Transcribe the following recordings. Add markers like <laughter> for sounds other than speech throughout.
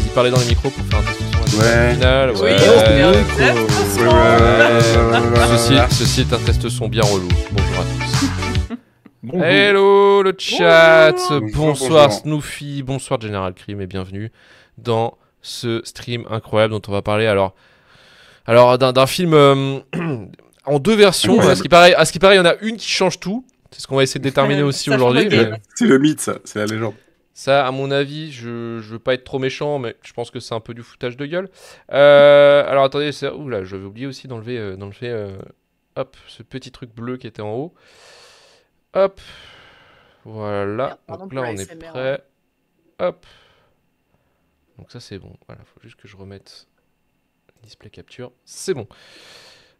vas-y, parlez dans les micros pour faire un discussion ouais. Ouais. Oui, Ceci, ceci est un test son bien relou. Bonjour à tous. <laughs> Hello le chat, bonsoir Snoofy, bonsoir General Crime et bienvenue dans ce stream incroyable dont on va parler alors, alors d'un film euh, <clears throat> en deux versions, à ce qui paraît, à ce qui paraît il y en a une qui change tout, c'est ce qu'on va essayer de déterminer <laughs> aussi aujourd'hui. C'est le mythe ça, c'est la légende. Ça, à mon avis, je ne veux pas être trop méchant, mais je pense que c'est un peu du foutage de gueule. Euh, alors attendez, là, vais oublié aussi d'enlever euh, euh, hop, ce petit truc bleu qui était en haut. Hop, voilà. Donc là, on est prêt. Hein. Hop. Donc ça, c'est bon. Voilà, faut juste que je remette display capture. C'est bon.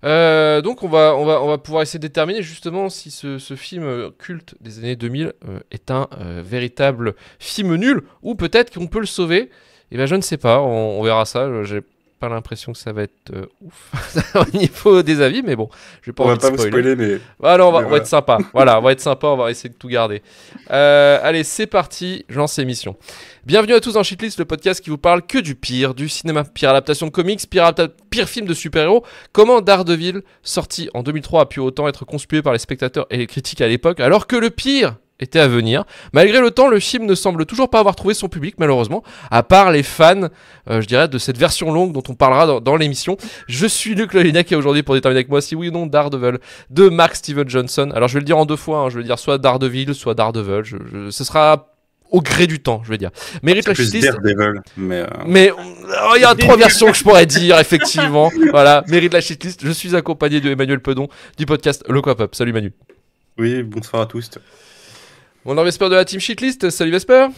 Euh, donc on va, on, va, on va pouvoir essayer de déterminer justement si ce, film euh, culte des années 2000 euh, est un véritable film nul ou peut-être qu'on peut le sauver. Et eh bien je ne sais pas, on, verra ça pas l'impression que ça va être euh, ouf <laughs> au niveau des avis, mais bon, je vais pas. On va pas spoiler. spoiler, mais. Bah voilà on va, être sympa. voilà, on va être sympa, on va essayer de tout garder. Euh, allez, c'est parti, je lance l'émission. Bienvenue à tous dans Shitlist, le podcast qui vous parle que du pire, du cinéma, pire adaptation de comics, pire, pire film de super-héros. Comment Daredevil, sorti en 2003, a pu autant être conspué par les spectateurs et les critiques à l'époque, alors que le pire était à venir. Malgré le temps, le film ne semble toujours pas avoir trouvé son public, malheureusement, à part les fans, euh, je dirais, de cette version longue dont on parlera dans, l'émission. Je suis Luc qui est aujourd'hui, pour déterminer avec moi si oui ou non Daredevil de Mark Steven Johnson. Alors, je vais le dire en deux fois, hein. je vais dire soit Daredevil, soit Daredevil. ce sera au gré du temps, je vais dire. Mérite la plus Daredevil, mais, euh, mais euh, oh, il y a trois versions que je pourrais dire effectivement. <laughs> voilà, mérite la shitlist. Je suis accompagné de Emmanuel Pedon du podcast Le Coop Up. Salut Manu. Oui, bonsoir à tous. Mon Vesper de la team Shitlist, salut Vesper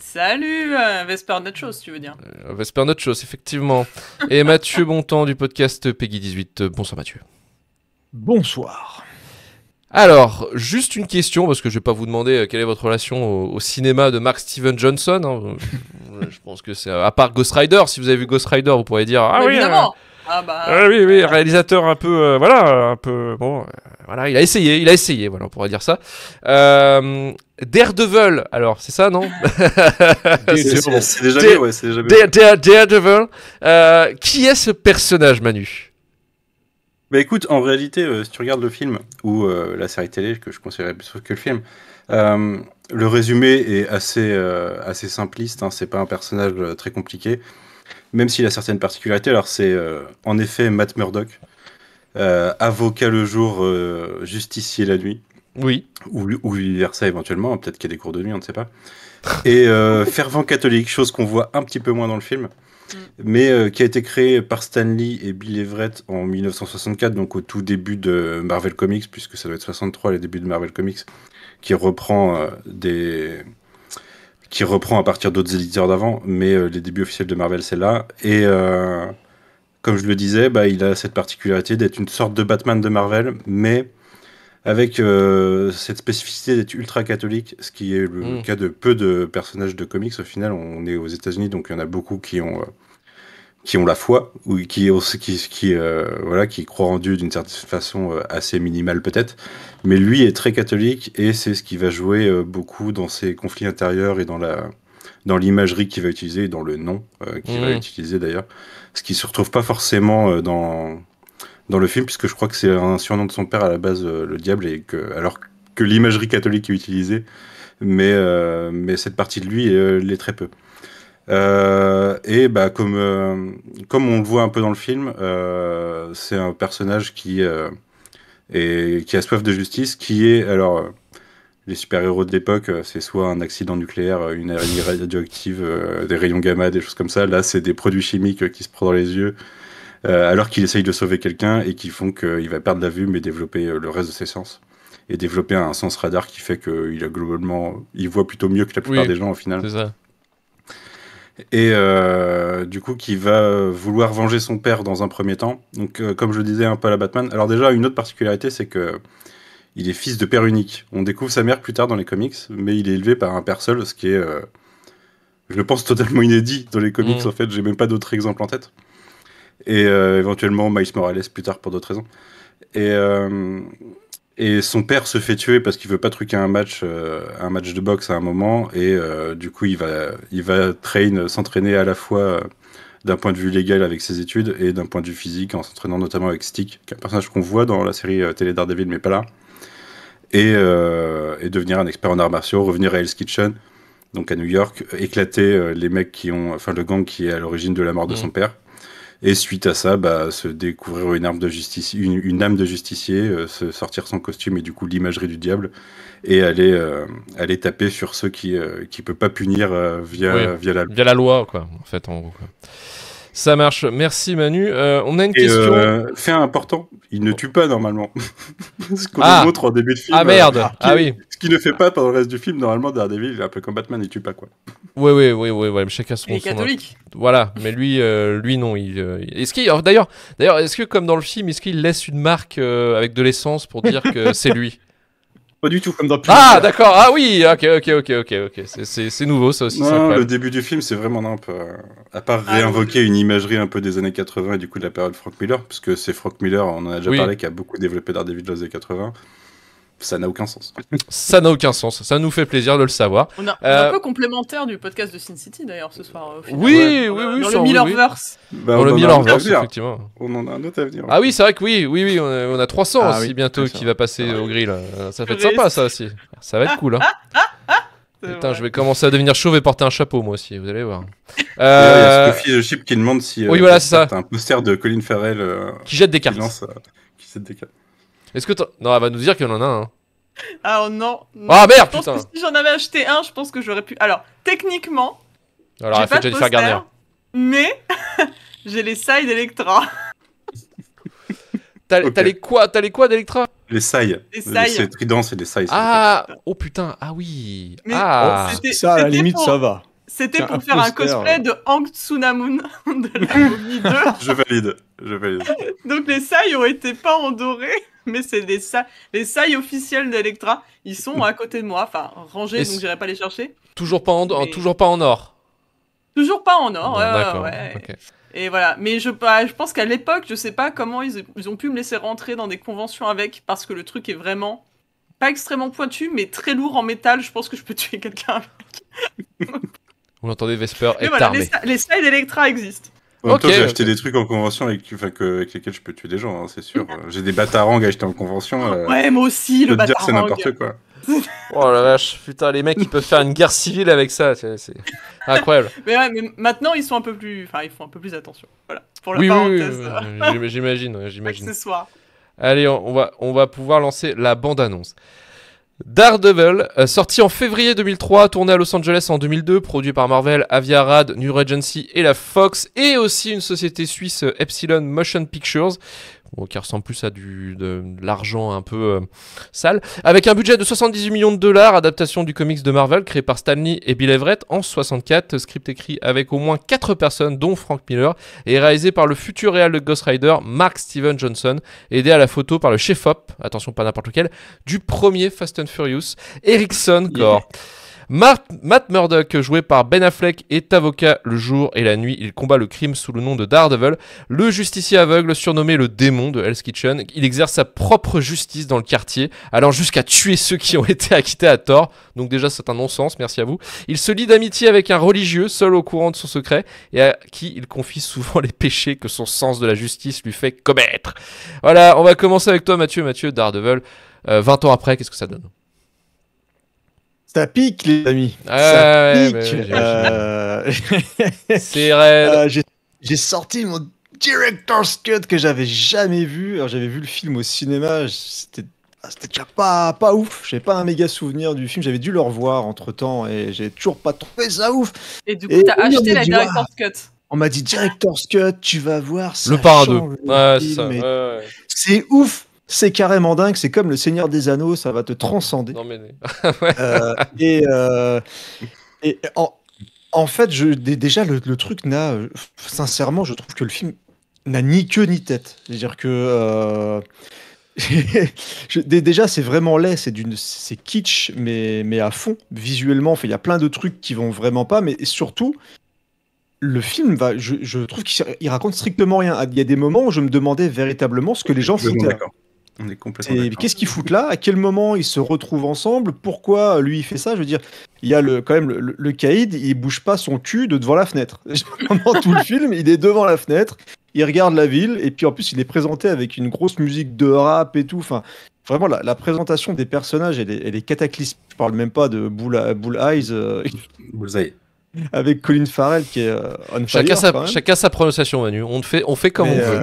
Salut euh, Vesper, Vesper chose, tu veux dire euh, Vesper, Vesper chose, effectivement. Et <laughs> Mathieu Bontemps du podcast Peggy18. Euh, bonsoir Mathieu. Bonsoir. Alors, juste une question, parce que je ne vais pas vous demander quelle est votre relation au, cinéma de Mark Steven Johnson. Hein. <laughs> je pense que c'est. À part Ghost Rider, si vous avez vu Ghost Rider, vous pourrez dire Ah oui ah bah. euh, oui, oui, réalisateur un peu, euh, voilà, un peu, bon, euh, voilà, il a essayé, il a essayé, voilà, on pourrait dire ça. Daredevil, alors c'est ça, non <laughs> <laughs> C'est déjà bien, ouais, c'est déjà Daredevil, qui est ce personnage, Manu Bah écoute, en réalité, si tu regardes le film ou la série télé, que je conseillerais plutôt que le film, le résumé est assez, assez simpliste. Hein, c'est pas un personnage très compliqué même s'il a certaines particularités. Alors, c'est euh, en effet Matt Murdock, euh, avocat le jour, euh, justicier la nuit. Oui. Ou, ou éventuellement, peut-être qu'il y a des cours de nuit, on ne sait pas. Et <laughs> fervent catholique, chose qu'on voit un petit peu moins dans le film, mm. mais qui a été créé par Stan Lee et Bill Everett en 1964, donc au tout début de Marvel Comics, puisque ça doit être 63, les débuts de Marvel Comics, qui reprend des, qui reprend à partir d'autres éditeurs d'avant, mais euh, les débuts officiels de Marvel, c'est là. Et euh, comme je le disais, bah, il a cette particularité d'être une sorte de Batman de Marvel, mais avec euh, cette spécificité d'être ultra catholique, ce qui est le mm. cas de peu de personnages de comics. Au final, on est aux États-Unis, donc il y en a beaucoup qui ont qui ont la foi ou qui qui euh, voilà qui croient en Dieu d'une certaine façon euh, assez minimale peut-être mais lui est très catholique et c'est ce qui va jouer euh, beaucoup dans ses conflits intérieurs et dans la dans l'imagerie qu'il va utiliser et dans le nom qu'il va mmh. utiliser d'ailleurs ce qui se retrouve pas forcément dans dans le film puisque je crois que c'est un surnom de son père à la base le diable et que alors que l'imagerie catholique est utilisée mais mais cette partie de lui l'est très peu euh, et bah, comme, euh, comme on le voit un peu dans le film, euh, c'est un personnage qui, qui a soif de justice, qui est. Alors, les super-héros de l'époque, c'est soit un accident nucléaire, une araignée radioactive, des rayons gamma, des choses comme ça. Là, c'est des produits chimiques qui se prennent dans les yeux, alors qu'il essaye de sauver quelqu'un et qui font qu'il va perdre la vue, mais développer le reste de ses sens. Et développer un sens radar qui fait qu'il a globalement. Il voit plutôt mieux que la plupart des gens au final. C'est ça et euh, du coup qui va vouloir venger son père dans un premier temps. Donc euh, comme je le disais un peu à la Batman. Alors déjà une autre particularité c'est que il est fils de père unique. On découvre sa mère plus tard dans les comics, mais il est élevé par un père seul, ce qui est, euh, je le pense, totalement inédit dans les comics. Mm. En fait, j'ai même pas d'autres exemples en tête. Et éventuellement Miles Morales plus tard pour d'autres raisons. Et et son père se fait tuer parce qu'il veut pas truquer un match, euh, un match de boxe à un moment. Et euh, du coup, il va, il va train, s'entraîner à la fois euh, d'un point de vue légal avec ses études et d'un point de vue physique en s'entraînant notamment avec Stick, qui est un personnage qu'on voit dans la série télé Daredevil, mais pas là. Et, devenir un expert en arts martiaux, revenir à Hell's Kitchen, donc à New York, éclater les mecs qui ont, enfin le gang qui est à l'origine de la mort de son mm. père. Et suite à ça, bah, se découvrir une, arme de justice, une, âme de justicier, euh, se sortir son costume et du coup l'imagerie du diable, et aller, euh, aller taper sur ceux qui ne euh, qui peut pas punir via, via, la... via la loi, quoi, en fait, en gros. Ça marche. Merci Manu. Euh, on a une question. Euh, fait important, il ne tue pas normalement. <laughs> ce qu'on ah. montre en début de film. Ah merde. Euh, ah oui. Ce qu'il ne fait pas pendant le reste du film. Normalement, Daredevil, un peu comme Batman, il tue pas quoi. Oui, oui, oui, oui. Chacun son. Il catholique. Voilà. Mais lui, euh, lui non. Il. Est-ce D'ailleurs, d'ailleurs, est-ce que comme dans le film, est-ce qu'il laisse une marque avec de l'essence pour dire que <laughs> c'est lui? Pas du tout, comme dans Ah, d'accord, ah oui, ok, ok, ok, ok, ok. C'est nouveau, ça aussi. Non, le début du film, c'est vraiment peu À part ah, réinvoquer une imagerie un peu des années 80 et du coup de la période Frank Miller, parce c'est Frank Miller, on en a déjà parlé, qui a beaucoup développé l'art des dans des années 80 ça n'a aucun sens. ça n'a aucun sens. Ça nous fait plaisir de le savoir. On a, euh, un peu complémentaire du podcast de Sin City d'ailleurs ce soir. Oui, oui, oui. Dans le Millerverse. Bah, dans le Millerverse, effectivement. On en a un autre à venir. Ah oui, c'est vrai que oui, oui, oui, on a, on a 300 aussi ah bientôt qui va passer ah au grill. Euh, ça va être sympa ça aussi. Ça va être cool. Hein. <laughs> Putain, je vais commencer à devenir chauve et porter un chapeau moi aussi, vous allez voir. <laughs> Il y a euh, Chip qui demande si. Oui, c'est un poster de Colin Farrell. qui jette des cartes. qui jette des cartes. Est-ce que Non, elle va nous dire qu'il y en a un. Ah non, Ah merde, putain. Que si j'en avais acheté un, je pense que j'aurais pu. Alors, techniquement. Alors, j'ai fait de Mais <laughs> j'ai les sailles d'Electra. T'as, les quoi T'as les quoi d'Electra Les sailles. Les sailles. C'est trident, c'est des sailles. Ah, oh putain, ah oui. ah, c'était, ça, à la limite, ça va. C'était pour faire un cosplay de Hank Tsunamun <laughs> de la 2. <laughs> Je valide, je valide. <laughs> Donc les sailles ont été pas en doré, mais c'est des les sailles officielles d'Electra. Ils sont à côté de moi, enfin rangés, donc donc j'irai pas les chercher. Toujours pas en, toujours pas en or. Toujours pas en or, ouais. Et voilà, mais je, bah, je pense qu'à l'époque, je sais pas comment ils, ils, ont pu me laisser rentrer dans des conventions avec, parce que le truc est vraiment pas extrêmement pointu, mais très lourd en métal. Je pense que je peux tuer quelqu'un vous l'entendez, Vesper est armé. Les, slides Electra existent. j'ai acheté des trucs en convention avec, que, avec lesquels je peux tuer des gens, hein, c'est sûr. Euh, j'ai des batarangs achetés en convention. Euh, ouais, moi aussi, le batarang. c'est n'importe quoi. <laughs> oh la vache, putain, les mecs, ils peuvent faire une guerre civile avec ça, c'est incroyable. <laughs> mais, maintenant, ils sont un peu plus. Enfin, ils font un peu plus attention. Voilà, pour la parenthèse. Oui, oui, <laughs> j'imagine, j'imagine. Allez, on va, on va pouvoir lancer la bande-annonce. Daredevil, euh, sorti en février 2003, tourné à Los Angeles en 2002, produit par Marvel, Aviarad, New Regency et la Fox, et aussi une société suisse euh, Epsilon Motion Pictures qui ressemble plus à du, de, l'argent un peu euh, sale. Avec un budget de 78 millions de dollars, adaptation du comics de Marvel créé par Stan Lee et Bill Everett en 64, script écrit avec au moins 4 personnes dont Frank Miller et réalisé par le futur réal de Ghost Rider, Mark Steven Johnson, aidé à la photo par le chef-op, attention pas n'importe lequel, du premier Fast and Furious, Ericsson Gore. Matt Murdock, joué par Ben Affleck, est avocat le jour et la nuit. Il combat le crime sous le nom de Daredevil, le justicier aveugle surnommé le démon de Hell's Kitchen. Il exerce sa propre justice dans le quartier, allant jusqu'à tuer ceux qui ont <laughs> été acquittés à tort. Donc déjà c'est un non-sens, merci à vous. Il se lie d'amitié avec un religieux, seul au courant de son secret, et à qui il confie souvent les péchés que son sens de la justice lui fait commettre. Voilà, on va commencer avec toi Mathieu. Mathieu, Daredevil, 20 euh, ans après, qu'est-ce que ça donne ça pique, les amis. ça pique. Euh, <laughs> c'est vrai. Ah, j'ai sorti mon director's cut que j'avais jamais vu. Alors j'avais vu le film au cinéma. C'était ah, déjà pas, ouf. J'avais pas un méga souvenir du film. J'avais dû le revoir entre temps et j'ai toujours pas trouvé ça ouf. Et du coup, t'as acheté la Director's ah, Cut. On m'a dit Director's Cut, tu vas voir. Ça le paradoxe. c'est ouf c'est carrément dingue, c'est comme le Seigneur des Anneaux, ça va te transcender. <laughs> Euh, euh, et, en, fait, déjà, le, truc n'a, euh, sincèrement, je trouve que le film n'a ni queue ni tête. C'est-à-dire que... <laughs> déjà, c'est vraiment laid, c'est kitsch, mais à fond. Visuellement, il y a plein de trucs qui vont vraiment pas, mais surtout, le film va, je, trouve qu'il raconte strictement rien. Il y a des moments où je me demandais véritablement ce que les gens font. Et qu'est-ce qu'ils foutent là À quel moment ils se retrouvent ensemble Pourquoi euh, lui il fait ça Je veux dire, il y a le, quand même le, caïd, il bouge pas son cul de devant la fenêtre. <laughs> Pendant tout le <laughs> film, il est devant la fenêtre, il regarde la ville, et puis en plus, il est présenté avec une grosse musique de rap et tout. Enfin, vraiment, la, présentation des personnages, elle est, cataclysmes cataclysmique. Je parle même pas de Bull, Eyes. Euh, <laughs> avec Colin Farrell qui est euh, on chacun, sa, chacun sa prononciation Manu on fait on fait comme on veut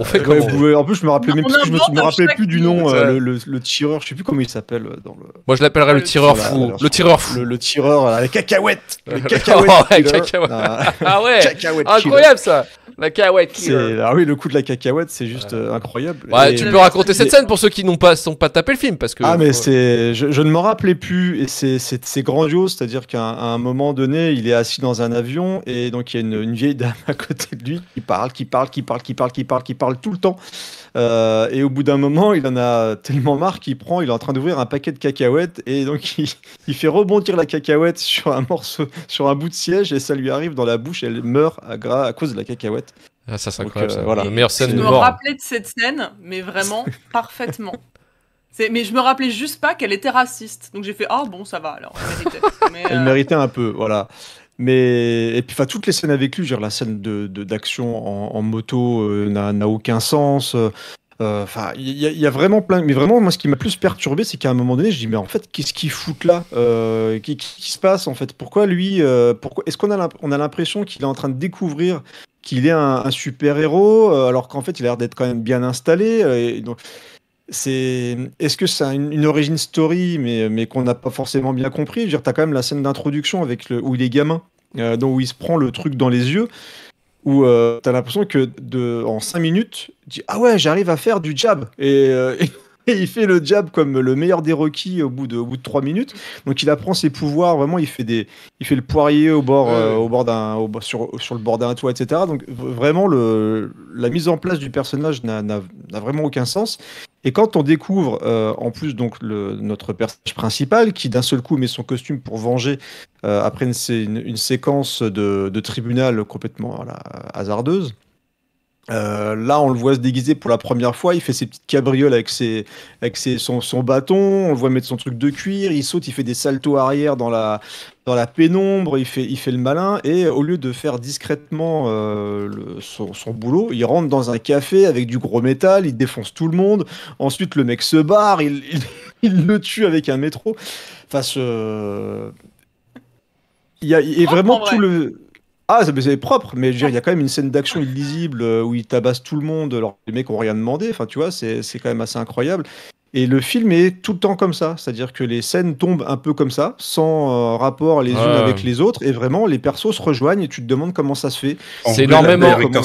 en plus, je me rappelais même plus, je me, rappelais plus du nom. Euh, le, tireur, je sais plus comment il s'appelle euh, dans le. Moi, je l'appellerais le, tireur fou. Le tireur fou. Le, tireur, la cacahuète cacahuètes. cacahuète ah. ah ouais. incroyable ça. La cacahuète. Ah oui, le coup de la cacahuète, c'est juste euh, incroyable. Ouais, bah, tu peux raconter cette scène pour ceux qui n'ont pas, sont pas tapé le film parce que. Ah mais c'est, je, ne me rappelais plus et c'est, grandiose, c'est-à-dire qu'à un, moment donné, il est assis dans un avion et donc il y a une, une vieille dame à côté de lui qui parle, qui parle, qui parle, qui parle, qui parle, qui parle tout le temps. Euh, et au bout d'un moment, il en a tellement marre qu'il prend, il est en train d'ouvrir un paquet de cacahuètes et donc <laughs> il, fait rebondir la cacahuète sur un morceau, sur un bout de siège et ça lui arrive dans la bouche. Elle meurt à, à cause de la cacahuète. Ah, ça, c'est incroyable. Euh, meilleure scène je de me rappelais de cette scène, mais vraiment <laughs> parfaitement. Mais je me rappelais juste pas qu'elle était raciste. Donc j'ai fait Ah bon, ça va alors. elle méritait <laughs> euh, un peu, voilà. Mais et puis enfin toutes les scènes avec lui, genre la scène de d'action en, moto euh, n'a aucun sens. Euh, euh, enfin, il y, a vraiment plein. Mais vraiment, moi, ce qui m'a plus perturbé, c'est qu'à un moment donné, je dis mais en fait, qu'est-ce qu'il fout là Qu'est-ce qui se passe en fait Pourquoi lui Pourquoi Est-ce qu'on a on a l'impression qu'il est en train de découvrir qu'il est un, super héros alors qu'en fait, il a l'air d'être quand même bien installé. donc, c'est est-ce que c'est une, une, origin story mais, mais qu'on n'a pas forcément bien compris je veux dire t'as quand même la scène d'introduction avec le où il est gamin euh, donc où il se prend le truc dans les yeux, où tu euh, t'as l'impression que de, en 5 minutes, tu dis Ah ouais, j'arrive à faire du jab. Euh, <laughs> et, il fait le jab comme le meilleur des Rocky au bout de, 3 minutes. Donc il apprend ses pouvoirs, vraiment, il fait, des, il fait le poirier au bord, au bord d'un, sur, le bord d'un toit, etc. Donc vraiment, la mise en place du personnage n'a vraiment aucun sens. Et quand on découvre, euh, en plus, donc le, notre personnage principal, qui d'un seul coup met son costume pour venger euh, après une, séquence de, tribunal complètement hasardeuse, euh, là, on le voit se déguiser pour la première fois. Il fait ses petites cabrioles avec, ses, avec son, bâton. On le voit mettre son truc de cuir. Il saute, il fait des saltos arrière dans la, dans la pénombre. Il fait, il fait le malin. Et au lieu de faire discrètement euh, son, boulot, il rentre dans un café avec du gros métal. Il défonce tout le monde. Ensuite, le mec se barre. Il, <laughs> le tue avec un métro. Enfin, ce... il y a, et vraiment tout le ah, c'est propre, mais il y a quand même une scène d'action illisible euh, où il tabassent tout le monde alors les mecs n'ont rien demandé. Enfin, tu vois, c'est quand même assez incroyable. Et le film est tout le temps comme ça, c'est-à-dire que les scènes tombent un peu comme ça, sans euh, rapport les unes avec les autres, et vraiment les persos se rejoignent et tu te demandes comment ça se fait. C'est énormément. Comment...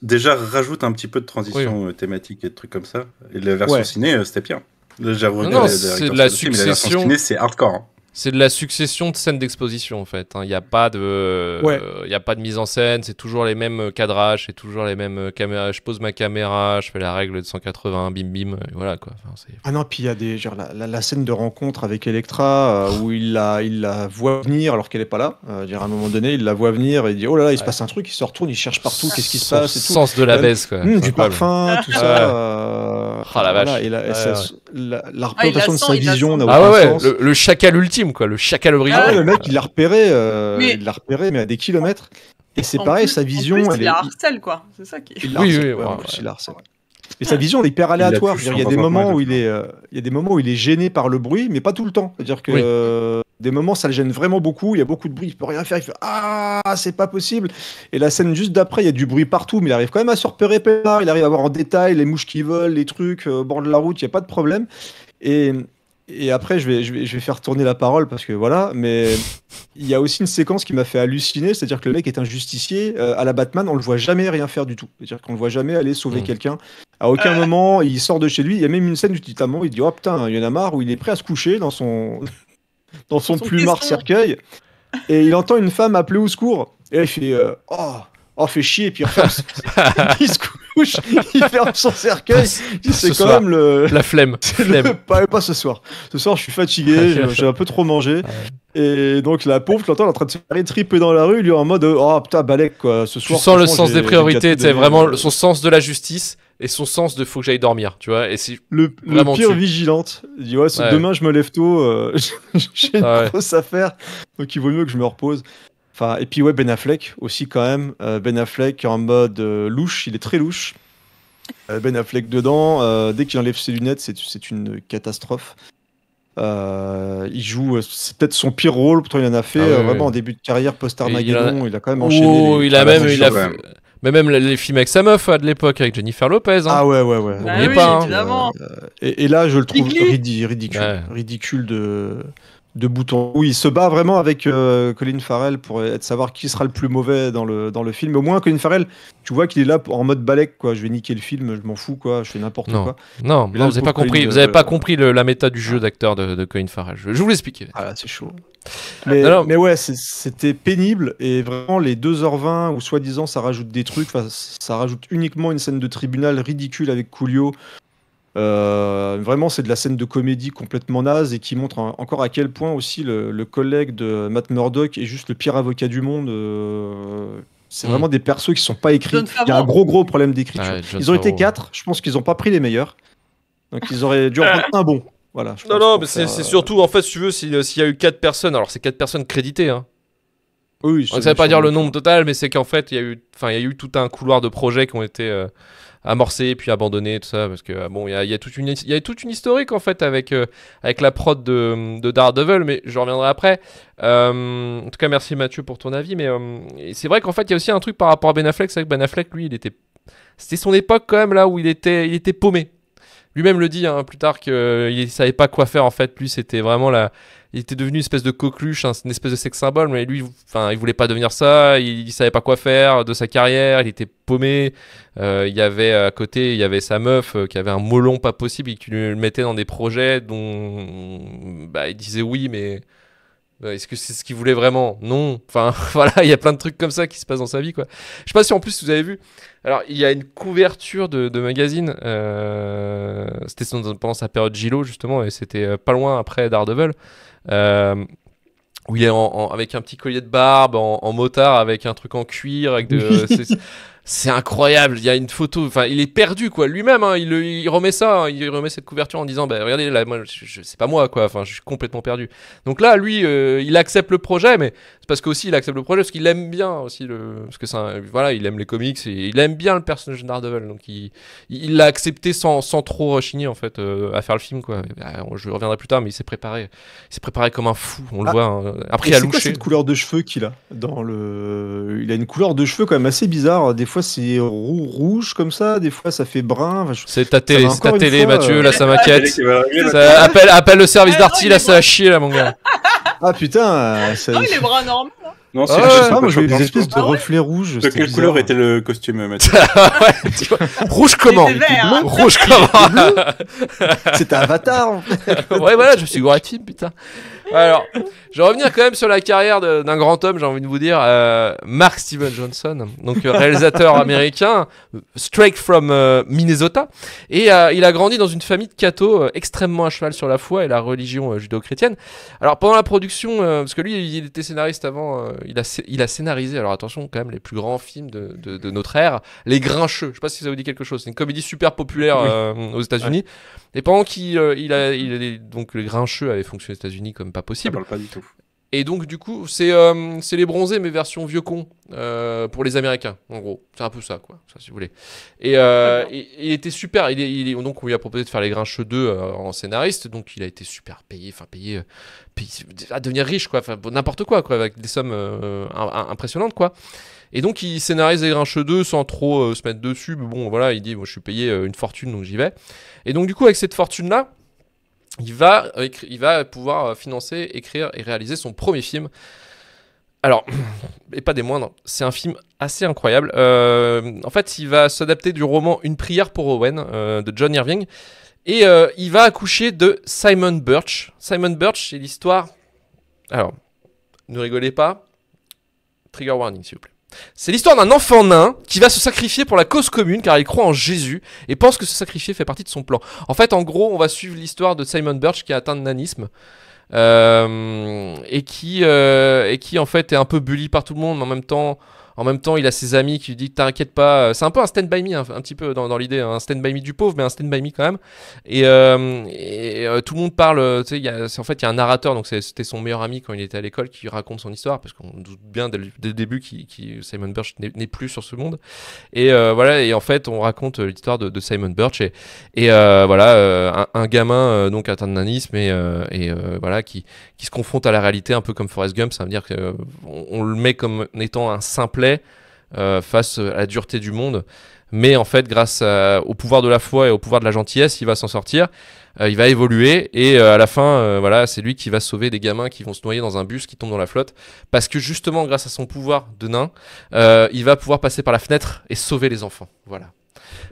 déjà rajoute un petit peu de transition euh, thématique et de trucs comme ça. Et la version ciné, c'était bien. Déjà, non, non c'est la succession. C'est hardcore. Hein. C'est de la succession de scènes d'exposition en fait. Hein. Il n'y a pas de, euh, il a pas de mise en scène. C'est toujours les mêmes euh, cadrages, c'est toujours les mêmes euh, caméras. Je pose ma caméra, je fais la règle de 180, bim bim, voilà quoi. ah non, puis il y a des genre, la, scène de rencontre avec Electra où il la, il la voit venir alors qu'elle est pas là. à un moment donné, il la voit venir et il dit oh là là, il se passe un truc. Il se retourne, il cherche partout, qu'est-ce qui se passe. sens de la baisse quoi. Hmm, du parfum, tout ah ça. Oh la vache. la, représentation de sa vision n'a Ah ouais, sens. Le, chacal ultime, quoi. Le chacal brillant. Ah, le mec, il l'a repéré, euh, il l'a repéré, mais à des kilomètres. Et c'est pareil, sa vision. En plus, elle il est... la harcèle, quoi. C'est ça qui est. Il oui, oui, ouais, ouais, ouais. Et sa vision, est hyper aléatoire. Il, y a des moments où il est, euh, il a des moments où il est gêné par le bruit, mais pas tout le temps. C'est-à-dire que euh, des moments, ça le gêne vraiment beaucoup. Il y a beaucoup de bruit, il peut rien faire. Il fait ah, c'est pas possible. Et la scène juste d'après, il y a du bruit partout, mais il arrive quand même à se repérer. Il arrive à voir en détail les mouches qui volent, les trucs, euh, au bord de la route. Il n'y a pas de problème. Et et après, je vais, je, vais, faire tourner la parole parce que voilà, mais il y a aussi une séquence qui m'a fait halluciner, c'est-à-dire que le mec est un justicier. Euh, à la Batman, on le voit jamais rien faire du tout. C'est-à-dire qu'on le voit jamais aller sauver mm. quelqu'un. À aucun euh. moment, il sort de chez lui. Il y a même une scène du où il dit Oh putain, il y en a marre, où il est prêt à se coucher dans son, <laughs> dans son, plumard cercueil. Et il entend une femme appeler au secours. Et là, il fait euh, Oh, oh, fait chier, et puis il <laughs> se <laughs> il ferme son cercueil. C'est quand même le. La flemme. <laughs> Le... <laughs> Pas, pas, ce soir. Ce soir, je suis fatigué, j'ai un peu trop mangé. Et donc la pauvre, je l'entends en train de se faire triper dans la rue, lui en mode oh putain balèque quoi. Ce soir. Tu sens le sens des priorités, c'est vraiment son sens de la justice et son sens de faut que j'aille dormir, tu vois. Et c'est le, le, pire vigilante. Il dit ouais, demain je me lève tôt, euh, j'ai ah une grosse affaire, donc il vaut mieux que je me repose et puis ouais, Ben Affleck aussi quand même. Euh, ben Affleck en mode euh, louche, il est très louche. Euh, ben Affleck dedans, dès qu'il enlève ses lunettes, c'est une catastrophe. il joue, c'est peut-être son pire rôle, pourtant il en a fait ah vraiment en début de carrière post-Armageddon, il, a... quand même enchaîné. il a même, il a Mais même les films avec sa meuf de l'époque, avec Jennifer Lopez. Hein. Ah ouais, ouais, ouais. Bah pas, hein. et, là, je le trouve ridicule, ridicule de de boutons. Oui, il se bat vraiment avec euh, Colin Farrell pour être savoir qui sera le plus mauvais dans le, dans le film. Au moins, Colin Farrell, tu vois qu'il est là en mode balèque, quoi. Je vais niquer le film, je m'en fous, quoi. Je fais n'importe quoi. Non, vous n'avez euh, pas, compris, vous pas compris la méta du jeu ah. d'acteur de, Colin Farrell. Je, vous l'explique. Ah c'est chaud. Ah, mais, mais ouais, c'était pénible et vraiment les 2h20 où soi-disant ça rajoute des trucs, ça rajoute uniquement une scène de tribunal ridicule avec Coolio euh, vraiment, c'est de la scène de comédie complètement naze et qui montre encore à quel point aussi le, collègue de Matt Murdock est juste le pire avocat du monde. Euh, c'est mm. vraiment des persos qui sont pas écrits. Il y a un gros gros problème d'écriture. ils ont été quatre. Je pense qu'ils n'ont pas pris les meilleurs. Donc ils auraient dû en <laughs> prendre un bon. Voilà. non non, mais c'est euh, surtout en fait, si tu veux, s'il y a eu quatre personnes, alors c'est quatre personnes créditées. Hein. Oui. ne veut pas dire le nombre total, mais c'est qu'en fait, il y a eu, enfin, il y a eu tout un couloir de projets qui ont été amorcé, puis abandonné, tout ça, parce que euh, bon, il y a, toute une, y toute une historique en fait avec, euh, avec la prod de, de Daredevil, mais je reviendrai après. Euh, en tout cas, merci Mathieu pour ton avis, mais c'est vrai qu'en fait, il y a aussi un truc par rapport à Ben Affleck, c'est que Ben Affleck, lui, il était. C'était son époque quand même là où il était, il était paumé. Lui-même le dit hein, plus tard qu'il savait pas quoi faire en fait. Lui, c'était vraiment la, il était devenu une espèce de coqueluche, une espèce de sex symbole, mais lui, enfin, il voulait pas devenir ça, il, savait pas quoi faire de sa carrière, il était paumé. Euh, il y avait à côté, il y avait sa meuf euh, qui avait un molon pas possible et qui lui le mettait dans des projets dont bah, il disait oui, mais bah, est-ce que c'est ce qu'il voulait vraiment Non. Enfin, <laughs> voilà, il y a plein de trucs comme ça qui se passent dans sa vie, quoi. Je sais pas si en plus vous avez vu. Alors, il y a une couverture de, magazine. Euh, c'était pendant sa période Gilo, justement, et c'était euh, pas loin après Daredevil. Euh, où il est avec un petit collier de barbe, en, en, motard, avec un truc en cuir, avec de. C'est incroyable. Il y a une photo. Enfin, il est perdu, quoi. Lui-même, hein, il, remet ça. Hein, il remet cette couverture en disant Bah, regardez, là, moi, je, c'est pas moi, quoi. Enfin, je suis complètement perdu. Donc là, lui, euh, il accepte le projet, mais c'est parce qu'aussi, il accepte le projet, parce qu'il aime bien aussi le. Parce que ça, voilà, il aime les comics et il aime bien le personnage de Daredevil. Donc il l'a accepté sans, sans, trop rechigner, en fait, euh, à faire le film, quoi. Euh, je reviendrai plus tard, mais il s'est préparé. Il s'est préparé comme un fou, on le ah. voit. Hein. Après, il a louché. C'est quoi cette couleur de cheveux qu'il a dans le. Il a une couleur de cheveux quand même assez bizarre fois c'est rouge comme ça, des fois ça fait brun. C'est ta télé, c'est ta télé, Mathieu, euh, là ça m'inquiète. appelle, appelle le service ah, d'Arty, là ça a chier là, mon gars. Ah putain, euh, ça... Non, il est brun normal. Hein. Non, c'est ah ouais, j'ai eu des espèces de reflets rouges. De quelle couleur était le costume, Mathieu <laughs> Rouge comment hein. Rouge comment C'était Avatar Ouais, voilà, je me suis dit, putain. Alors, je vais revenir quand même sur la carrière d'un grand homme, j'ai envie de vous dire, euh, Mark Steven Johnson, donc euh, réalisateur américain, straight from euh, Minnesota. Et il a grandi dans une famille de cathos extrêmement à cheval sur la foi et la religion judéo-chrétienne. Alors, pendant la production, parce que lui, il était scénariste avant, il, a, il a scénarisé, alors attention, quand même, les plus grands films de, de, notre ère, Les Grincheux. Je sais pas si ça vous dit quelque chose, c'est une comédie super populaire aux États-Unis. Et pendant qu'il il a, il a, donc, Les Grincheux avait fonctionné aux États-Unis comme possible. pas du tout. Et donc, du coup, c'est euh, les bronzés, mais version vieux con, euh, pour les Américains, en gros. C'est un peu ça, quoi, ça, si vous voulez. Et euh, il, était super. Il, il, donc, on lui a proposé de faire Les Grincheux 2 en scénariste. Donc, il a été super payé, enfin, payé, à devenir riche, quoi, n'importe quoi, quoi, avec des sommes impressionnantes, quoi. Et donc, il scénarise Les Grincheux 2 sans trop se mettre dessus. Mais bon, voilà, il dit, bon, je suis payé une fortune, donc j'y vais. Et donc, du coup, avec cette fortune-là, euh, il va, pouvoir euh, financer, écrire et réaliser son premier film. Alors, <clears throat> et pas des moindres, c'est un film assez incroyable. Euh, en fait, il va s'adapter du roman Une prière pour Owen de John Irving. Et il va accoucher de Simon Birch. Simon Birch, c'est l'histoire... Alors, ne rigolez pas. Trigger warning, s'il vous plaît. C'est l'histoire d'un enfant nain qui va se sacrifier pour la cause commune car il croit en Jésus et pense que se sacrifier fait partie de son plan. En fait, en gros, on va suivre l'histoire de Simon Birch qui a atteint de nanisme. Euh, et qui euh, et qui en fait est un peu bully par tout le monde mais en même temps en même temps, il a ses amis qui lui disent T'inquiète pas. Euh, c'est un peu un stand-by me, hein, un petit peu dans, l'idée. Hein, un stand-by me du pauvre, mais un stand-by me quand même. Et, euh, euh, tout le monde parle. en fait, il y a un narrateur, donc c'était son meilleur ami quand il était à l'école, qui raconte son histoire, parce qu'on doute bien dès le, début qui, Simon Birch n'est plus sur ce monde. Et voilà, et en fait, on raconte l'histoire de, Simon Birch. Et, voilà, un, gamin donc atteint de nanisme et, et voilà, qui, se confronte à la réalité, un peu comme Forrest Gump. Ça veut dire qu'on on le met comme étant un simplet euh, face à la dureté du monde. Mais en fait, grâce au pouvoir de la foi et au pouvoir de la gentillesse, il va s'en sortir. Euh, il va évoluer et euh, à la fin, voilà, c'est lui qui va sauver des gamins qui vont se noyer dans un bus qui tombe dans la flotte, parce que justement, grâce à son pouvoir de nain, il va pouvoir passer par la fenêtre et sauver les enfants. Voilà.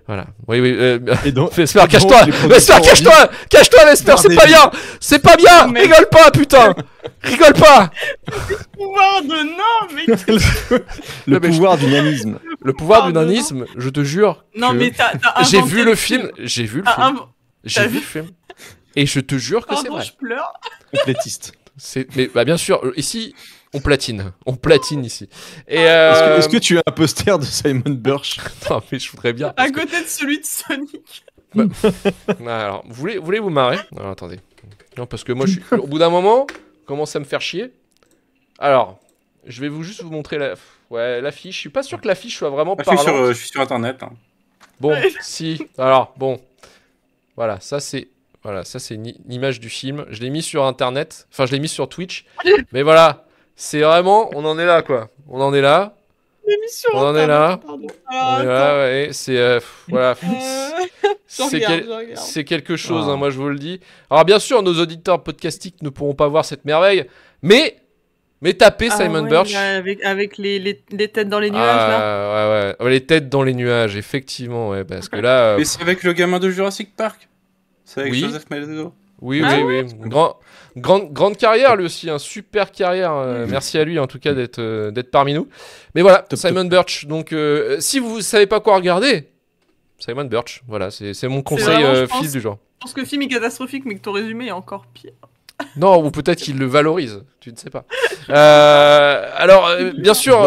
Voilà. Oui, oui. Euh... <laughs> Vesper, cache-toi Vesper, cache-toi Cache-toi, Vesper, c'est pas bien C'est pas bien Rigole pas, <laughs> putain Rigole pas Le pouvoir de non, mais... <laughs> le, pouvoir du nanisme. Le pouvoir du nanisme, je te jure. Non, mais t'as J'ai vu le film, j'ai vu le film. J'ai vu le film. Et je te jure que c'est vrai. je pleure. Complétiste. Mais bah, bien sûr, euh, ici, on platine, on platine ici. Euh, est-ce, que, tu as un poster de Simon Birch <laughs> Non, mais je voudrais bien. À côté de celui de Sonic. Bah, <laughs> ah, alors, vous voulez, vous voulez vous marrer Attendez. Non, parce que moi, au bout d'un moment, commence à me faire chier. Alors, je vais vous juste vous montrer la, ouais, l'affiche. Je suis pas sûr que l'affiche soit vraiment euh, Je suis, sur, internet. Hein. Bon, si. Alors, bon. Voilà, ça c'est voilà, ça c'est une, image du film. Je l'ai mis sur internet, enfin je l'ai mis sur Twitch. <laughs> Mais voilà, c'est vraiment, on en est là, quoi. On en est là. L'émission. On en est là. Ah, on est là, ouais. C'est quelque chose, moi je vous le dis. Alors bien sûr, nos auditeurs podcastiques ne pourront pas voir cette merveille, mais mais tapez ah, Simon Birch. Avec, les, les, têtes dans les nuages, ah, là. Ouais, ouais. Oh, les têtes dans les nuages, effectivement, parce que là. Euh, mais c'est avec le gamin de Jurassic Park. C'est avec Joseph oui, ah oui, oui. Grand, grande, grande carrière, lui aussi, un hein. super carrière. Euh, merci à lui, en tout cas, d'être euh, d'être parmi nous. Mais voilà, Simon Birch. Donc, euh, si vous savez pas quoi regarder, Simon Birch. Voilà, c'est mon conseil vraiment, du genre. Je pense que le film est catastrophique, mais que ton résumé est encore pire. <laughs> Non, ou peut-être qu'il le valorise, tu ne sais pas. alors, bien sûr,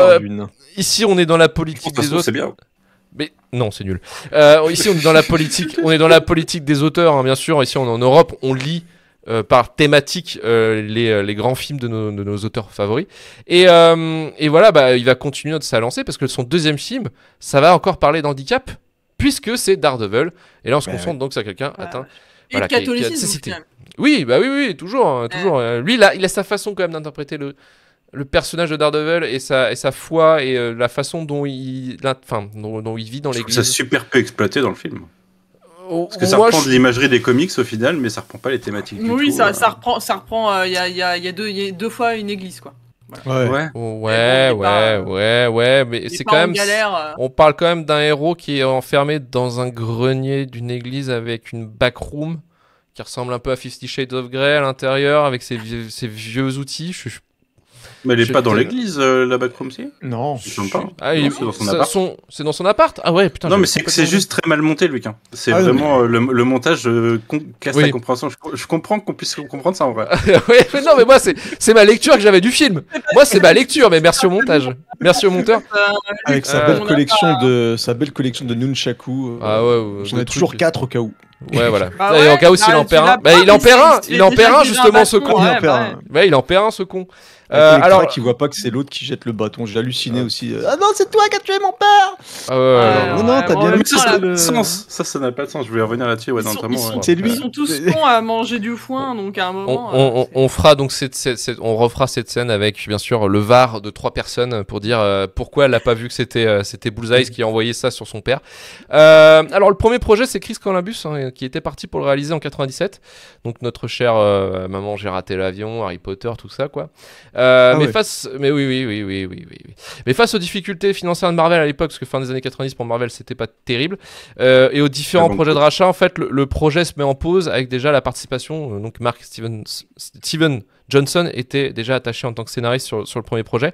ici on est dans la politique des autres. C'est bien. Mais non, c'est nul. Euh, ici, on est dans la politique. on est dans la politique des auteurs, hein, bien sûr. Ici, on en Europe, on lit euh, par thématique euh, les, grands films de nos, auteurs favoris. Et, et, voilà, bah, il va continuer de sa lancée parce que son deuxième film, ça va encore parler d'handicap puisque c'est Daredevil. Et là, on se bah concentre donc sur quelqu'un bah atteint. Et catholicisme. oui, bah oui, oui, toujours, hein, toujours. lui, il a sa façon quand même d'interpréter le, le personnage de Daredevil et sa, et sa foi et euh, la façon dont il, dont, il vit dans l'église. Ça super peu exploité dans le film. Oh, Parce que ça reprend de l'imagerie des comics au final, mais ça reprend pas les thématiques. Oui, du ça, euh. ça, reprend. Ça reprend. Euh, il y, y, y, a, deux fois une église, quoi. Ouais. Ouais. Oh, ouais, ouais, ouais, mais c'est quand même. on parle quand même d'un héros qui est enfermé dans un grenier d'une église avec une backroom qui ressemble un peu à Fifty Shades of Grey à l'intérieur avec ses vieux, ses vieux outils. Je suis mais elle est pas dans l'église, là la backroom, Non. Ah, il... c'est dans son appart. C'est dans son appart Ah ouais, putain. Non, mais c'est juste très mal monté, Lucas. C'est ah, vraiment euh, le, montage euh, casse la compréhension. Je, comprends qu'on puisse comprendre ça en vrai. <laughs> ouais, mais non, mais moi, c'est ma lecture que j'avais du film. Moi, c'est ma lecture, mais merci au montage. Merci au monteur. Avec sa ah. belle, collection de... sa belle collection de Nunchaku. Euh, ah ouais, J'en ai toujours quatre, au cas où. Ouais, voilà. Ah et en cas où s'il en perd un, bah, il en perd un, il en perd un justement ce con. Il en perd un, ce con. Euh, alors qui voit pas que c'est l'autre qui jette le bâton. J'ai halluciné ah. aussi. Ah non, c'est toi qui as tué mon père. Ah ah, non, non, t'as bien vu. Ça, n'a pas de sens. Ça, ça n'a pas de sens. Je voulais revenir là-dessus. Ils sont tous bons à manger du foin, donc à un moment. Euh, on, fera donc on refera cette scène avec bien sûr le var de trois personnes pour dire euh, pourquoi elle n'a pas vu que c'était c'était Bullseye qui a envoyé ça sur son père. alors le premier projet, c'est Chris Columbus hein, qui était parti pour le réaliser en 97. Donc notre chère maman, j'ai raté l'avion, Harry Potter, tout ça quoi. Euh, ah mais face, mais oui, oui, oui, Mais face aux difficultés financières de Marvel à l'époque, parce que fin des années 90 pour Marvel, c'était pas terrible, euh, et aux différents ah, projets de euh, rachat, en fait, le, projet se met en pause avec déjà la participation. donc, Mark Steven, Johnson était déjà attaché en tant que scénariste sur, sur le premier projet.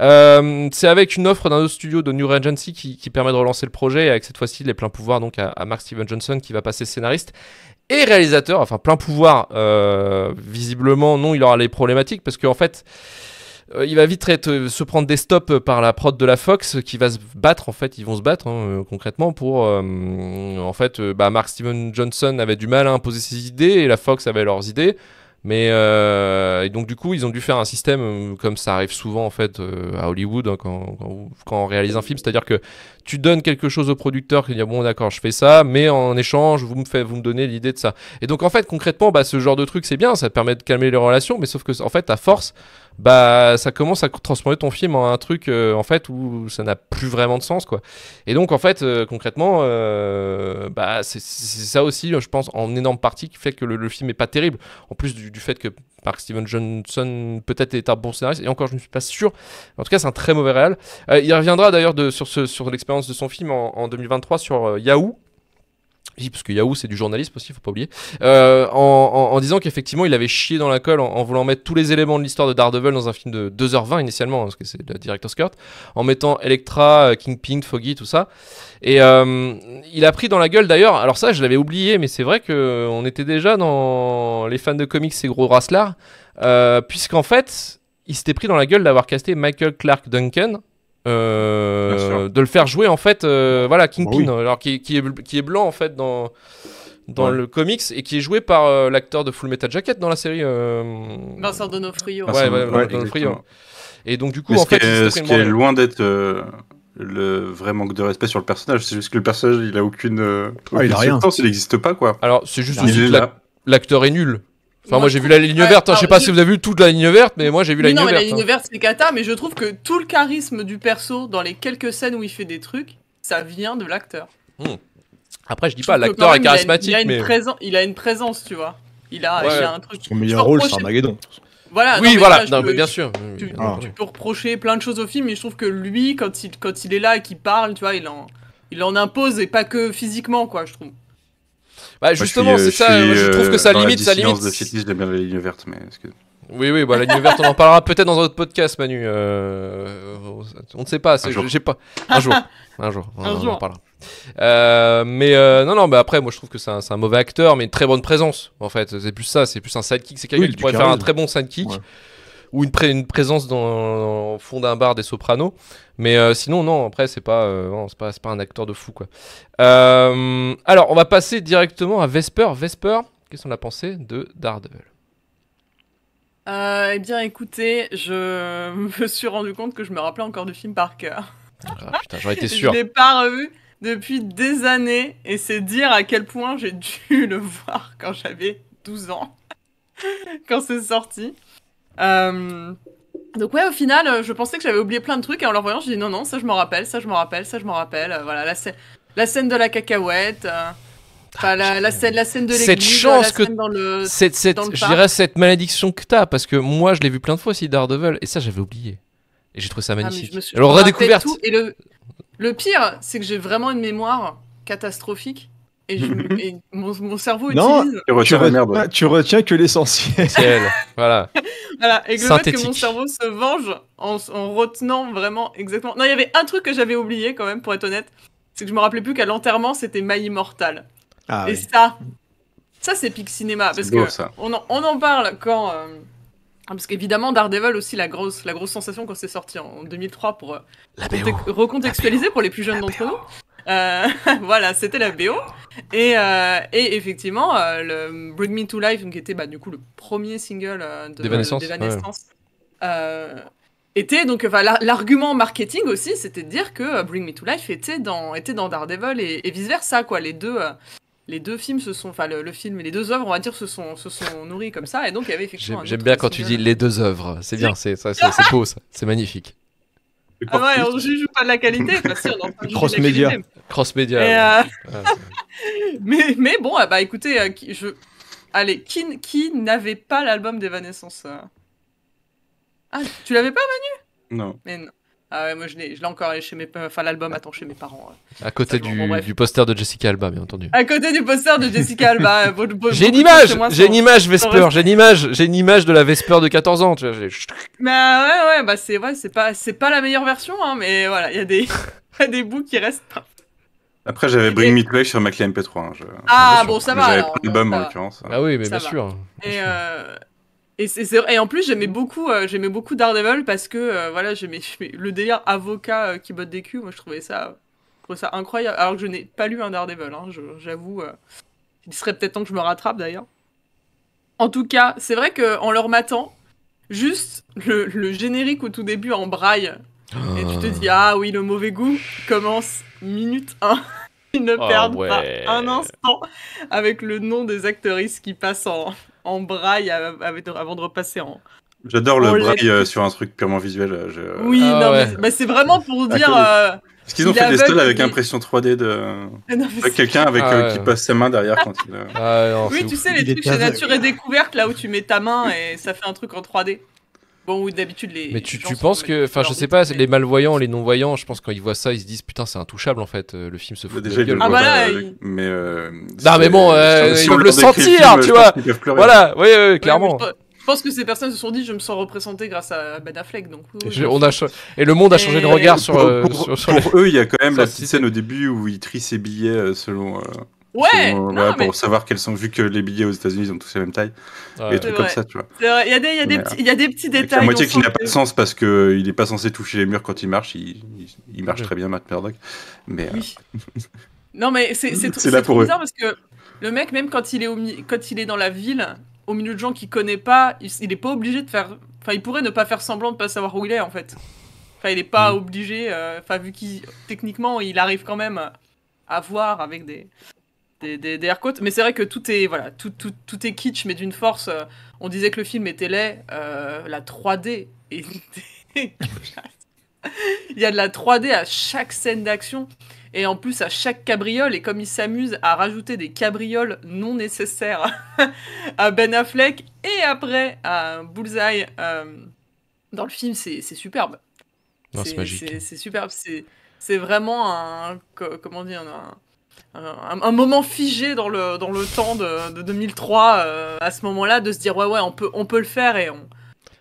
c'est avec une offre d'un autre studio de New Regency qui, qui, permet de relancer le projet, avec cette fois-ci les pleins pouvoirs donc à, à Mark Steven Johnson qui va passer scénariste et réalisateur, enfin plein pouvoir. Euh, visiblement, non, il aura les problématiques parce qu'en fait, euh, il va vite euh, se prendre des stops par la prod de la Fox qui va se battre. En fait, ils vont se battre hein, concrètement pour. en fait, bah, Mark Steven Johnson avait du mal à imposer ses idées et la Fox avait leurs idées. Mais euh, et donc du coup, ils ont dû faire un système euh, comme ça arrive souvent en fait euh, à Hollywood hein, quand, quand, on réalise un film, c'est-à-dire que tu donnes quelque chose au producteur qui dit bon d'accord, je fais ça, mais en échange vous me faites, vous me donnez l'idée de ça. Et donc en fait concrètement, bah, ce genre de truc c'est bien, ça permet de calmer les relations, mais sauf que en fait à force bah ça commence à transformer ton film en un truc euh, en fait où ça n'a plus vraiment de sens quoi. Et donc en fait euh, concrètement euh, bah c'est ça aussi je pense en énorme partie qui fait que le, film est pas terrible en plus du, fait que par Steven Johnson peut-être est un bon scénariste et encore je ne suis pas sûr. En tout cas c'est un très mauvais réal. il reviendra d'ailleurs sur sur l'expérience de son film en 2023 sur Yahoo parce que Yahoo c'est du journalisme aussi, il faut pas oublier, euh, en, disant qu'effectivement il avait chié dans la colle en, voulant mettre tous les éléments de l'histoire de Daredevil dans un film de 2h20 initialement, hein, parce que c'est la director's cut, en mettant Electra, euh, Kingpin, Foggy, tout ça. Et euh, il a pris dans la gueule d'ailleurs, alors ça je l'avais oublié, mais c'est vrai qu'on était déjà dans les fans de comics ces gros rasselards, puisqu'en fait il s'était pris dans la gueule d'avoir casté Michael Clark Duncan, de le faire jouer en fait, euh, bah voilà Kingpin, euh, alors qui, qui, est, qui est blanc en fait dans dans le comics et qui est joué par euh, l'acteur de Full Metal Jacket dans la série. Vincent Donofrio. Ouais, ouais, Donofrio. Et donc du coup, en ce fait, qui est, ce qui est loin d'être le vrai manque de respect sur le personnage, c'est juste que le personnage il a aucune, ah, il il n'existe pas quoi. Alors c'est juste que l'acteur est nul. Enfin, moi, j'ai vu la ligne verte. Hein. je sais pas si vous avez vu toute la ligne verte, mais moi j'ai vu la, ligne verte, Non, mais la ligne hein. verte, c'est Kata, mais je trouve que tout le charisme du perso dans les quelques scènes où il fait des trucs, ça vient de l'acteur. Hmm. Après, je dis pas, l'acteur est charismatique. Il a, une, mais... il, a une présence, tu vois. Il a, un truc. Son meilleur rôle, c'est Armageddon. Voilà, oui, voilà, bien sûr. Tu, peux reprocher plein de choses au film, mais je trouve que lui, quand il, quand il est là et qu'il parle, tu vois, il en, il en impose et pas que physiquement, quoi, je trouve. Bah, justement, euh, c'est ça. je trouve que ça euh, limite. ça limite. de j'aime bien la ligne verte, mais excuse oui, oui, bah, la ligne verte, on en parlera peut-être dans un autre podcast, Manu. Euh, on ne sait pas. J'ai pas. Un jour. Un jour. <laughs> Un on, jour. en parlera. Euh, mais non, non, bah après, moi je trouve que c'est un, un, mauvais acteur, mais une très bonne présence en fait. C'est plus ça, c'est plus un sidekick. C'est quelqu'un qui pourrait faire un très bon sidekick ou une, une présence dans, fond d'un bar des Sopranos. Mais euh, sinon, non, après, c'est pas, euh, pas, pas, un acteur de fou, quoi. Euh, alors, on va passer directement à Vesper. Vesper, qu'est-ce qu'on a pensé de Daredevil Eh bien, écoutez, je <laughs> me suis rendu compte que je me rappelais encore du film par cœur. Ah, putain, j'aurais été sûr. je l'ai pas revu depuis des années, et c'est dire à quel point j'ai dû <laughs> le voir quand j'avais 12 ans, <laughs> quand c'est sorti. Euh, donc ouais, au final, euh, je pensais que j'avais oublié plein de trucs et en leur voyant, je dis non, non, ça je m'en rappelle, ça je m'en rappelle, ça je m'en rappelle. Euh, voilà, la, scène de la cacahuète. Ah, la, scène, la scène de cette chance la scène que dans le, cette, je dirais cette malédiction que t'as, parce que moi je l'ai vu plein de fois aussi Daredevil, et ça j'avais oublié, et j'ai trouvé ça ah, magnifique. Alors redécouverte. le, le pire, c'est que j'ai vraiment une mémoire catastrophique. <laughs> et, mon, mon, cerveau non, ah, Tu retiens, que l'essentiel. <laughs> voilà. Et le fait que mon cerveau se venge en, en retenant vraiment exactement. Non, il y avait un truc que j'avais oublié quand même, pour être honnête. C'est que je me rappelais plus qu'à l'enterrement, c'était Maï Immortal. Ah et ça, ça c'est Pic Cinéma. Parce que On, en, parle quand. Euh, parce qu'évidemment, Daredevil aussi, la grosse, la grosse sensation quand c'est sorti en 2003 pour, euh, recontextualiser pour les plus jeunes d'entre nous. Euh, <laughs> voilà, c'était la BO. Et, euh, et effectivement, euh, le Bring Me to Life, qui était bah, du coup le premier single de D'Evanescence, était donc l'argument marketing aussi, c'était de dire que Bring Me to Life était dans, était dans Daredevil et, et vice versa, quoi. Les deux. les deux films se sont, enfin le, film les deux œuvres, on va dire, se sont, se sont nourris comme ça. Et donc il y avait effectivement. J'aime bien quand tu dis les deux œuvres. C'est bien, c'est beau, c'est magnifique. Ah ouais, on juge pas de la qualité, Cross média. Cross média. Euh, <laughs> mais, mais bon, ah bah écoutez, euh, je... allez, qui, qui n'avait pas l'album d'Evanescence euh Ah, tu l'avais pas, Manu Non. Mais non. Ah ouais, moi je l'ai encore chez mes enfin l'album attend chez mes parents. Hein. À côté du, du, poster de Jessica Alba bien entendu. À côté du poster de Jessica Alba. Euh, j'ai une image, j'ai une image Vesper, j'ai une image, j'ai une image de la Vesper de 14 ans, tu vois, Mais bah, ouais ouais, bah c'est ouais, c'est pas c'est pas la meilleure version hein, mais voilà, il y a des <laughs> des bouts qui restent Après j'avais Bring Me sur ma clé MP3. Hein, ah bon ça va. J'avais l'album en l'occurrence. Ah oui, mais bien sûr. Et Euh... Et, en plus, j'aimais beaucoup, euh, j'aimais beaucoup Daredevil parce que euh, voilà, <laughs> j'aimais le délire avocat euh, qui botte des culs. Moi, je trouvais ça, ça incroyable. Alors que je n'ai pas lu un Daredevil, hein, j'avoue. il serait peut-être temps que je me rattrape d'ailleurs. En tout cas, c'est vrai qu'en leur matant, juste le, générique au tout début en braille, et tu te dis Ah oui, le mauvais goût commence minute 1. <laughs> Ils ne ah perdent pas un instant avec le nom des actrices qui passent en, en braille avant de repasser en. J'adore le braille euh, sur un truc purement visuel. Euh, oui, ah mais bah, c'est vraiment pour dire. est-ce euh, qu'ils ont fait des stalls avec impression 3D de <laughs> quelqu'un avec ah qui passe sa main derrière quand il. Ah oui, tu sais les trucs chez Nature et Découverte là où tu mets ta main et ça fait un truc en 3D. Bon, oui, d'habitude, les. Mais tu, tu penses que. Enfin, je sais pas, les malvoyants, les non-voyants, je pense quand ils voient ça, ils se disent putain, c'est intouchable en fait, euh, le film se bah, fout de gueule. Ah bah là, euh, Mais. Euh, non, mais bon, ils peuvent le sentir, tu vois. Voilà, oui, oui, clairement. Je pense que ces personnes se sont dit, je me sens représenté grâce à Ben Affleck. Donc, on a et le monde a changé de regard sur, pour, eux. Il y a quand même la petite scène au début où il trie ses billets selon. Ouais, Pour savoir quels sont, vu que les billets aux États-Unis ont tous la même taille, trucs comme ça, tu vois. Il y a des, y petits, y a des petits détails. La moitié qui n'a pas de sens parce qu'il n'est pas censé toucher les murs quand il marche, il, il, marche très bien, Matt Murdock. Mais, oui. Euh, non, mais c'est <laughs> bizarre parce que le mec, même quand il, est au quand il est dans la ville, au milieu de gens qu'il connaît pas, il n'est pas obligé de faire. Enfin, il pourrait ne pas faire semblant de pas savoir où il est en fait. Enfin, il n'est pas mm. obligé. Euh, enfin, vu qu'il techniquement, il arrive quand même à voir avec des des, des, Mais c'est vrai que tout est, voilà, tout, tout, tout est kitsch, mais d'une force. Euh, on disait que le film était laid. Euh, la 3D est <laughs> Il y a de la 3D à chaque scène d'action. Et en plus, à chaque cabriole, et comme il s'amuse à rajouter des cabrioles non nécessaires <laughs> à Ben Affleck et après à Bullseye euh, dans le film, c'est superbe. C'est C'est superbe. C'est vraiment un. Comment dire un, euh, un, moment figé dans le, dans le temps de, de 2003, euh, à ce moment-là, de se dire ouais ouais on peut, on peut le faire et on,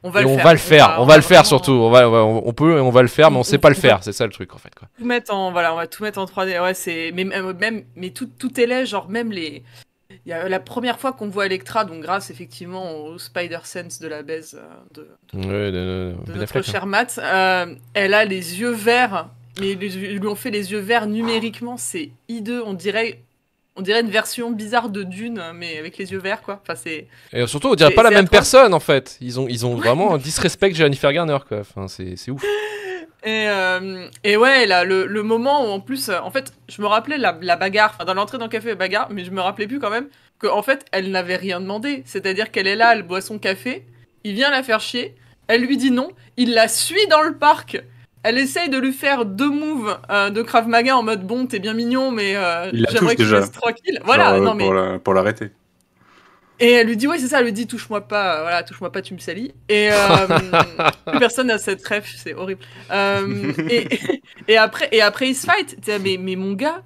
on va, le, on faire. va on le faire. Va, on, va, le faire surtout. On, on, peut et on va le faire, mais on, sait pas le faire. C'est ça le truc en fait. Quoi. Tout mettre en, voilà, on va tout mettre en 3D. Ouais, c'est mais même, mais tout, tout est laid, genre même les. Il y a la première fois qu'on voit Electra, donc grâce effectivement au Spider Sense de la baise euh, de, notre hein. cher Matt, elle a les yeux verts mais ils lui ont fait les yeux verts numériquement, c'est hideux. On dirait, on dirait une version bizarre de Dune, mais avec les yeux verts, quoi. Enfin, Et surtout, on dirait pas la même personne, en fait. Ils ont, ils ont vraiment un disrespect Jennifer Garner, quoi. c'est ouf. <laughs> Euh, et, ouais, là, le, moment où en plus, euh, en fait, je me rappelais la, bagarre, enfin, dans l'entrée dans le café, bagarre, mais je me rappelais plus quand même qu'en en fait, elle n'avait rien demandé. C'est-à-dire qu'elle est là, elle boit son café, il vient la faire chier, elle lui dit non, il la suit dans le parc elle essaye de lui faire deux moves euh, de Krav Maga en mode bon, t'es bien mignon, mais euh, j'aimerais que tu restes tranquille. Voilà, euh, non, mais... pour l'arrêter. et elle lui dit ouais c'est ça, elle lui dit touche-moi pas, voilà touche-moi pas, tu me salis. Et <laughs> personne n'a cette trêve, c'est horrible. <laughs> et, après et après il se fight. Mais, mais mon gars,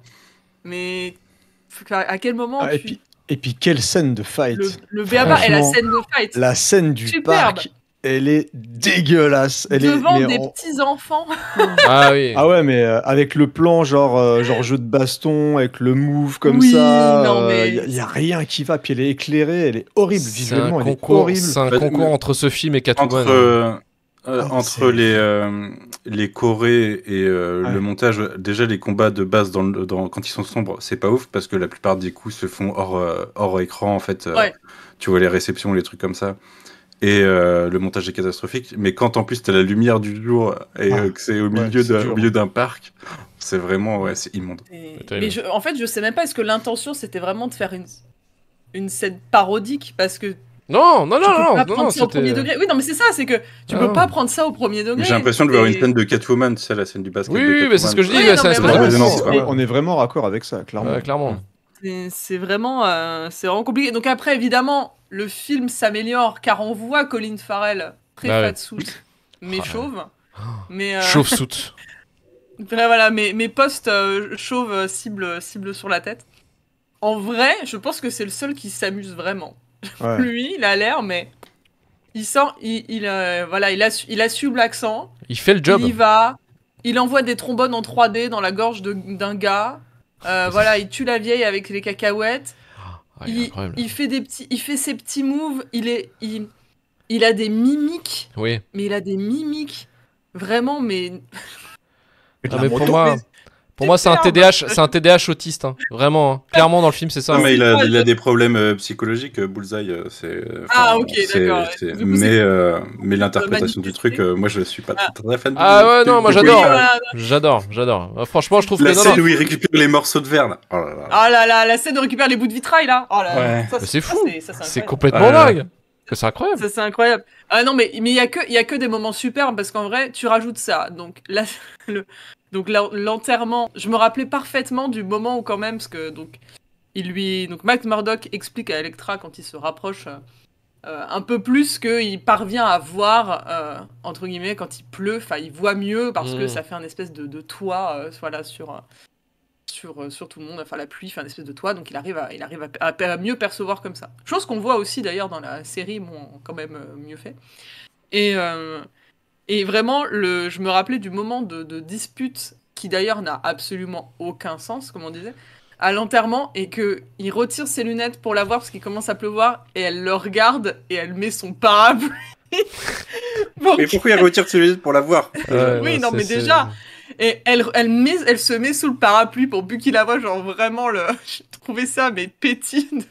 mais à quel moment ah, et, puis, quelle scène de fight. Le, le la scène de fight. La scène du parc elle est dégueulasse. Elle Devant est, des petits enfants. <laughs> ah oui. Ah ouais, mais euh, avec le plan genre euh, genre jeu de baston, avec le move comme ça, il euh, mais... il y, a rien qui va. Puis elle est éclairée, elle est horrible visuellement, horrible. C'est un bah, concours entre ce film et Catwoman. Entre, ah, les les chorés et le montage, déjà les combats de base dans, quand ils sont sombres, c'est pas ouf parce que la plupart des coups se font hors écran en fait. Tu vois les réceptions, les trucs comme ça. Et euh, le montage est catastrophique. Mais quand en plus t'as la lumière du jour et ah. que c'est au milieu d'un parc, c'est vraiment ouais, c'est immonde. Mais en fait, je sais même pas est-ce que l'intention c'était vraiment de faire une une scène parodique parce que non, non, non, tu peux non, pas non, non ça au degré. Oui, non, mais c'est ça, c'est que tu peux ah. pas prendre ça au premier degré. J'ai l'impression de voir une scène de Catwoman, c'est la scène du basket. Oui, oui, mais c'est ce que je dis. on, est, vraiment raccord avec ça, clairement. clairement. C'est vraiment, euh, c'est vraiment compliqué. Donc après, évidemment, le film s'améliore car on voit Colin Farrell très pas bah de mais oh chauve. Oh. mais, euh, Chauve soute. <laughs> voilà, mais mes postes euh, chauve cible, cible sur la tête. En vrai, je pense que c'est le seul qui s'amuse vraiment. <laughs> Lui, il a l'air, mais il sent, il, voilà, il, a il l'accent. Il fait le job. Il va. Il envoie des trombones en 3D dans la gorge d'un gars. Euh, voilà, il tue la vieille avec les cacahuètes. Ah, il, fait des petits, il fait ses petits moves. Il est, il, a des mimiques. Oui. Mais il a des mimiques vraiment, mais. mais pour moi, pour moi, c'est un TDAH, c'est un TDAH autiste, hein. vraiment. Hein. Clairement, dans le film, c'est ça. Hein. mais il a, des problèmes psychologiques. Bullseye, c'est. Ah, ok, d'accord. Mais, euh, mais l'interprétation du truc, euh, moi, je suis pas ah. très fan. Ah ouais, non, moi, j'adore, j'adore, j'adore. Ah, franchement, je trouve la scène où il récupère les morceaux de verre. Oh là là. Ah là là, la scène où il récupère les bouts de vitrail là. Oh c'est fou. C'est complètement dingue. C'est incroyable. c'est incroyable. Ah non, mais il y a que a que des moments superbes parce qu'en vrai, tu rajoutes ça. Donc la, <laughs> Donc l'enterrement, je me rappelais parfaitement du moment où quand même, parce que donc il lui, donc Max Murdock explique à Electra quand il se rapproche euh, euh, un peu plus qu'il parvient à voir euh, entre guillemets quand il pleut, enfin il voit mieux parce que mm. ça fait un espèce de, toit, voilà sur sur, sur, tout le monde, enfin la pluie, fait un espèce de toit, donc il arrive à, il arrive à, mieux percevoir comme ça. Chose qu'on voit aussi d'ailleurs dans la série, quand même mieux fait. Et, et vraiment, je me rappelais du moment de, dispute, qui d'ailleurs n'a absolument aucun sens, comme on disait, à l'enterrement, et qu'il retire ses lunettes pour la voir parce qu'il commence à pleuvoir, et elle le regarde, et elle met son parapluie. <laughs> mais pourquoi il retire ses lunettes pour la voir Oui, non, mais déjà et elle, elle, se met sous le parapluie pour plus qu'il la voit, genre vraiment, le... <laughs> j'ai trouvé ça, mais pétine.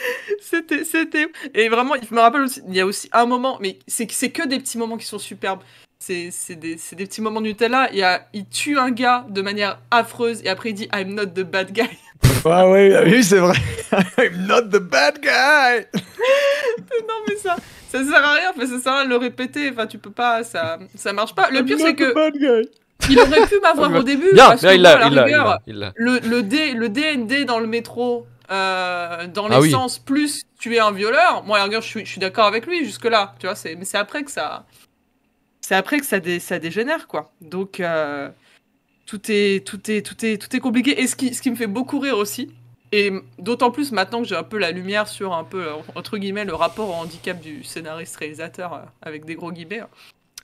<laughs> c'était, c'était. Et vraiment, il me rappelle aussi, il y a aussi un moment, mais c'est, c'est que des petits moments qui sont superbes. C'est, des, des petits moments Nutella. Il, a, il tue un gars de manière affreuse et après il dit I'm not the bad guy. <laughs> ah oui, ah oui c'est vrai. <laughs> I'm not the bad guy. non mais ça, ça sert à rien. Enfin, ça sert à le répéter. Enfin, tu peux pas. Ça, ça marche pas. Le pire c'est que. Il aurait pu m'avoir au début. il Le, le, le DND dans le métro, euh, dans ah sens plus tu es un violeur. Moi, je suis, suis d'accord avec lui jusque-là, tu vois, mais c'est après que ça. C'est après que ça, ça dégénère, quoi. Donc, euh, tout, est, tout, est, tout, est, tout est compliqué. Et ce qui, ce qui me fait beaucoup rire aussi, et d'autant plus maintenant que j'ai un peu la lumière sur un peu, entre guillemets, le rapport au handicap du scénariste-réalisateur, euh, avec des gros guillemets. Hein.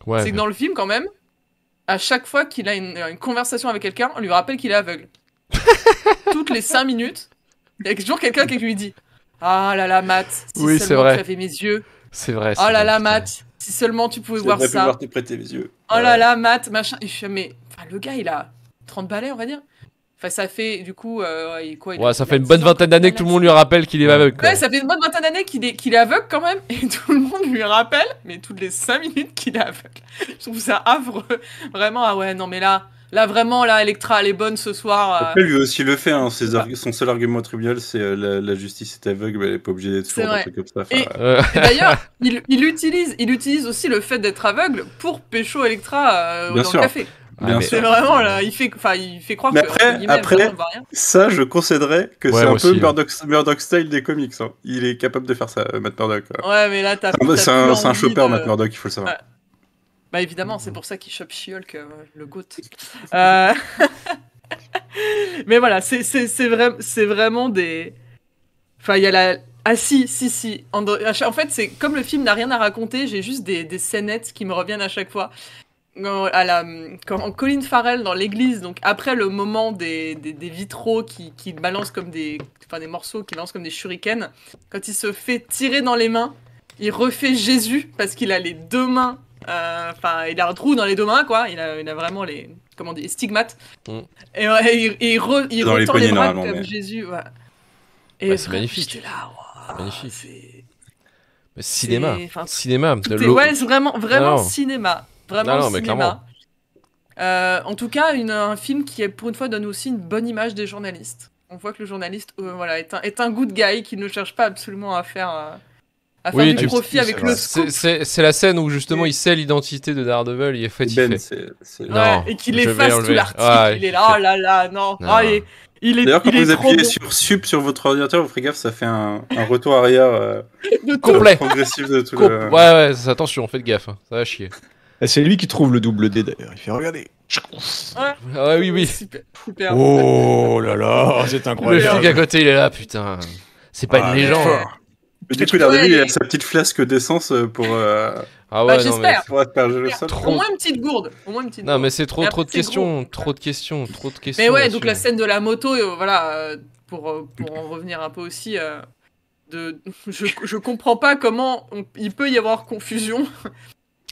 Ouais, c'est que dans le film, quand même, à chaque fois qu'il a une, une conversation avec quelqu'un, on lui rappelle qu'il est aveugle. <laughs> Toutes les 5 minutes, il y a toujours quelqu'un qui lui dit Ah là là, Matt, si oui, seulement vrai. tu avais mes yeux. C'est vrai. Oh là là, Matt, si seulement tu pouvais voir ça. voir prêter mes yeux. Oh là là, Matt, machin. mais enfin, le gars, il a 30 balais, on va dire. Enfin, ça fait du coup. Euh, quoi, il ouais, ça fait une bonne vingtaine d'années que tout le monde lui rappelle qu'il est aveugle. Ouais, ça fait une bonne vingtaine d'années qu'il est, est, aveugle quand même. Et tout le monde lui rappelle, mais toutes les 5 minutes qu'il est aveugle. je trouve ça affreux. Vraiment, ah ouais, non, mais là, Là, vraiment, là, Electra, elle est bonne ce soir. Euh. Après, lui aussi le fait. Hein, bah. Son seul argument au tribunal, c'est euh, la, justice est aveugle, mais elle n'est pas obligée d'être sourde, comme ça. Euh. Et, d'ailleurs, <laughs> il, utilise, il utilise aussi le fait d'être aveugle pour pécho Electra dans le café. Bien ah, sûr. vraiment là, il fait, enfin, il fait croire mais après, que. Après, ça, je concéderais que c'est un peu hein. Murdoch, style des comics. Hein. Il est capable de faire ça, Matt Murdoch. Ouais, mais là, t'as. Ah, bah, c'est un, choper un, chopper, Matt Murdoch, il faut le savoir. Bah évidemment, c'est mhm. pour ça qu'il chope she euh, le goûte. <laughs> Euh, <laughs> mais voilà, c'est vraiment des. Enfin, il y a la. Ah si, si, si. En, fait, c'est comme le film n'a rien à raconter, j'ai juste des, des scénettes qui me reviennent à chaque fois. En à la, Colin Farrell dans l'église, donc après le moment des, vitraux qui, qui balance comme des, enfin des morceaux qui lancent comme des shurikens, quand il se fait tirer dans les mains, il refait Jésus parce qu'il a les deux mains euh, enfin, il a un trou dans les deux mains, quoi. Il a, vraiment les, comment stigmates. Mm. Et, il, il, re, les, bras comme Jésus. Et c'est magnifique. Là, magnifique. cinéma, cinéma. De ouais, vraiment, vraiment cinéma, vraiment non, cinéma. Euh, en tout cas, une, un film qui, pour une fois, donne aussi une bonne image des journalistes. On voit que le journaliste, euh, voilà, est un, est un good guy qui ne cherche pas absolument à faire à oui, du profit avec le scoop. C'est la scène où justement il sait l'identité de Daredevil, il est fatigué. Ben, non, et qu'il efface tout l'article, il est là, oh là là, non. Ah, il est D'ailleurs, quand vous appuyez sur sub sur votre ordinateur, vous ferez gaffe, ça fait un, retour arrière euh, <laughs> complet. progressif de tout le... Ouais, ouais, attention, faites gaffe, hein, ça va chier. C'est lui qui trouve le double D d'ailleurs. Il fait regardez. Ah, oui oui. oh là là, c'est incroyable. Le flic à côté, il est là, putain. C'est pas une ah, légende. Du coup, Daredevil, il a sa petite flasque d'essence euh, pour. Euh, ah bah, ouais, Au moins une petite gourde. Au moins une petite Non, mais c'est trop, trop de questions, trop de questions, trop de questions. Mais ouais, donc la scène de la moto, euh, voilà, pour, pour en revenir un peu aussi. de... <laughs> je, je comprends pas comment il peut y avoir confusion.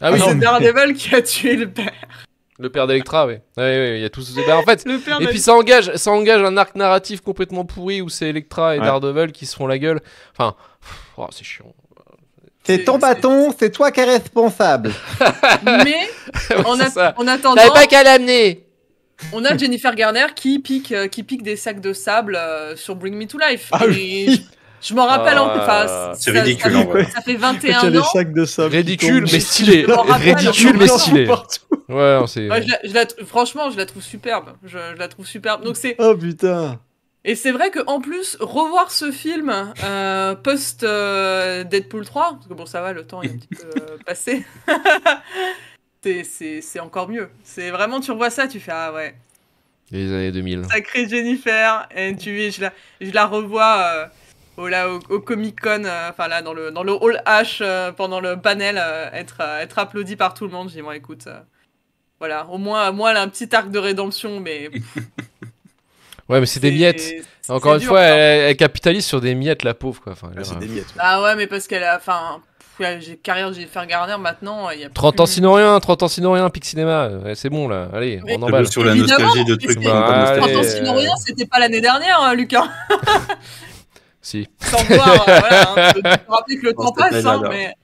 Ah oui, c'est Daredevil qui a tué le père. Le père d'Electra, oui. Oui, oui, il y a tout ce En fait, <laughs> et puis ça engage, ça engage un arc narratif complètement pourri où c'est Electra et Daredevil qui se font la gueule. Enfin, Oh, c'est chiant. C'est ton bâton, c'est toi qui es responsable. <laughs> Mais on a... en attendant, t'avais pas qu'à l'amener. On a Jennifer Garner qui pique, euh, qui pique des sacs de sable euh, sur Bring Me to Life. Ah je m'en rappelle en ah. enfin, C'est ridicule. Ça, en vrai. ça fait 21 ans. Ridicule, mais stylé. Ridicule, mais stylé. Ouais, Ouais, franchement, je la trouve superbe. je la trouve superbe. Donc Oh putain. Et c'est vrai qu'en plus, revoir ce film euh, post euh, Deadpool 3, parce que bon, ça va, le temps est un petit peu euh, passé, <laughs> c'est encore mieux. C'est vraiment, tu revois ça, tu fais ah ouais. Les années 2000. Sacré Jennifer, et tu je la, la revois au, là, au, Comic Con, enfin là dans le dans le hall H pendant le panel, être être applaudi par tout le monde. je dis bon, écoute, voilà, au moins moi, elle un petit arc de rédemption, mais. <laughs> Ouais, mais c'est des miettes. Encore une fois, hein. elle, capitalise sur des miettes, la pauvre. Quoi. Enfin, ouais, c'est des euh, miettes. Ah ouais, mais parce qu'elle a. j'ai carrière un Garner maintenant. Y a 30 ans sinon rien, 30 ans sinon rien, Pic Cinéma. c'est bon là, allez, on emballe. Sur la nostalgie de trucs. 30 ans sinon rien, c'était pas l'année dernière, hein, Lucas. Hein. <laughs> si. Sans voir, euh, voilà. Hein, je <laughs> te rappelle que le oh, temps passe, hein, mais.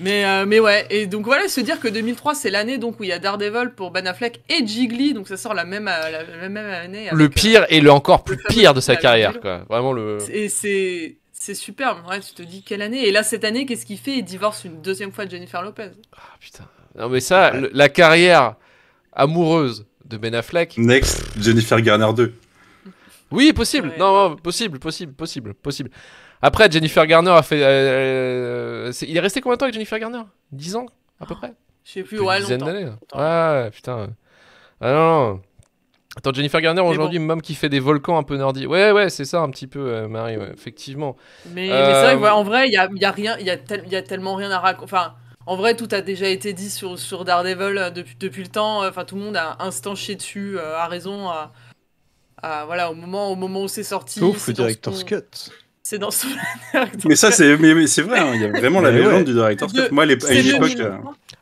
Mais, euh, mais ouais, et donc voilà, se dire que 2003, c'est l'année donc où il y a Daredevil pour Ben Affleck et Jiggly, donc ça sort la même, euh, la, même année. le euh, pire et le encore plus pire de sa carrière, quoi. Vraiment le. Et c'est. C'est superbe, ouais, tu te dis quelle année. Et là, cette année, qu'est-ce qu'il fait Il divorce une deuxième fois de Jennifer Lopez. Ah putain. Non, mais ça, la carrière amoureuse de Ben Affleck. Next, Jennifer Garner 2. Oui, possible. Non, non, possible, possible, possible, possible. Après, Jennifer Garner a fait. Euh, il est resté combien de temps avec Jennifer Garner 10 ans, à peu ah. près Je sais plus, ouais, longtemps. d'années. Ouais, putain. Ah non, non. Attends, Jennifer Garner aujourd'hui, même qui fait des volcans un peu nordiques. Ouais, ouais, c'est ça un petit peu, euh, Marie, effectivement. Mais, c'est vrai euh, en vrai, il y a, rien, il y, a tellement rien à raconter. Enfin, en vrai, tout a déjà été dit sur, sur Daredevil depuis, depuis le temps. Enfin, tout le monde a instant chié dessus, a raison, voilà, au moment, au moment où c'est sorti. Ouf, le director's Scott c'est dans son. <laughs> mais ça, c'est mais, c'est vrai, hein, il y a vraiment la légende du Director's Cut. Moi, à l'époque. Euh,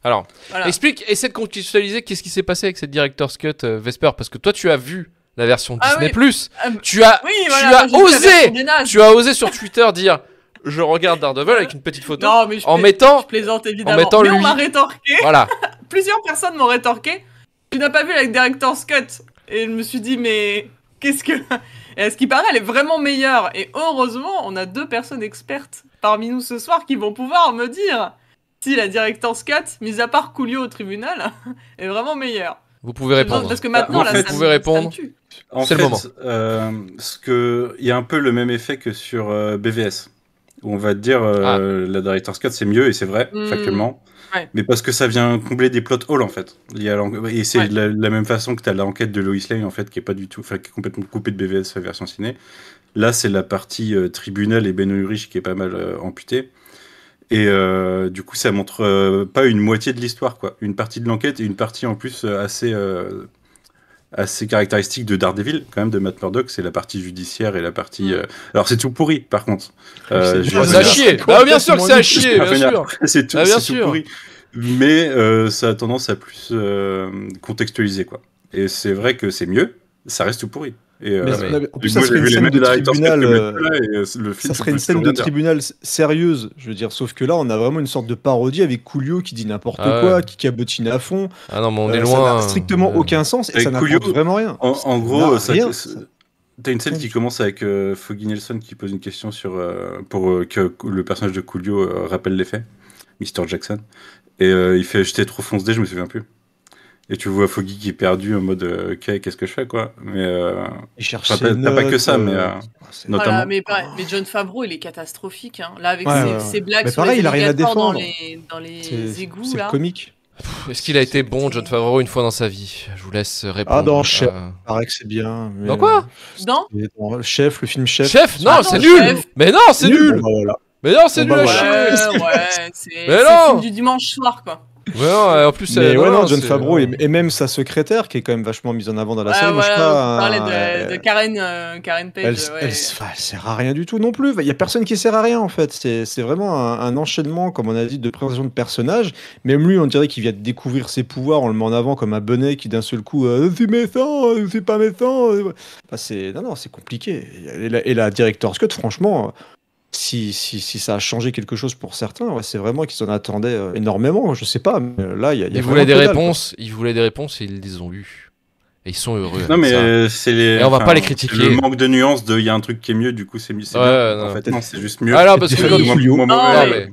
Alors, explique, essaie de contextualiser qu'est-ce qui s'est passé avec cette Director's Cut euh, Vesper, parce que toi, tu as vu la version ah Disney. Ah, tu as, tu as osé, tu as osé sur Twitter dire je regarde Daredevil avec une petite photo non, mais je en mettant plaisante évidemment en mettant mais on m'a rétorqué voilà <laughs> plusieurs personnes m'ont rétorqué tu n'as pas vu la director's cut et je me suis dit mais qu'est-ce que et ce qui paraît, elle est vraiment meilleure. Et heureusement, on a deux personnes expertes parmi nous ce soir qui vont pouvoir me dire si la directeur Scott, mis à part Coolio au tribunal, <laughs> est vraiment meilleure. Vous pouvez répondre. Parce que maintenant, la là, vous pouvez répondre. En fait, euh, ce que, il y a un peu le même effet que sur euh, BVS. Où on va dire, euh, ah. la directeur Scott, c'est mieux, et c'est vrai, hmm. factuellement mais parce que ça vient combler des plots holes en fait. Et c'est la, même façon que tu as l'enquête de Lois Lane en fait, qui est pas du tout, complètement coupée de BVS sa version ciné. Là, c'est la partie tribunale euh, tribunal et Benoît Urich qui est pas mal euh, amputée. Et euh, du coup, ça montre pas une moitié de l'histoire, quoi. Une partie de l'enquête et une partie en plus assez assez caractéristiques de Daredevil, quand même, de Matt Murdock, c'est la partie judiciaire et la partie. Mm. Euh, alors, c'est tout pourri, par contre. Euh, c'est chier Bien sûr que c'est à chier, bien sûr <laughs> C'est tout, ah, tout pourri. Mais euh, ça a tendance à plus contextualiser, quoi. Et c'est vrai que c'est mieux, ça reste tout pourri ça serait une scène de tribunal. ça serait une scène de tribunal sérieuse, je veux dire. Sauf que là, on a vraiment une sorte de parodie avec Coulio qui dit n'importe ah quoi, qui cabotine à fond. Ah non, mais on euh, est loin. Ça n'a hein. strictement aucun sens et ça n'apporte vraiment rien. En, gros, tu rien. T'as une scène qui commence avec euh, Foggy Nelson qui pose une question sur euh, pour que le personnage de Coolio rappelle les faits, Mr Jackson, et il fait j'étais trop foncé, je me souviens plus. Et tu vois Foggy qui est perdu en mode euh, ok qu'est-ce que je fais quoi mais euh... t'as pas que ça mais euh, euh, notamment voilà, mais, mais, John Favreau il est catastrophique hein. là avec ses, ses, blagues mais pareil, il a rien à défendre. dans les, dans les égouts c'est comique est-ce qu'il a été bon John Favreau une fois dans sa vie je vous laisse répondre ah dans Chef il paraît que c'est bien mais... dans quoi dans... Chef le film Chef Chef non c'est nul mais non c'est nul, nul. Bah, voilà. mais non c'est bah, nul mais non du dimanche soir quoi Ouais, en plus, mais euh, ouais, non, euh, et, même sa secrétaire qui est quand même vachement mise en avant dans la série. on parlait de, de, Karen, euh, Karen Page. Elle, ouais. sert à rien du tout non plus. Il y a personne qui sert à rien en fait. C'est vraiment un, enchaînement, comme on a dit, de présentation de personnages. Même lui, on dirait qu'il vient de découvrir ses pouvoirs. On le met en avant comme un bonnet qui d'un seul coup, c'est euh, c'est méchant, c'est pas méchant. c'est non, non, c'est compliqué. Et la, et la directeur Scott, franchement si, ça a changé quelque chose pour certains, c'est vraiment qu'ils en attendaient euh, énormément. Je sais pas, mais là, il y a. ils voulaient des réponses, ils voulaient des réponses et ils les ont eues. Et ils sont heureux. Non, mais euh, c'est les... Et on va pas les critiquer. Le manque de nuance de il y a un truc qui est mieux, du coup c'est mieux. En fait, c'est juste mieux. Alors parce que.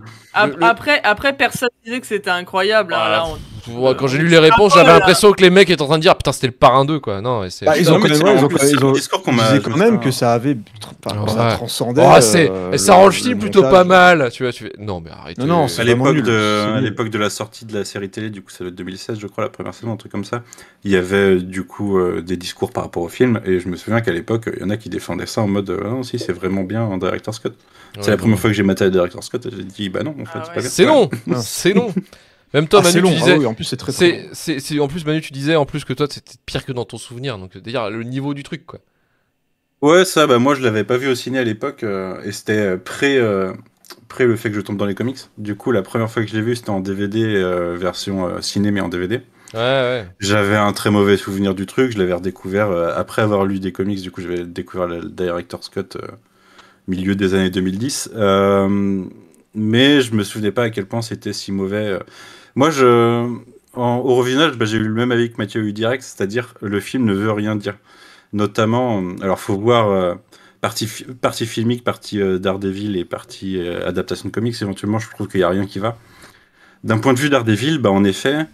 après, après, personne disait que c'était incroyable. Hein, quand j'ai lu les réponses, j'avais l'impression que les mecs étaient en train de dire ah, putain, c'était le parrain 2 quoi. Non, c'est ils ont quand même, ils ont, qu'on m'a quand même que ça avait enfin, ça ça rend oh, euh, le film plutôt pas mal, tu vois, tu Non, mais arrête. Non, euh, à l'époque de l'époque de la sortie de la série télé, du coup, ça être 2016, je crois, la première saison, un truc comme ça. Il y avait euh, du coup des discours par rapport au film et je me souviens qu'à l'époque, il y en a qui défendaient ça en mode non, si c'est vraiment bien en directeur Scott. C'est la première fois que j'ai maté un directeur Scott, j'ai dit bah non, en fait, ah c'est pas bien. C'est non, <laughs> c'est non. Même toi, ah, Manu, tu disais. Ah en plus, c'est très, En plus, Manu, tu disais en plus que toi, c'était pire que dans ton souvenir. Donc, d'ailleurs, le niveau du truc, quoi. Ouais, ça, bah, moi, je l'avais pas vu au ciné à l'époque. Euh, et c'était près euh, près euh, le fait que je tombe dans les comics. Du coup, la première fois que je l'ai vu, c'était en DVD, version ciné, mais en DVD. Ouais, J'avais un très mauvais souvenir du truc. Je l'avais redécouvert après avoir lu des comics. Du coup, j'avais découvert le Director Scott milieu des années 2010. mais je me souvenais pas à quel point c'était si mauvais. Moi, je, en, au revinage, bah, j'ai eu le même avis que Mathieu eu direct, c'est-à-dire le film ne veut rien dire. Notamment, alors faut voir euh, partie, partie filmique, partie des euh, Daredevil et partie euh, adaptation de comics. Éventuellement, je trouve qu'il n'y a rien qui va. D'un point de vue Daredevil, bah, en effet,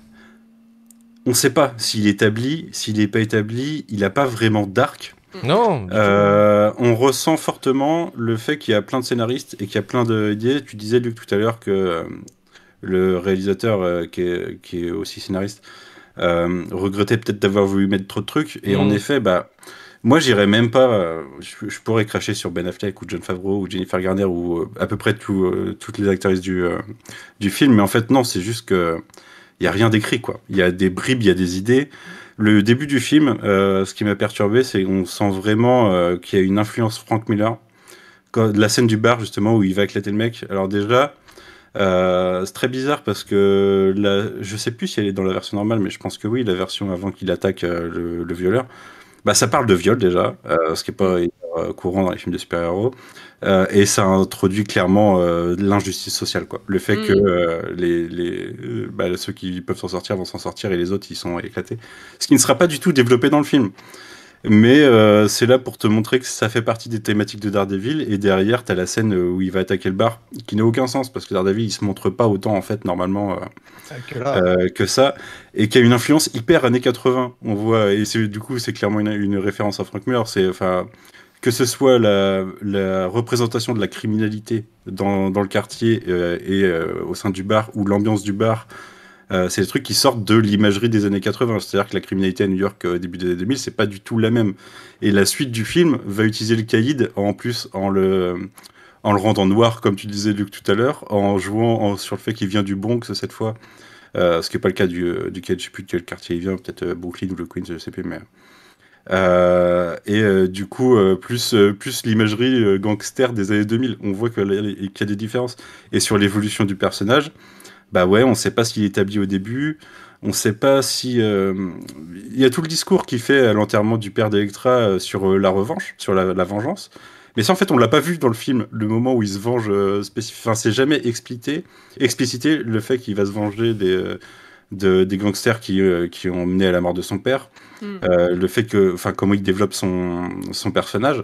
on ne sait pas s'il est établi, s'il n'est pas établi, il n'a pas vraiment d'arc. Non. on ressent fortement le fait qu'il y a plein de scénaristes et qu'il y a plein d'idées. Tu disais, Luc, tout à l'heure que le réalisateur euh, qui, est, aussi scénariste, euh, regrettait peut-être d'avoir voulu mettre trop de trucs. Et en mm. effet, bah, moi, j'irais même pas. Euh, je, pourrais cracher sur Ben Affleck ou John Favreau ou Jennifer Garner ou à peu près toutes les actrices du, du film. Mais en fait, non, c'est juste que il n'y a rien d'écrit, quoi. Il y a des bribes, il y a des idées. Le début du film, ce qui m'a perturbé, c'est qu'on sent vraiment qu'il y a une influence Frank Miller. la scène du bar, justement, où il va éclater le mec. Alors déjà, euh, c'est très bizarre parce que la, je sais plus si elle est dans la version normale, mais je pense que oui, la version avant qu'il attaque euh, le, violeur. Bah, ça parle de viol déjà, euh, ce qui n'est pas courant dans les films de super-héros. et ça introduit clairement l'injustice sociale, quoi. Le fait mm. que les, bah, ceux qui peuvent s'en sortir vont s'en sortir et les autres ils sont éclatés. Ce qui ne sera pas du tout développé dans le film. Mais euh, c'est là pour te montrer que ça fait partie des thématiques de Daredevil. Et derrière, tu as la scène euh, où il va attaquer le bar, qui n'a aucun sens, parce que Daredevil, il se montre pas autant, en fait, normalement, euh, ah, que, ça. Et qui a une influence hyper années 80. On voit, et du coup, c'est clairement une, référence à Frank Miller. C'est, enfin, que ce soit la, représentation de la criminalité dans le quartier et au sein du bar, ou l'ambiance du bar, euh, c'est des trucs qui sortent de l'imagerie des années 80. C'est-à-dire que la criminalité à New York au euh, début des années 2000, c'est pas du tout la même. Et la suite du film va utiliser le caïd en plus en le en le rendant noir, comme tu disais Luc tout à l'heure, en jouant sur le fait qu'il vient du Bronx cette fois. Euh, ce qui n'est pas le cas du, du je ne sais plus de quel quartier il vient, peut-être Brooklyn ou le Queens, je ne sais plus, et du coup, plus, plus l'imagerie gangster des années 2000. On voit qu'il y, a des différences. Et sur l'évolution du personnage, bah ouais, on sait pas s'il est établi au début, on ne sait pas si... Euh, il y a tout le discours qui fait à l'enterrement du père d'Electra euh, sur euh, la revanche, sur la, vengeance. Mais ça, en fait, on l'a pas vu dans le film, le moment où il se venge Enfin, c'est jamais explicité, le fait qu'il va se venger des... des gangsters qui, qui ont mené à la mort de son père, hmm. le fait que, enfin, comment il développe son, son personnage.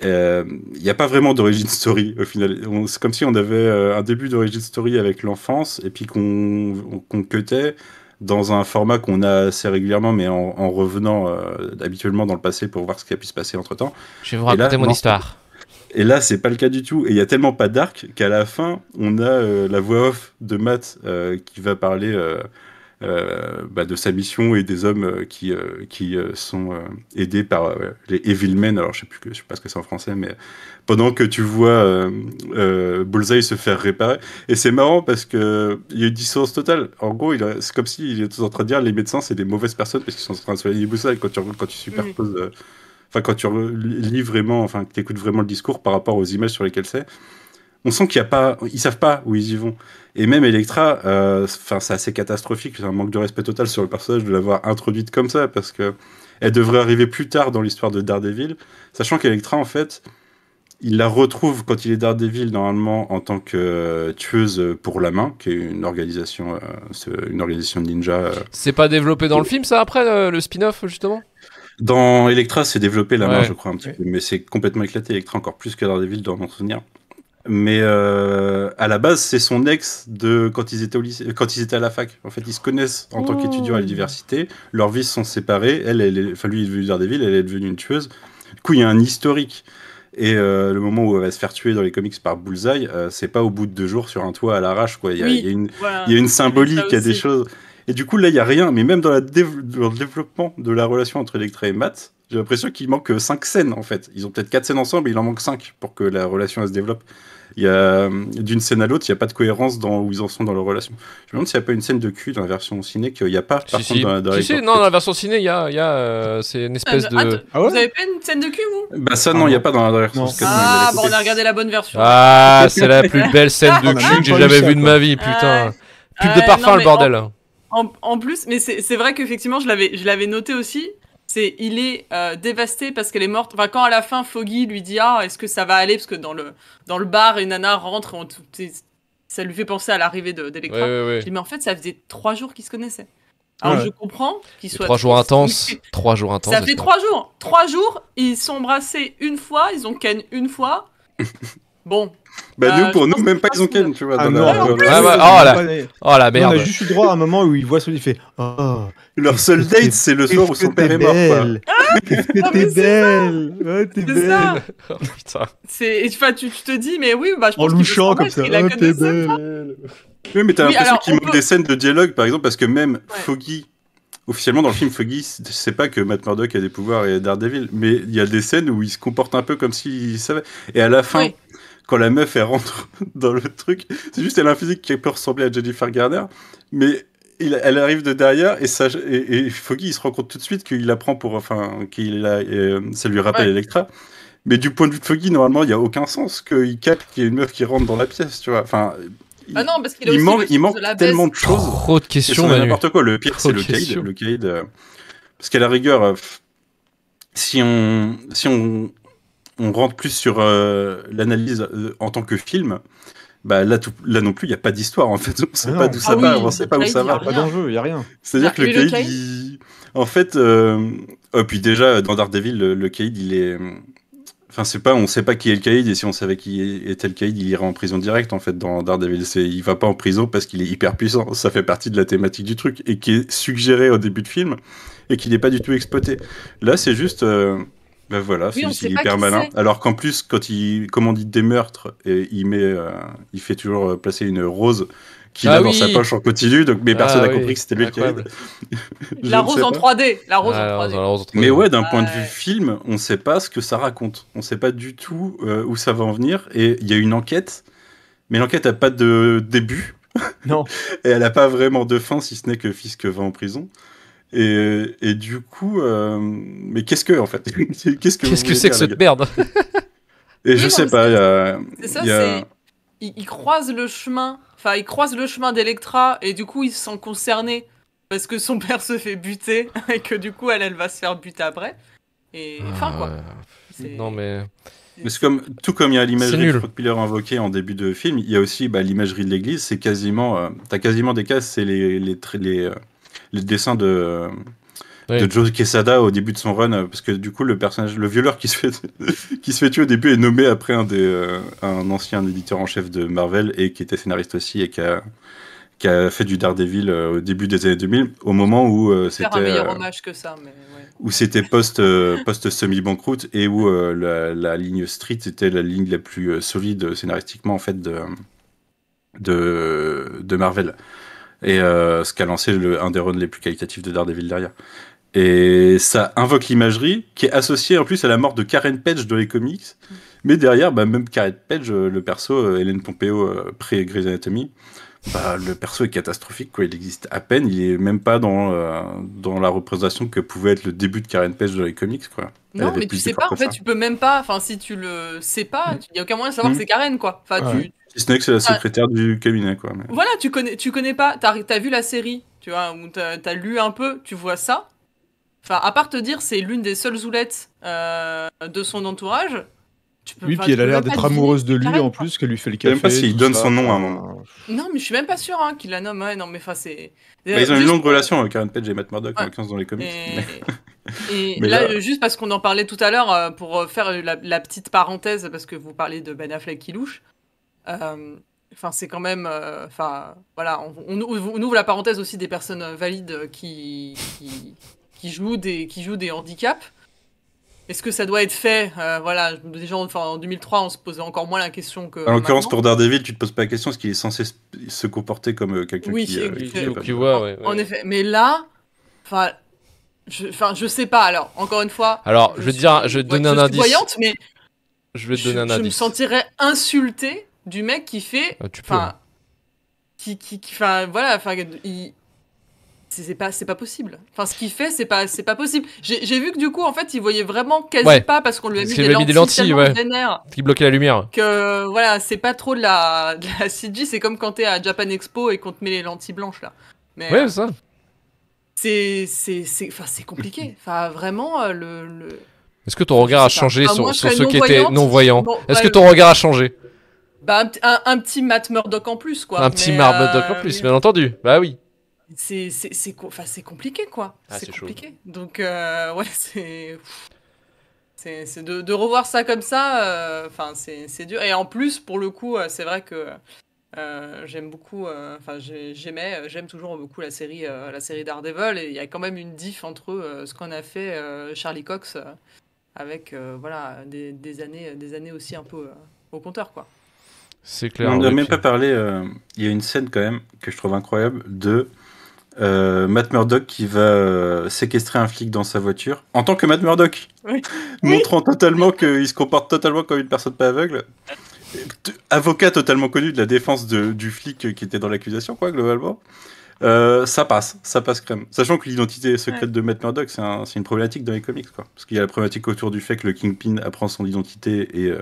Il euh, n'y a pas vraiment d'origine story au final. C'est comme si on avait euh, un début d'origine story avec l'enfance et puis qu'on qu cutait dans un format qu'on a assez régulièrement, mais en, revenant euh, habituellement dans le passé pour voir ce qui a pu se passer entre temps. Je vais vous raconter mon histoire. Et là, c'est pas le cas du tout. Et il n'y a tellement pas d'arc qu'à la fin, on a la voix off de Matt qui va parler euh, bah, de sa mission et des hommes euh, qui, euh, qui sont aidés par les Evil Men. Alors, je sais plus je sais pas ce que c'est en français, mais pendant que tu vois Bullseye se faire réparer. Et c'est marrant parce que il y a une dissonance totale. En gros, c'est comme s'il était en train de dire les médecins, c'est des mauvaises personnes parce qu'ils sont en train de soigner Bullseye quand tu, quand tu mm-hmm. superposes. Enfin, quand tu lis vraiment, enfin, que tu écoutes vraiment le discours par rapport aux images sur lesquelles c'est, on sent qu'il y a pas, ils savent pas où ils y vont. Et même Electra, euh, enfin, c'est assez catastrophique, c'est un manque de respect total sur le personnage de l'avoir introduite comme ça, parce que elle devrait arriver plus tard dans l'histoire de Daredevil, sachant qu'Electra, en fait, il la retrouve quand il est Daredevil, normalement, en tant que euh, tueuse pour la main, qui est une organisation, euh, une organisation ninja. C'est pas développé dans le film, ça, après, le spin-off, justement Dans Electra, c'est développé la main, je crois, un petit peu, mais c'est complètement éclaté, Electra, encore plus que Daredevil, dans mon souvenir. Mais euh, à la base, c'est son ex de quand ils étaient au lycée, quand ils étaient à la fac. En fait, ils se connaissent en tant qu'étudiants à oh. l'université. Leurs vies sont séparées. Elle, elle est, enfin lui, il est Elle est devenue une tueuse. Du coup, il y a un historique. Et euh, le moment où elle va se faire tuer dans les comics par Bullseye, euh, c'est pas au bout de deux jours sur un toit à l'arrache. Quoi. Il y, a une symbolique, il y a des choses. Et du coup, là, il n'y a rien. Mais même dans, la le développement de la relation entre Electra et Matt, j'ai l'impression qu'il manque cinq scènes en fait. Ils ont peut-être quatre scènes ensemble, mais il en manque cinq pour que la relation se développe y a euh, d'une scène à l'autre, il n'y a pas de cohérence dans où ils en sont dans leur relation. Je me demande s'il n'y a pas une scène de cul dans la version ciné qu'il n'y a pas. Par Dans, non, dans la version ciné, il y a, y a euh, c'est une espèce euh, de. Ah ouais vous avez pas une scène de cul, vous Bah ça, non, il n'y a pas dans la version ciné. Ah, bon on a regardé la bonne version. Ah, c'est la plus belle scène de <laughs> cul que j'ai jamais vue de ma vie, ah putain. Pub de parfum, le bordel. En, en, plus, mais c'est vrai qu'effectivement, je l'avais noté aussi c'est il est euh, dévasté parce qu'elle est morte. Enfin, quand à la fin Foggy lui dit ah est-ce que ça va aller parce que dans le dans le bar une nana rentre, ça lui fait penser à l'arrivée d'Electra. De, ouais, ouais, mais en fait ça faisait trois jours qu'ils se connaissaient. Alors je comprends qu'ils soient trois jours intenses, trois jours intenses. Ça fait trois jours, trois jours, ils sont embrassés une fois, ils ont ken une fois. <laughs> bon, bah, nous, euh, pour nous, même pas, ils ont ken, tu vois. Ah, non, non, ah, euh, oh, oh merde. On a juste eu droit à un moment où il voit celui, il fait Oh. Leur seul date, c'est le soir où son père est mort. Qu'est-ce ah, t'es belle Ouais, t'es belle <laughs> Oh tu, te dis, mais oui, bah, je pense En louchant comme ça. Oh, t'es belle Oui, mais t'as l'impression qu'il manque des scènes de dialogue, par exemple, parce que même Foggy officiellement dans le film Foggy c'est pas que Matt Murdock a des pouvoirs et Daredevil mais il y a des scènes où il se comporte un peu comme s'il savait et à la fin quand la meuf, elle rentre <laughs> dans le truc, c'est juste, elle a un physique qui peut ressembler à Jennifer Garner, mais elle arrive de derrière et, ça, et, Foggy, il se rend compte tout de suite qu'il la prend pour. Enfin, qu'il euh, ça lui rappelle Electra. Mais du point de vue de Foggy, normalement, il n'y a aucun sens qu'il capte qu'il y a une meuf qui rentre dans la pièce, tu vois. Enfin. Il, ah non, parce qu'il il manque, il manque tellement de choses. Trop de questions. N'importe quoi. Le pire, c'est le Cade. Le euh, parce qu'à la rigueur, euh, si on, si on on rentre plus sur euh, l'analyse euh, en tant que film, bah là, là non plus, il n'y a pas d'histoire en fait. <laughs> On ne sait ah pas d'où ah ça va, pas où ça d'enjeu, il n'y a rien. C'est-à-dire ah, que le Kaïd... en fait, euh, oh, puis déjà dans Daredevil, le, le caïd, il est. Enfin, c'est pas, on ne sait pas qui est le caïd, et si on savait qui était le caïd, il irait en prison direct en fait dans Daredevil. C'est, il va pas en prison parce qu'il est hyper puissant. Ça fait partie de la thématique du truc et qui est suggéré au début de film et qui n'est pas du tout exploité. Là, c'est juste. Ben voilà, c'est hyper malin. Alors qu'en plus, quand il dit des meurtres, et il, met, euh, il fait toujours euh, placer une rose qu'il ah a dans sa poche en continu, donc, mais ah personne n'a compris que c'était lui qui <laughs> la rose en 3D. Ah, la rose, en 3D. Mais ouais, d'un point de vue film, on ne sait pas ce que ça raconte. On ne sait pas du tout euh, où ça va en venir. Et il y a une enquête, mais l'enquête n'a pas de début. Non. <laughs> et elle n'a pas vraiment de fin, si ce n'est que Fisk va en prison. Et, du coup, euh, mais qu'est-ce que en fait <laughs> Qu'est-ce que c'est -ce que, cette merde <laughs> Et je sais pas. il croise c'est ça, c'est ils, croisent le chemin. Enfin, ils croise le chemin d'Electra et du coup, ils se sont concernés parce que son père se fait buter <laughs> et que du coup, elle, elle va se faire buter après. Et enfin quoi. Euh, non mais. Mais comme tout comme il y a l'imagerie de invoquée en début de film, il y a aussi bah, l'imagerie de l'église. C'est quasiment, tu euh, t'as quasiment des cas, c'est les, les, le dessin de. Euh, de Joe Quesada au début de son run euh, parce que du coup le personnage le violeur qui se fait <laughs> qui se fait tuer au début est nommé après un des euh, un ancien éditeur en chef de Marvel et qui était scénariste aussi et qui a, qui a fait du Daredevil au début des années 2000 au moment où c'était un meilleur hommage que ça mais où c'était post post semi banqueroute et où la, ligne Street était la ligne la plus solide scénaristiquement en fait de de, de Marvel et euh, ce qu'a lancé le, un des runs les plus qualitatifs de Daredevil derrière. Et ça invoque l'imagerie qui est associée en plus à la mort de Karen Page dans les comics. Mais derrière, bah, même Karen Page, euh, le perso, euh, Hélène Pompeo, pré-Grey's Anatomy, bah, le perso est catastrophique. Quoi. Il existe à peine. Il est même pas dans, dans la représentation que pouvait être le début de Karen Page dans les comics. Quoi. Non, mais tu sais pas. En fait, tu peux même pas. Enfin, si tu le sais pas, mm. il n'y a aucun moyen de savoir mm. que c'est Karen. Quoi. Enfin, tu, si c'est la ah. secrétaire du cabinet, quoi. Voilà, tu connais, tu connais pas, t'as as vu la série, tu vois, ou t'as as lu un peu, tu vois ça. Enfin, à part te dire, c'est l'une des seules zoulettes euh, de son entourage. Tu peux, oui, puis elle a l'air d'être amoureuse de lui en plus, qu'elle lui fait le café. Je sais même pas s'il donne son nom à un moment. Euh, non, mais je suis même pas sûr hein, qu'il la nomme. Non, mais c'est. Bah, ils ont une longue relation, avec Karen Page et Matt Murdock, en l'occurrence, dans les comics. Et, <laughs> là, juste parce qu'on en parlait tout à l'heure, euh, pour faire la, la, petite parenthèse, parce que vous parlez de Ben Affleck qui louche, euh, enfin, c'est quand même. Euh, enfin, voilà, on, on, ouvre la parenthèse aussi des personnes valides qui, qui, jouent, des, qui jouent des handicaps. Est-ce que ça doit être fait euh, Voilà, déjà en 2003, on se posait encore moins la question que. En l'occurrence, pour Daredevil, tu te poses pas la question, est-ce qu'il est censé se comporter comme quelqu'un qui. Oui, voit, En effet, mais là, enfin, je, je sais pas. Alors, encore une fois. Alors, je, veux dire, je vais te donner un indice. Voyante, mais je vais te donner un indice. Je me sentirais insulté du mec qui fait. Ah, enfin, hein. Qui, qui, voilà, enfin, c'est pas c'est pas possible. Enfin, ce qu'il fait, c'est pas c'est pas possible. J'ai vu que du coup, en fait, il voyait vraiment quasi pas parce qu'on lui a mis, des, lentilles, qui bloquait la lumière. Que voilà, c'est pas trop de la, de CG. C'est comme quand t'es à Japan Expo et qu'on te met les lentilles blanches là. Mais, ouais, euh, ça. C'est c'est enfin c'est compliqué. Enfin, vraiment euh, le. Est-ce que ton regard a changé sur, ceux qui étaient non voyants Est-ce que bah, ton regard a changé bah, un, petit Matt Murdock en plus, quoi. Un petit Matt Murdock en euh, plus, bien entendu. Bah oui. C'est compliqué, quoi. Ah, c'est compliqué. Donc, euh, <laughs> ouais, c'est. C'est de, revoir ça comme ça, euh, enfin c'est dur. Et en plus, pour le coup, c'est vrai que j'aime beaucoup, enfin j'aimais, j'aime toujours beaucoup la série, la série Daredevil. Et il y a quand même une diff entre ce qu'on a fait Charlie Cox avec voilà des, des, années, des années aussi un peu au compteur quoi clair. On n'a même pas parlé. Euh, il y a une scène quand même que je trouve incroyable de euh, Matt Murdock qui va euh, séquestrer un flic dans sa voiture en tant que Matt Murdock, <laughs> montrant totalement qu'il se comporte totalement comme une personne pas aveugle. Avocat totalement connu de la défense de, du flic qui était dans l'accusation, quoi, globalement. ça passe, ça passe même. Sachant que l'identité secrète de Matt Murdock, c'est une problématique dans les comics, quoi. Parce qu'il y a la problématique autour du fait que le Kingpin apprend son identité et,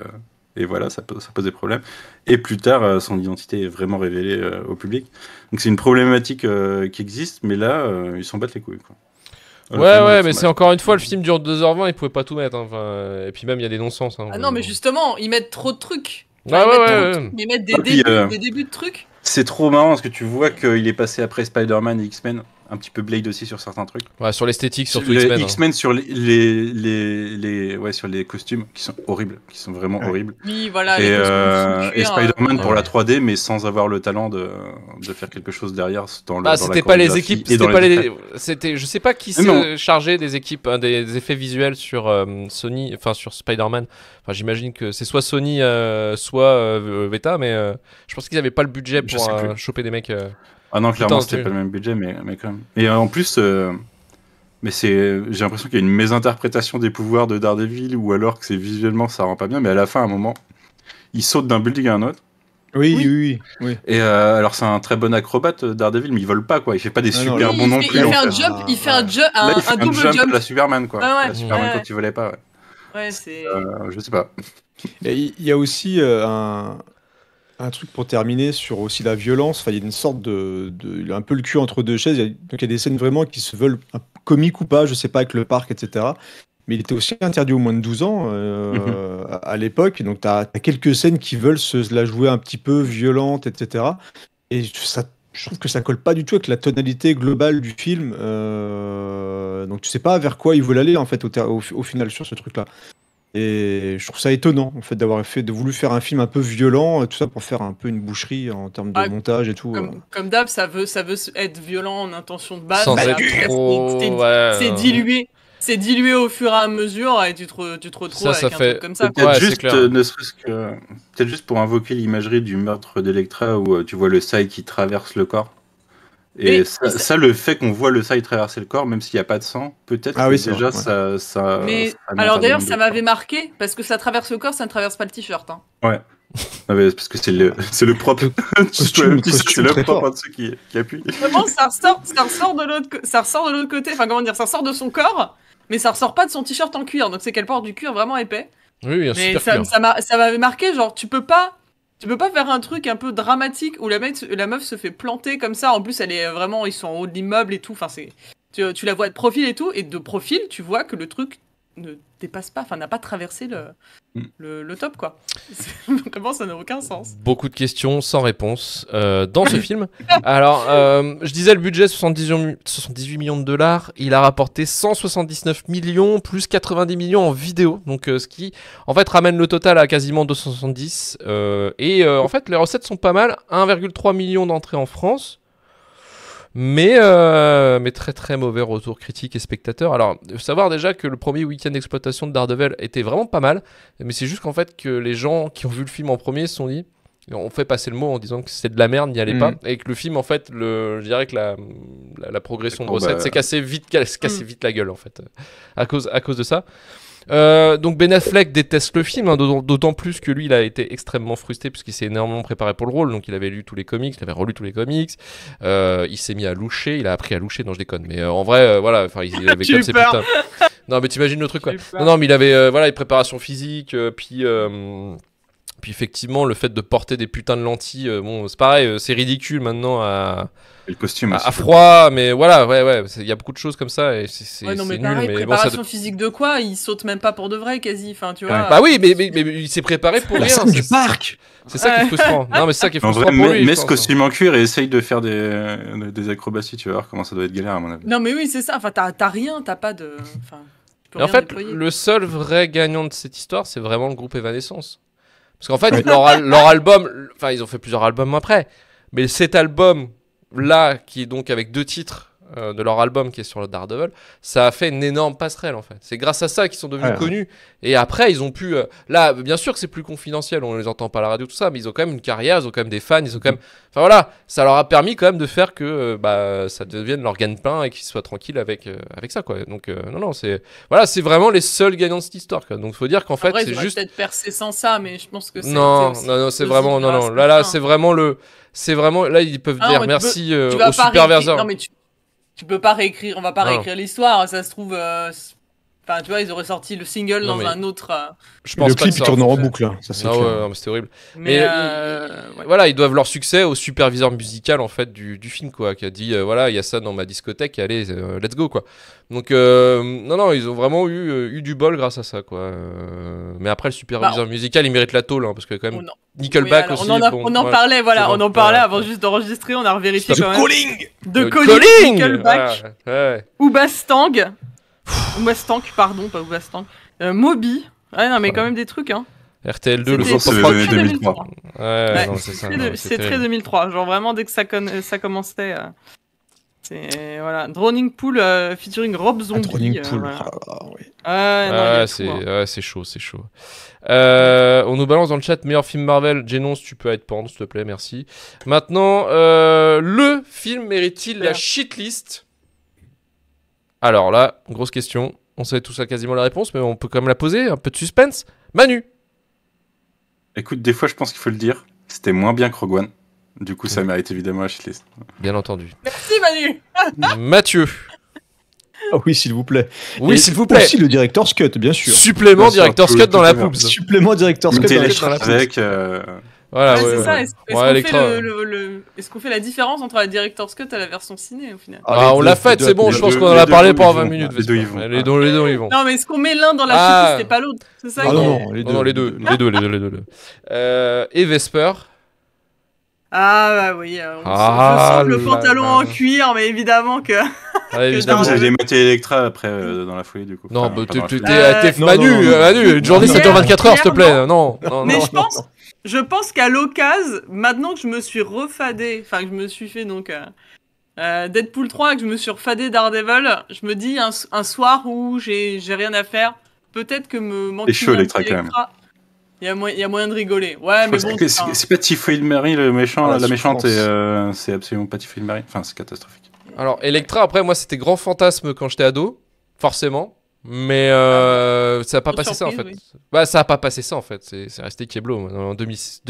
et voilà, ça, ça, pose des problèmes. Et plus tard, euh, son identité est vraiment révélée euh, au public. Donc c'est une problématique euh, qui existe, mais là, ils s'en battent les couilles. Quoi. Ouais, ouais, mais c'est encore une fois, le film dure 2h20, ils pouvaient pas tout mettre. Hein. Enfin, et puis même, il y a des non-sens. Hein. ah non, mais justement, ils mettent trop de trucs. ils, mettent des, ah, des débuts de trucs. C'est trop marrant parce que tu vois qu'il est passé après Spider-Man et X-Men un petit peu Blade aussi sur certains trucs. Ouais, sur l'esthétique, surtout X-Men. Hein. X-Men sur les, les, les, ouais, sur les costumes qui sont horribles, qui sont vraiment horribles. Oui, voilà. Et, euh, et Spider-Man pour la 3D, mais sans avoir le talent de, de faire quelque chose derrière. Dans le, ah, c'était pas les équipes, c'était pas les. je sais pas qui s'est chargé des équipes, hein, des, effets visuels sur euh, Sony, enfin sur Spider-Man. Enfin, j'imagine que c'est soit Sony, euh, soit Veta, mais je pense qu'ils avaient pas le budget pour choper des mecs. Ah non, clairement, c'était pas le même budget, mais, mais quand même. Et en plus, euh, j'ai l'impression qu'il y a une mésinterprétation des pouvoirs de Daredevil, ou alors que c'est visuellement ça rend pas bien, mais à la fin, à un moment, il saute d'un building à un autre. Oui, oui, oui. Et euh, alors, c'est un très bon acrobate, euh, Daredevil, mais il vole pas, quoi. Il fait pas des ah super bons non plus. Il fait un jump, il fait un, jump, un, double jump. La Superman, quoi. la Superman ouais. quand il volait pas, ouais. ouais c'est. je sais pas. Il y a aussi un, un truc pour terminer sur aussi la violence. Enfin, il y a une sorte de, un peu le cul entre deux chaises. y a, donc il y a des scènes vraiment qui se veulent comiques ou pas, je sais pas, avec le parc, etc. Mais il était aussi interdit au moins de 12 ans euh, mhm. à, l'époque. Donc tu as, quelques scènes qui veulent se la jouer un petit peu violente, etc. Et ça je trouve que ça colle pas du tout avec la tonalité globale du film. Euh, donc tu sais pas vers quoi il veulent aller en fait au final sur ce truc-là. Et je trouve ça étonnant en fait d'avoir fait, de voulu faire un film un peu violent, euh, tout ça pour faire un peu une boucherie en termes de ah, montage et tout. Euh. Comme, d'hab, ça veut, ça veut être violent en intention de base. c'est dilué c'est dilué au fur et à mesure et tu te, retrouves avec un truc comme ça. Euh, peut-être juste, pour invoquer l'imagerie du meurtre d'Electra où tu vois le sail qui traverse le corps. Et, ça, le fait qu'on voit le y traverser le corps, même s'il n'y a pas de sang, peut-être ah oui, déjà ça, ça, mais, alors d'ailleurs, ça m'avait marqué parce que ça traverse le corps, ça ne traverse pas le t-shirt. Hein. Ouais. parce que c'est le, <laughs> c'est le propre. <laughs> c'est le propre de ceux qui, appuient. Vraiment, ça ressort, de l'autre, ça ressort de l'autre côté. Enfin, comment dire, ça ressort de son corps, mais ça ressort pas de son t-shirt en cuir. Donc c'est qu'elle porte du cuir vraiment épais. Oui, oui mais super ça, ça m'avait marqué. Genre, tu peux pas tu peux pas faire un truc un peu dramatique où la meuf, se fait planter comme ça. En plus, elle est vraiment, ils sont en haut de l'immeuble et tout. Enfin, c'est, tu, tu, la vois de profil et tout, et de profil, tu vois que le truc ne passe pas, enfin n'a pas traversé le, mm. le, top quoi. <laughs> Vraiment ça n'a aucun sens. Beaucoup de questions sans réponse euh, dans ce film. <laughs> Alors euh, je disais le budget 78, millions de dollars, il a rapporté 179 millions plus 90 millions en vidéo, donc euh, ce qui en fait ramène le total à quasiment 270. et en fait les recettes sont pas mal, 1,3 million d'entrées en France. Mais, euh, mais très très mauvais retour critique et spectateur. Alors, savoir déjà que le premier week-end d'exploitation de Daredevil était vraiment pas mal, mais c'est juste qu'en fait que les gens qui ont vu le film en premier se sont dit on fait passer le mot en disant que c'est de la merde, n'y allez pas. Mm. Et que le film, en fait, le, je dirais que la, progression de recette c'est euh, cassé vite, cassé mm. vite la gueule, en fait, à cause, à cause de ça. Euh, donc Ben Affleck déteste le film, hein, d'autant plus que lui, il a été extrêmement frustré puisqu'il s'est énormément préparé pour le rôle. Donc il avait lu tous les comics, il avait relu tous les comics. Euh, il s'est mis à loucher, il a appris à loucher. Non, je déconne. Mais euh, en vrai, euh, voilà, il avait <laughs> comme ses putains. Non, mais t'imagines le truc quoi. Non, non, mais il avait voilà les préparations physiques, puis puis effectivement, le fait de porter des putains de lentilles, euh, bon, c'est pareil, euh, c'est ridicule maintenant à. le costume à, froid, mais voilà, ouais, ouais, il y a beaucoup de choses comme ça et c'est non, mais préparation physique de quoi Il saute même pas pour de vrai, quasi. Enfin, tu vois. Bah oui, mais, il s'est préparé pour La rien. du parc. C'est ça qui est frustrant. non, mais c'est ça qui En vrai, mets, ce costume en cuir et essaye de faire des, euh, des acrobaties. Tu vas voir comment ça doit être galère à mon avis. Non, mais oui, c'est ça. Enfin, t'as rien, t'as pas de. en fait, le seul vrai gagnant de cette histoire, c'est vraiment le groupe Evanescence. Parce qu'en fait, leur, album, enfin, ils ont fait plusieurs albums après, mais cet album là, qui est donc avec deux titres, euh, de leur album qui est sur le Daredevil, ça a fait une énorme passerelle en fait. C'est grâce à ça qu'ils sont devenus connus. Et après, ils ont pu. Euh, là, bien sûr c'est plus confidentiel, on les entend pas à la radio, tout ça, mais ils ont quand même une carrière, ils ont quand même des fans, ils ont quand même. Enfin voilà, ça leur a permis quand même de faire que euh, bah, ça devienne leur gagne-pain et qu'ils soient tranquilles avec, avec ça quoi. Donc non, non, c'est. Voilà, c'est vraiment les seuls gagnants de cette histoire quoi. Donc faut dire qu'en fait, c'est juste. peut-être percé sans ça, mais je pense que c'est. Non, non, non, c'est vraiment. Non, non, là, là, c'est vraiment le. C'est vraiment. Là, ils peuvent ah, dire merci au tu peux pas réécrire, on va pas réécrire l'histoire, ça se trouve, euh, Enfin, tu vois, ils auraient sorti le single dans un autre. Euh, Je pense le clip, tourne en boucle. Hein, ça, ah non, ouais, mais c'était horrible. Mais, euh, voilà, ils doivent leur succès au superviseur musical en fait du, film, quoi, qui a dit euh, voilà, il y a ça dans ma discothèque, allez, let's go, quoi. Donc, non, non, ils ont vraiment eu, eu du bol grâce à ça, quoi. mais après, le superviseur bah, musical, il mérite la tôle, hein, parce que quand même, Nickelback aussi. On en, parlait, voilà, on en parlait avant juste d'enregistrer, on a revérifié. quand même. Calling De Calling Nickelback Ou Bastang tank pardon, pas West Euh, Moby. Ah non, mais quand même des trucs, hein. RTL2, le son 2003. Ouais, ouais c'est très 2003. Genre vraiment, dès que ça, ça commençait. Euh, voilà, Droning Pool euh, featuring Rob ah, Zombie. Droning euh, Pool. Voilà. Ah, bah, oui. ah, hein. c'est chaud, c'est chaud. on nous balance dans le chat meilleur film Marvel. Jénonce, tu peux être pendre, s'il te plaît, merci. Maintenant, le film mérite-t-il la shitlist alors là, grosse question. On sait tous ça quasiment la réponse, mais on peut quand même la poser. Un peu de suspense. Manu Écoute, des fois, je pense qu'il faut le dire. C'était moins bien que Rogue One. Du coup, ça mérite évidemment la shitlist. Bien entendu. Merci Manu <laughs> Mathieu ah oui, s'il vous plaît. Oui, s'il vous plaît. Aussi le directeur Scott, bien sûr. Supplément directeur Scott dans la poupe. Supplément directeur Scott avec. Euh, voilà, ouais, ouais, c'est ça. Est-ce qu'on fait, la différence entre la director Scott et la version ciné au final ah, ah On l'a faite, c'est bon, je pense qu'on en a parlé pendant 20 minutes. Les deux y vont. Les deux y vont. Non, mais est-ce qu'on met l'un dans la ah. c'était pas l'autre C'est ça ah Non, les deux. Les deux, les deux. Les deux, euh, Et Vesper ah bah oui, euh, on ah, se le pantalon en cuir, mais évidemment que. Ah, <laughs> évidemment. J'allais mater Electra après euh, dans la fouille du coup. Non, enfin, bah, t'es Manu, Manu, une journée 7 h 24 heures s'il te plaît. Non, non, non, mais je pense, je pense qu'à l'occasion, maintenant que je me suis refadé, enfin que je me suis fait donc euh, euh, Deadpool 3 et que je me suis refadé Daredevil, je me dis un, soir où j'ai rien à faire, peut-être que me manquer. Electra quand même. Il y, a moyen, de rigoler. Ouais, mais bon. C'est pas Tiffany Mary le méchant, ah, la, méchante, euh, c'est absolument pas de Mary. Enfin, c'est catastrophique. Alors, Electra, après, moi, c'était grand fantasme quand j'étais ado, forcément. Mais euh, ah ça n'a pas, passé ça en fait. Bah, ça n'a pas passé ça en fait. C'est resté Keblo. En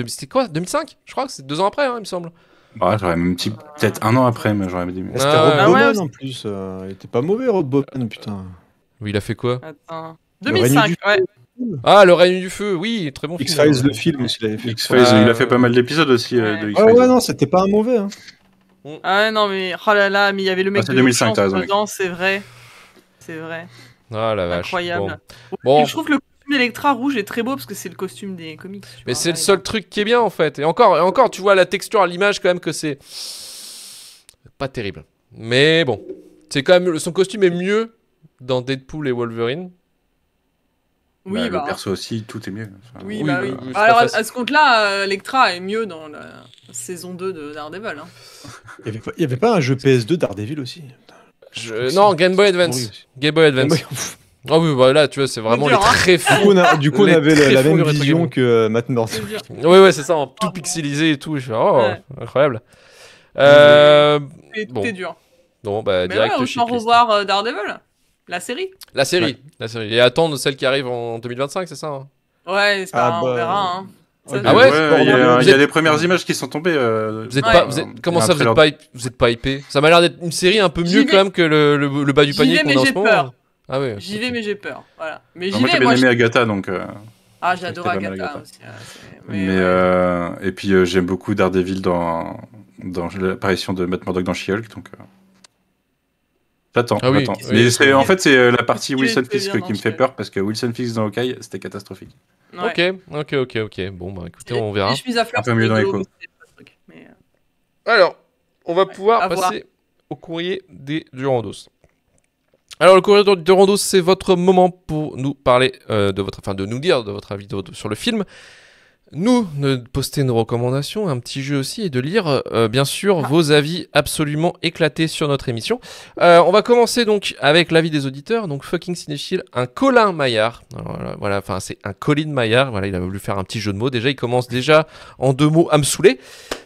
c'était quoi 2005 Je crois que c'est deux ans après, hein, il me semble. Bah, ouais, j'aurais même petit, peut-être un an après, mais j'aurais dit. c'était Rob ah, en plus. Euh, il était pas mauvais, Rob Bowman, putain. Oui, il a fait quoi Attends. 2005, ouais. Ah, le règne du feu, oui, très bon film. X-Files, le film aussi, il X-Files, euh, il a fait pas mal d'épisodes aussi. Ouais. ah ouais, non, c'était pas un mauvais. Hein. Ah non, mais oh là mais il y avait le mec ah, de 2005, dedans, c'est vrai. C'est vrai. Ah la vache. Incroyable. Bon. Je trouve que le costume d'Electra rouge est très beau parce que c'est le costume des comics. Mais c'est le seul truc qui est bien en fait. Et encore, encore, tu vois la texture à l'image quand même que c'est pas terrible. Mais bon, c'est quand même son costume est mieux dans Deadpool et Wolverine. Oui, bah, le bah. perso aussi, tout est mieux. oui, bah, bah oui. Alors à ce compte-là, euh, Electra est mieux dans la saison 2 de Daredevil. Hein. Il n'y avait, avait, pas un jeu PS2 Daredevil aussi non, Game Boy Advance. Game Boy Advance. Ah oui, bah là, tu vois, c'est vraiment les hein. très fous. Du coup, on, avait la, même vision que Matt Oui, ouais, c'est ça, tout pixelisé et tout. Je suis, oh, incroyable. Euh, bon. dur. Bon, bah, Mais direct. Ouais, on revoir euh, Daredevil, la série. La série, la série. Et attendre celle qui arrive en 2025, c'est ça hein Ouais, c'est pas ah on bah, verra. Hein ah ouais, Il y, a, les premières images qui sont tombées. Euh, vous êtes pas, comment ça, vous êtes, pas, vous êtes pas hypé Ça m'a l'air d'être une série un peu mieux quand même que le, bas du panier qu'on a en ce moment. Peur. Ah ouais, j'y vais mais j'ai peur. Voilà. Mais bah, j'y Moi j'ai bien aimé Agatha donc. Euh, ah j'adore Agatha, aussi. Hein, mais, euh, et puis j'aime beaucoup Daredevil dans dans l'apparition de Matt Murdock dans She-Hulk donc. J'attends, ah attends. Mais c'est en fait, c'est euh, la partie Wilson Fisk qui me fait peur parce que Wilson Fisk dans Hawkeye, c'était catastrophique. Ok, ok, ok, ok. Bon, bah écoutez, on verra. je suis à fleur, dans les euh. Alors, on va pouvoir passer au courrier des Durandos. Alors, le courrier de Durandos, c'est votre moment pour nous parler euh, de votre, enfin, de nous dire de votre avis sur le film nous de poster nos recommandations, un petit jeu aussi, et de lire, euh, bien sûr, ah. vos avis absolument éclatés sur notre émission. Euh, on va commencer donc avec l'avis des auditeurs. Donc, fucking cinéphile, un Colin Maillard. Euh, voilà, enfin, c'est un Colin Maillard. Voilà, il a voulu faire un petit jeu de mots. Déjà, il commence déjà en deux mots à me saouler.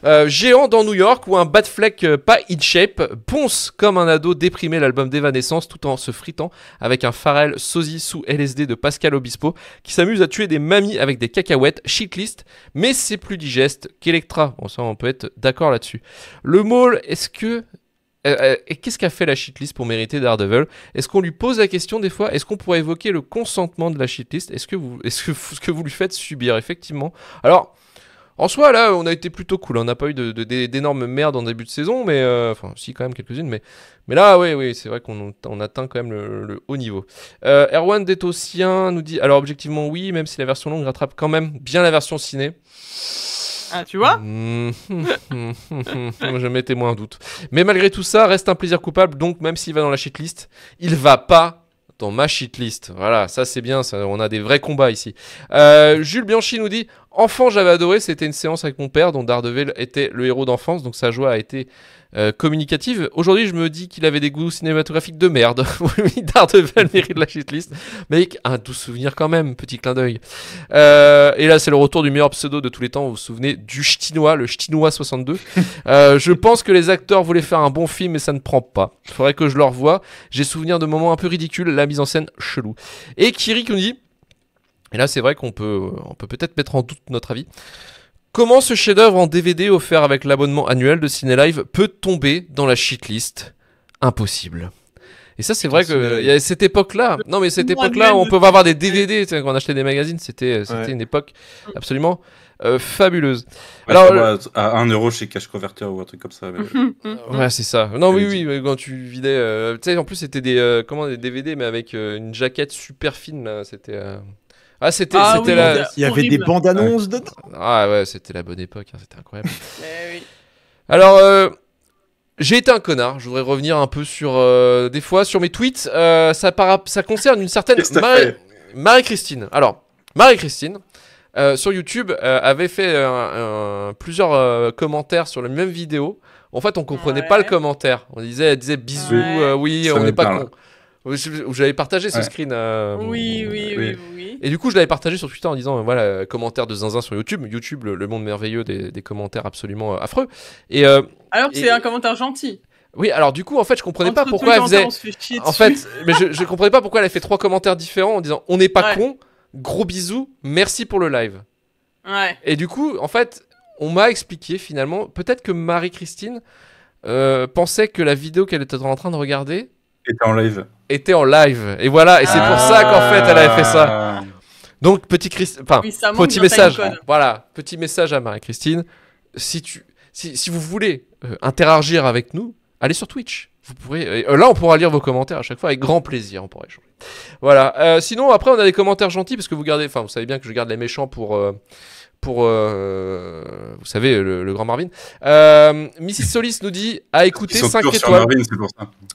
Euh, géant dans New York ou un bad fleck pas in shape, ponce comme un ado déprimé l'album d'Evanescence tout en se fritant avec un Pharrell sosie sous LSD de Pascal Obispo qui s'amuse à tuer des mamies avec des cacahuètes, shitlist mais c'est plus digeste qu'Electra. Bon, ça, on peut être d'accord là-dessus. Le Maul, est-ce que. Euh, euh, et qu'est-ce qu'a fait la shitlist pour mériter Daredevil Est-ce qu'on lui pose la question des fois Est-ce qu'on pourrait évoquer le consentement de la shitlist Est-ce que, vous, est que ce que vous lui faites subir, effectivement Alors, en soi, là, on a été plutôt cool. Hein. On n'a pas eu d'énormes de, d'énormes merdes en début de saison, mais euh, enfin, si quand même quelques-unes. Mais, mais là, oui, oui, c'est vrai qu'on atteint quand même le, haut niveau. Euh, Erwan Détossien nous dit, alors objectivement oui, même si la version longue rattrape quand même bien la version ciné. Ah, tu vois hmm. <laughs> Je mettais moins en doute. Mais malgré tout ça, reste un plaisir coupable. Donc, même s'il va dans la shitlist, il va pas dans ma shitlist. Voilà, ça c'est bien, ça, on a des vrais combats ici. Euh, Jules Bianchi nous dit enfant, j'avais adoré. C'était une séance avec mon père, dont Dardeville était le héros d'enfance, donc sa joie a été euh, communicative. Aujourd'hui, je me dis qu'il avait des goûts cinématographiques de merde. <laughs> oui, Daredevil mérite la shitlist, mais un doux souvenir quand même, petit clin d'œil. Euh, et là, c'est le retour du meilleur pseudo de tous les temps. Vous vous souvenez du Ch'tinois, le Ch'tinois 62. euh, je pense que les acteurs voulaient faire un bon film, mais ça ne prend pas. Faudrait que je leur revoie. J'ai souvenir de moments un peu ridicules, la mise en scène chelou. Et Kiri qui nous dit. Et là, c'est vrai qu'on peut euh, on peut peut-être mettre en doute notre avis. Comment ce chef-d'œuvre en DVD offert avec l'abonnement annuel de Ciné Live peut tomber dans la shitlist Impossible. Et ça, c'est vrai que y a cette époque-là. Non, mais cette époque-là, on peut avoir des DVD quand on achetait des magazines. C'était euh, une époque absolument euh, fabuleuse. Alors, à 1 euro chez Cash Converter ou un truc comme ça. ouais, <laughs> mm, mm. c'est ça. Non, oui, oui, quand tu vidais. tu sais, en plus, c'était des, comment, des DVD, mais avec une jaquette super fine. C'était. Ah, c'était ah Il y avait des bandes annonces d'autres. Ah ouais, c'était la bonne époque, hein, c'était incroyable. <laughs> Eh Alors, euh, j'ai été un connard. Je voudrais revenir un peu sur euh, des fois sur mes tweets. Euh, ça, ça concerne une certaine Marie-Christine. Alors, Marie-Christine. sur YouTube avait fait plusieurs commentaires sur la même vidéo. En fait, on comprenait ah pas le commentaire. On disait, elle disait bisous, oui, on n'est pas con. J'avais partagé ce screen. Euh, oui, oui, oui, oui, Et du coup, je l'avais partagé sur Twitter en disant voilà, euh, commentaire de zinzin sur YouTube. YouTube, le, monde merveilleux des, commentaires absolument euh, affreux. Et, Alors que c'est un commentaire gentil. Oui, alors du coup, en fait, je comprenais pas pourquoi elle faisait. Fait en fait, <laughs> mais je, je, comprenais pas pourquoi elle a fait trois commentaires différents en disant on n'est pas con, gros bisous, merci pour le live. Ouais. Et du coup, en fait, on m'a expliqué finalement, peut-être que Marie-Christine pensait que la vidéo qu'elle était en train de regarder était en live était en live. Et voilà, et c'est pour ça qu'en fait elle avait fait ça. Ah. Donc petit Christ... enfin, petit message. Voilà, petit message à Marie-Christine. Si tu, si, si vous voulez euh, interagir avec nous, allez sur Twitch. Vous pourrez, euh, là, on pourra lire vos commentaires à chaque fois avec grand plaisir. On pourra échanger. Voilà. Euh, sinon, après, on a des commentaires gentils parce que vous gardez, enfin, vous savez bien que je garde les méchants pour pour, euh, vous savez, le, grand Marvin. Euh, Mrs. Solis nous dit à écouter 5 étoiles.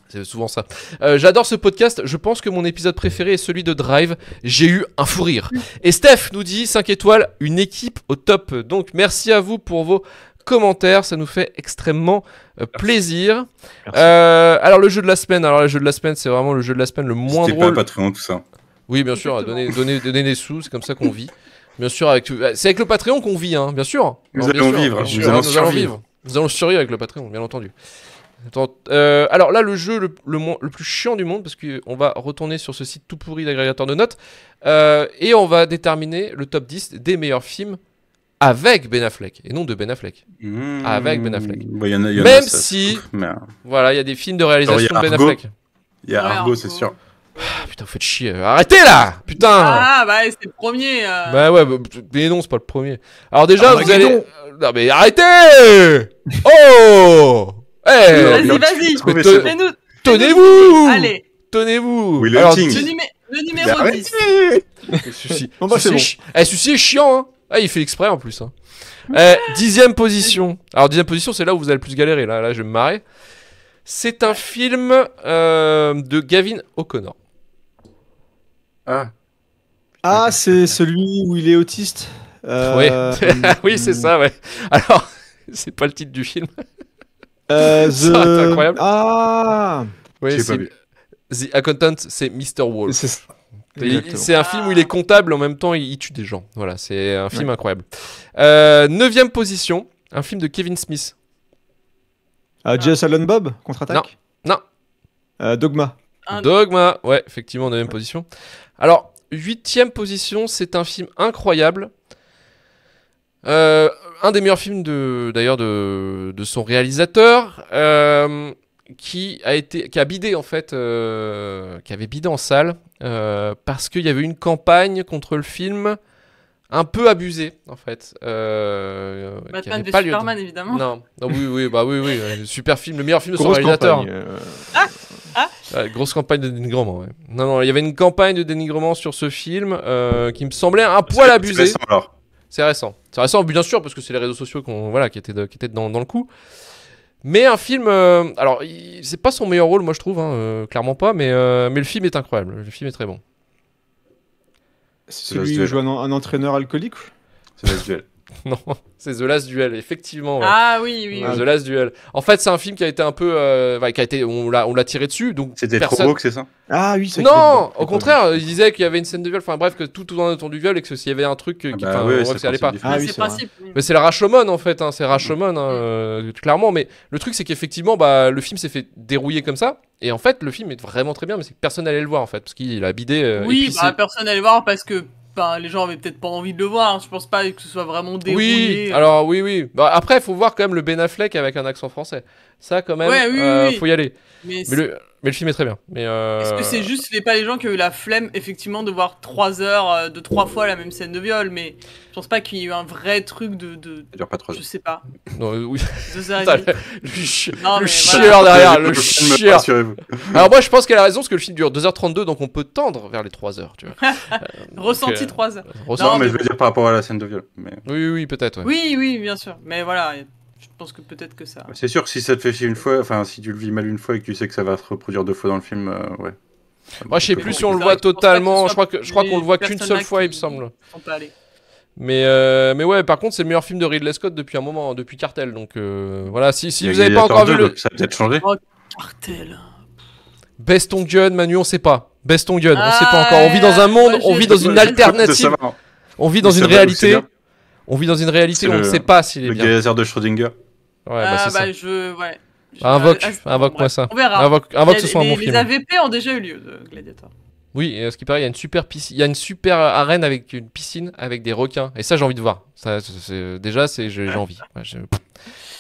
C'est souvent ça. Euh, j'adore ce podcast. Je pense que mon épisode préféré est celui de Drive. J'ai eu un fou rire. <laughs> Et Steph nous dit 5 étoiles, une équipe au top. Donc merci à vous pour vos commentaires, ça nous fait extrêmement euh, plaisir. alors le jeu de la semaine, alors le jeu de la semaine, c'est vraiment le jeu de la semaine le moins drôle. Pas patron tout ça. Oui, bien sûr, donner, donner, donner des sous, c'est comme ça qu'on vit. <laughs> Bien sûr, avec c'est avec le Patreon qu'on vit, hein, bien sûr. Nous allons vivre. Nous, allons, nous Nous allons survivre avec le Patreon, bien entendu. Euh, alors là, le jeu le, plus chiant du monde, parce qu'on va retourner sur ce site tout pourri d'agrégateur de notes, euh, et on va déterminer le top 10 des meilleurs films avec Ben Affleck, et non de Ben Affleck. Hmm. avec Ben Affleck. Bah, Même si, voilà, il y a des films de réalisation de Ben Affleck. Il y a Argo. c'est sûr. Ah, putain, vous faites chier. Arrêtez là Putain Ah, bah c'est le premier euh. Bah ouais, mais bah, non, c'est pas le premier. Alors déjà, ah, vous allez. Non. mais arrêtez Oh Eh, Vas-y, vas-y te... nous... Tenez-vous Allez Tenez-vous oui, Alors, le, numé le, numéro 10 Ceci <laughs> Non, bah, c'est bon. Eh, est chiant, hein. Ah, il fait exprès en plus. Hein. Eh, dixième position. Alors, dixième position, c'est là où vous allez le plus galérer. Là, là je vais me marrer. C'est un film euh, de Gavin O'Connor. Ah, ah c'est celui où il est autiste euh, euh, <laughs> Oui, c'est ça, ouais. Alors, <laughs> c'est pas le titre du film. Euh, <laughs> the... C'est ah. The Accountant, c'est Mr. Wall. C'est un film où il est comptable, en même temps il tue des gens. Voilà, c'est un film incroyable. Euh, neuvième position, un film de Kevin Smith. Ah, Jess Allen Bob, contre-attaque Non. Euh, Dogma. Dogma, ouais, effectivement, neuvième ouais. position. Alors, huitième position, c'est un film incroyable. Euh, un des meilleurs films d'ailleurs de, son réalisateur euh, qui a été qui bidé en fait euh, qui avait bidé en salle parce qu'il y avait une campagne contre le film un peu abusée en fait Batman v Superman évidemment non. oui oui bah oui oui super film le meilleur film de son réalisateur ah ah. grosse campagne de dénigrement. Non, non, il y avait une campagne de dénigrement sur ce film euh, qui me semblait un poil abusé. C'est récent alors. C'est récent. C'est bien sûr, parce que c'est les réseaux sociaux qui étaient, qui dans, le coup. Mais un film, euh, alors c'est pas son meilleur rôle, moi je trouve, hein, euh, clairement pas, mais, mais le film est incroyable. Le film est très bon. C'est celui qui joue un, entraîneur alcoolique. C'est duel. <laughs> Non, c'est The Last Duel, effectivement. Ah oui, oui, The Last Duel. En fait, c'est un film qui a été un peu, euh, qui a été, on l'a, on l'a tiré dessus, donc. C'était personne... beau que c'est ça Ah oui, c'est. Non, au contraire, il disait qu'il y avait une scène de viol. Enfin bref, que tout en autour du viol et que s'il y avait un truc qui, allait pas. Ah c'est principe. Mais c'est le Rashomon en fait, hein, c'est Rashomon hein, mm. euh, clairement. Mais le truc, c'est qu'effectivement, bah, le film s'est fait dérouiller comme ça. Et en fait, le film est vraiment très bien, mais c'est que personne n'allait le voir en fait, parce qu'il a bidé. Euh, oui, bah, personne n'allait le voir parce que les gens avaient peut-être pas envie de le voir. Je pense pas que ce soit vraiment dérouillé. Oui, euh. alors oui, oui. Bah, après, faut voir quand même le Ben Affleck avec un accent français. Ça, quand même, ouais, euh, faut y aller. Mais, mais le... Mais le film est très bien. Euh, Est-ce que c'est juste les, pas les gens qui ont eu la flemme, effectivement, de voir 3 heures euh, de trois fois la même scène de viol Mais je pense pas qu'il y ait eu un vrai truc de. de... dure pas 3 heures. Je sais pas. Euh, oui. <laughs> Deux heures Le, chieur derrière, le, Alors, moi, je pense qu'elle a raison, parce que le film dure 2h32, donc on peut tendre vers les 3 heures, tu vois. <laughs> Ressenti 3 heures. Non, mais, je veux dire par rapport à la scène de viol. Oui, oui, peut-être. Oui, oui, bien sûr. Mais voilà, je pense que peut-être que ça. C'est sûr que si ça te fait chier une fois, enfin si tu le vis mal une fois et que tu sais que ça va se reproduire deux fois dans le film, euh, ouais. Moi je sais plus si on le voit totalement, je crois que je crois qu'on le voit qu'une seule fois, il me semble. Mais, euh, mais ouais, par contre, c'est le meilleur film de Ridley Scott depuis un moment, hein, depuis Cartel. Donc euh, voilà, si, vous n'avez pas encore vu Ça peut-être changé. Oh, cartel. Best gun, Manu, on sait pas. Best on gun, on sait pas ah, encore. On vit dans un monde, hein. on vit dans une alternative. On vit dans une réalité. On vit dans une réalité où on ne sait pas s'il est le bien. Le geyser de Schrödinger. Ouais, bah, ah, bah je. Bah, invoque, invoque-moi ça. On verra. Invoque, invoque les, ce soir les, film. Les AVP ont déjà eu lieu de euh, Gladiator. Oui, à ce qui paraît, il y a une super piscine, il y a une super arène avec une piscine avec des requins. Et ça, j'ai envie de voir. Ça, déjà, c'est j'ai envie.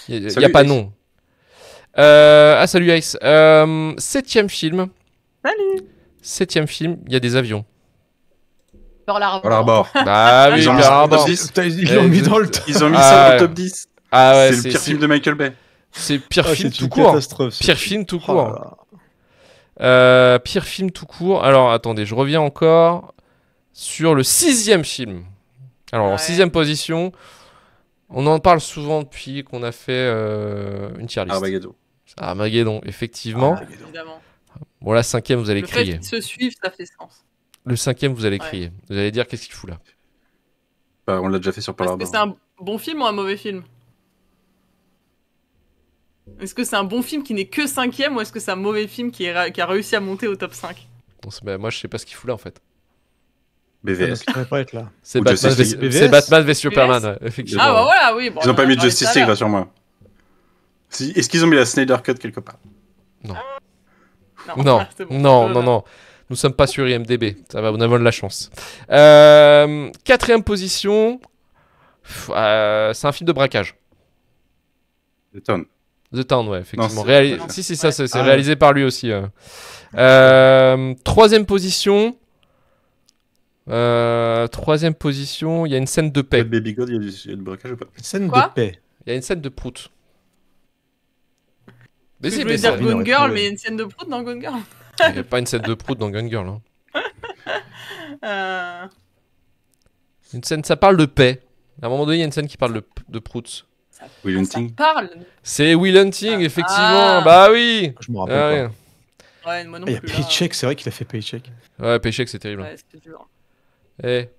il n'y a, pas non. Euh, ah salut Ice. Euh, septième film. Salut. Septième film. Il y a des avions. Pearl Ah oui, ils ont mis ça dans le top 10. Ah ah c'est le pire film de Michael Bay. C'est pire ah, film tout oh court. Pire film tout court. pire film tout court. Alors attendez, je reviens encore sur le sixième film. Alors en sixième position, on en parle souvent depuis qu'on a fait euh, une tier list. Armageddon. Armageddon, effectivement. Armageddon. Bon la cinquième, vous allez le crier. Fait se suivre ça fait sens. Le cinquième, vous allez crier. Vous allez dire qu'est-ce qu'il fout là bah, On l'a déjà fait sur Pearl Est-ce que c'est un bon film ou un mauvais film Est-ce que c'est un bon film qui n'est que cinquième ou est-ce que c'est un mauvais film qui, qui, a réussi à monter au top 5 Moi, je sais pas ce qu'il fout là en fait. BVS. Ah, c'est Batman, vs Superman, effectivement. Ah bah voilà, oui. ils n'ont pas mis Justice League, rassure-moi. Est-ce qu'ils ont mis la Snyder Cut quelque part <laughs> ah, Non. Non, non, non, non. Nous sommes pas sur IMDB. Ça va, on a de la chance. Euh, quatrième position. Euh, c'est un film de braquage. The Town. The Town, ouais, effectivement. si, si, ça, c'est ah. réalisé par lui aussi. Hein. Euh, troisième position. troisième position, il y a une scène de paix. Baby God, il y a du braquage ou pas Une scène de paix. Il y a une scène de prout. Mais je voulais dire Gone Girl, mais il y a une scène de prout dans Gone Girl. Il n'y a pas une scène de prout dans Gun Girl. Hein. Euh. Une scène, ça parle de paix. À un moment donné, il y a une scène qui parle de, de prout. Will Hunting parle C'est Will Hunting, ah. effectivement. Ah. Bah oui Je me rappelle ah pas. il y a Paycheck, c'est vrai qu'il a fait Paycheck. Ouais, Paycheck, c'est terrible. Ouais, c'était Eh,